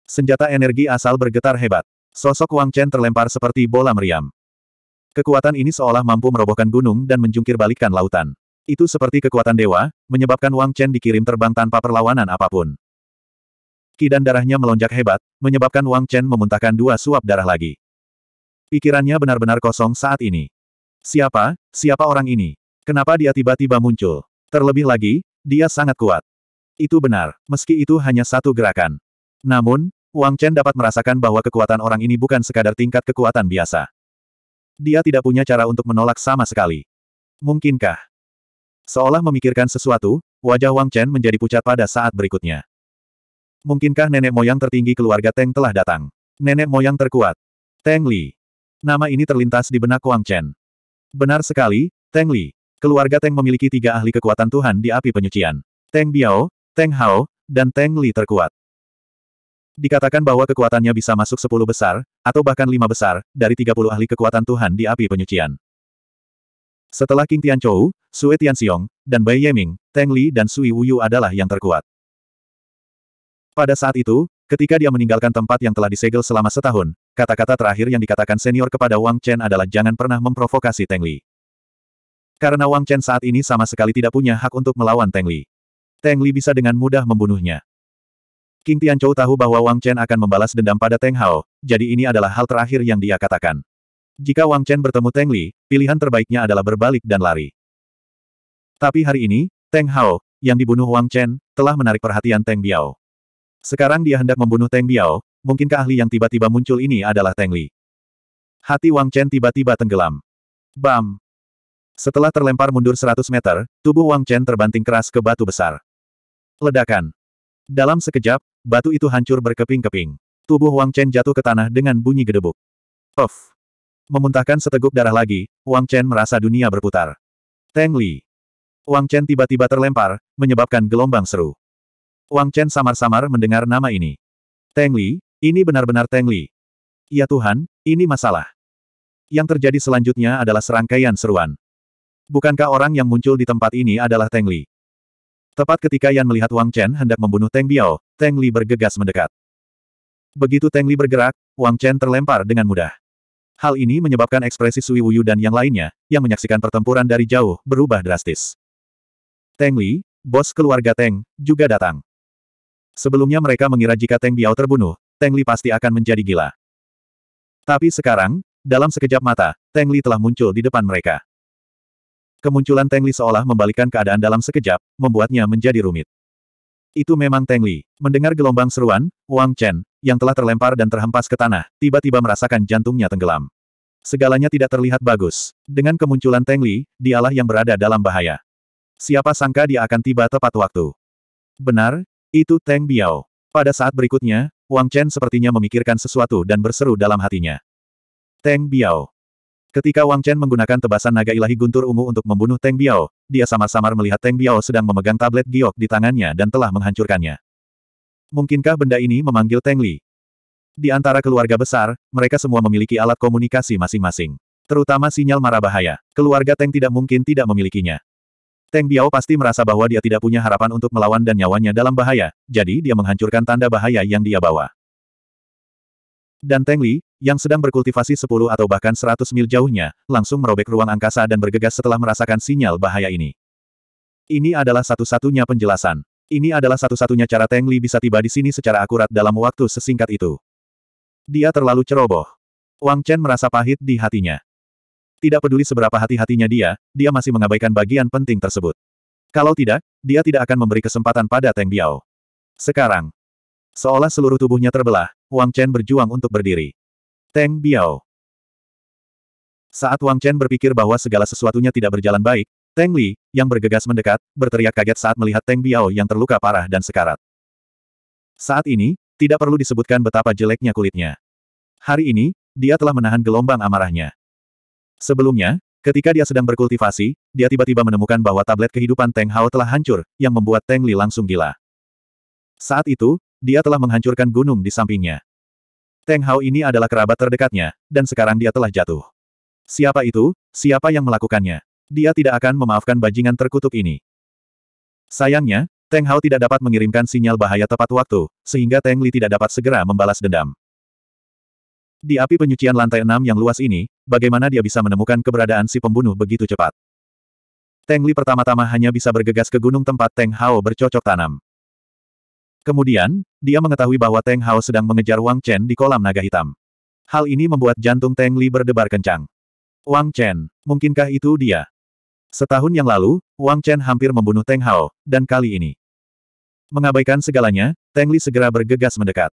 Senjata energi asal bergetar hebat. Sosok Wang Chen terlempar seperti bola meriam. Kekuatan ini seolah mampu merobohkan gunung dan menjungkir balikan lautan. Itu seperti kekuatan dewa, menyebabkan Wang Chen dikirim terbang tanpa perlawanan apapun. Ki dan darahnya melonjak hebat, menyebabkan Wang Chen memuntahkan dua suap darah lagi. Pikirannya benar-benar kosong saat ini. Siapa, siapa orang ini? Kenapa dia tiba-tiba muncul? Terlebih lagi, dia sangat kuat. Itu benar, meski itu hanya satu gerakan. Namun, Wang Chen dapat merasakan bahwa kekuatan orang ini bukan sekadar tingkat kekuatan biasa. Dia tidak punya cara untuk menolak sama sekali. Mungkinkah? Seolah memikirkan sesuatu, wajah Wang Chen menjadi pucat pada saat berikutnya. Mungkinkah nenek moyang tertinggi keluarga Teng telah datang? Nenek moyang terkuat. Teng Li. Nama ini terlintas di benak Wang Chen. Benar sekali, Teng Li. Keluarga Teng memiliki tiga ahli kekuatan Tuhan di api penyucian. Teng Biao, Teng Hao, dan Teng Li terkuat. Dikatakan bahwa kekuatannya bisa masuk sepuluh besar, atau bahkan lima besar, dari tiga puluh ahli kekuatan Tuhan di api penyucian. Setelah King Tian Tianchou, Tian Xiong, dan Bai Yeming, Teng Li dan Sui Wuyu adalah yang terkuat. Pada saat itu, ketika dia meninggalkan tempat yang telah disegel selama setahun, kata-kata terakhir yang dikatakan senior kepada Wang Chen adalah jangan pernah memprovokasi Teng Li. Karena Wang Chen saat ini sama sekali tidak punya hak untuk melawan Teng Li. Teng Li bisa dengan mudah membunuhnya. King Tianchou tahu bahwa Wang Chen akan membalas dendam pada Teng Hao, jadi ini adalah hal terakhir yang dia katakan. Jika Wang Chen bertemu Teng Li, pilihan terbaiknya adalah berbalik dan lari. Tapi hari ini, Teng Hao, yang dibunuh Wang Chen, telah menarik perhatian Teng Biao. Sekarang dia hendak membunuh Teng Biao, mungkinkah ahli yang tiba-tiba muncul ini adalah Teng Li? Hati Wang Chen tiba-tiba tenggelam. Bam! Setelah terlempar mundur 100 meter, tubuh Wang Chen terbanting keras ke batu besar. Ledakan. Dalam sekejap, batu itu hancur berkeping-keping. Tubuh Wang Chen jatuh ke tanah dengan bunyi gedebuk. Puff. Memuntahkan seteguk darah lagi, Wang Chen merasa dunia berputar. Teng Li. Wang Chen tiba-tiba terlempar, menyebabkan gelombang seru. Wang Chen samar-samar mendengar nama ini. Teng Li, ini benar-benar Teng Li. Ya Tuhan, ini masalah. Yang terjadi selanjutnya adalah serangkaian seruan. Bukankah orang yang muncul di tempat ini adalah Teng Li? Tepat ketika Yan melihat Wang Chen hendak membunuh Teng Biao, Teng Li bergegas mendekat. Begitu Teng Li bergerak, Wang Chen terlempar dengan mudah. Hal ini menyebabkan ekspresi Sui Wuyu dan yang lainnya, yang menyaksikan pertempuran dari jauh, berubah drastis. Teng Li, bos keluarga Teng, juga datang. Sebelumnya mereka mengira jika Teng Biao terbunuh, Teng Li pasti akan menjadi gila. Tapi sekarang, dalam sekejap mata, Teng Li telah muncul di depan mereka. Kemunculan Teng Li seolah membalikkan keadaan dalam sekejap, membuatnya menjadi rumit. Itu memang Teng Li. Mendengar gelombang seruan, Wang Chen, yang telah terlempar dan terhempas ke tanah, tiba-tiba merasakan jantungnya tenggelam. Segalanya tidak terlihat bagus. Dengan kemunculan Teng Li, dialah yang berada dalam bahaya. Siapa sangka dia akan tiba tepat waktu. Benar, itu Teng Biao. Pada saat berikutnya, Wang Chen sepertinya memikirkan sesuatu dan berseru dalam hatinya. Teng Biao. Ketika Wang Chen menggunakan tebasan naga ilahi guntur ungu untuk membunuh Teng Biao, dia samar-samar melihat Teng Biao sedang memegang tablet giok di tangannya dan telah menghancurkannya. Mungkinkah benda ini memanggil Teng Li? Di antara keluarga besar, mereka semua memiliki alat komunikasi masing-masing. Terutama sinyal marah bahaya. Keluarga Teng tidak mungkin tidak memilikinya. Teng Biao pasti merasa bahwa dia tidak punya harapan untuk melawan dan nyawanya dalam bahaya, jadi dia menghancurkan tanda bahaya yang dia bawa. Dan Teng Li, yang sedang berkultivasi 10 atau bahkan 100 mil jauhnya, langsung merobek ruang angkasa dan bergegas setelah merasakan sinyal bahaya ini. Ini adalah satu-satunya penjelasan. Ini adalah satu-satunya cara Teng Li bisa tiba di sini secara akurat dalam waktu sesingkat itu. Dia terlalu ceroboh. Wang Chen merasa pahit di hatinya. Tidak peduli seberapa hati-hatinya dia, dia masih mengabaikan bagian penting tersebut. Kalau tidak, dia tidak akan memberi kesempatan pada Teng Biao. Sekarang, seolah seluruh tubuhnya terbelah, Wang Chen berjuang untuk berdiri. Teng Biao. Saat Wang Chen berpikir bahwa segala sesuatunya tidak berjalan baik, Teng Li, yang bergegas mendekat, berteriak kaget saat melihat Teng Biao yang terluka parah dan sekarat. Saat ini, tidak perlu disebutkan betapa jeleknya kulitnya. Hari ini, dia telah menahan gelombang amarahnya. Sebelumnya, ketika dia sedang berkultivasi, dia tiba-tiba menemukan bahwa tablet kehidupan Teng Hao telah hancur, yang membuat Teng Li langsung gila. Saat itu, dia telah menghancurkan gunung di sampingnya. Teng Hao ini adalah kerabat terdekatnya, dan sekarang dia telah jatuh. Siapa itu? Siapa yang melakukannya? Dia tidak akan memaafkan bajingan terkutuk ini. Sayangnya, Teng Hao tidak dapat mengirimkan sinyal bahaya tepat waktu, sehingga Teng Li tidak dapat segera membalas dendam. Di api penyucian lantai enam yang luas ini, bagaimana dia bisa menemukan keberadaan si pembunuh begitu cepat? Teng Li pertama-tama hanya bisa bergegas ke gunung tempat Teng Hao bercocok tanam. Kemudian, dia mengetahui bahwa Teng Hao sedang mengejar Wang Chen di kolam naga hitam. Hal ini membuat jantung Teng Li berdebar kencang. Wang Chen, mungkinkah itu dia? Setahun yang lalu, Wang Chen hampir membunuh Teng Hao, dan kali ini. Mengabaikan segalanya, Teng Li segera bergegas mendekat.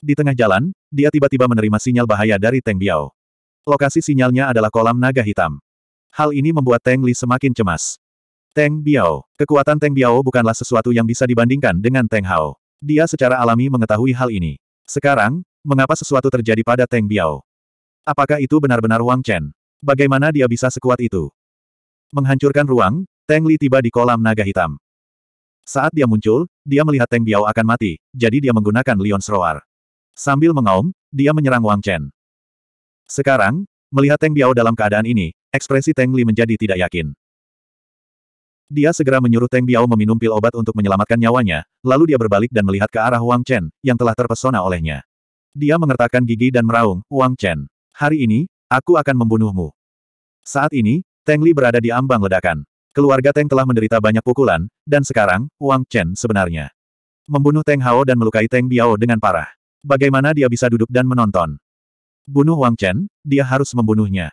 Di tengah jalan, dia tiba-tiba menerima sinyal bahaya dari Teng Biao. Lokasi sinyalnya adalah kolam naga hitam. Hal ini membuat Teng Li semakin cemas. Teng Biao, kekuatan Teng Biao bukanlah sesuatu yang bisa dibandingkan dengan Teng Hao. Dia secara alami mengetahui hal ini. Sekarang, mengapa sesuatu terjadi pada Teng Biao? Apakah itu benar-benar Wang Chen? Bagaimana dia bisa sekuat itu? Menghancurkan ruang, Teng Li tiba di kolam naga hitam. Saat dia muncul, dia melihat Teng Biao akan mati, jadi dia menggunakan Lion's Roar. Sambil mengaum, dia menyerang Wang Chen. Sekarang, melihat Teng Biao dalam keadaan ini, ekspresi Teng Li menjadi tidak yakin. Dia segera menyuruh Teng Biao meminum pil obat untuk menyelamatkan nyawanya, lalu dia berbalik dan melihat ke arah Wang Chen, yang telah terpesona olehnya. Dia mengertakkan gigi dan meraung, Wang Chen, hari ini, aku akan membunuhmu. Saat ini, Teng Li berada di ambang ledakan. Keluarga Teng telah menderita banyak pukulan, dan sekarang, Wang Chen sebenarnya membunuh Teng Hao dan melukai Teng Biao dengan parah. Bagaimana dia bisa duduk dan menonton? Bunuh Wang Chen, dia harus membunuhnya.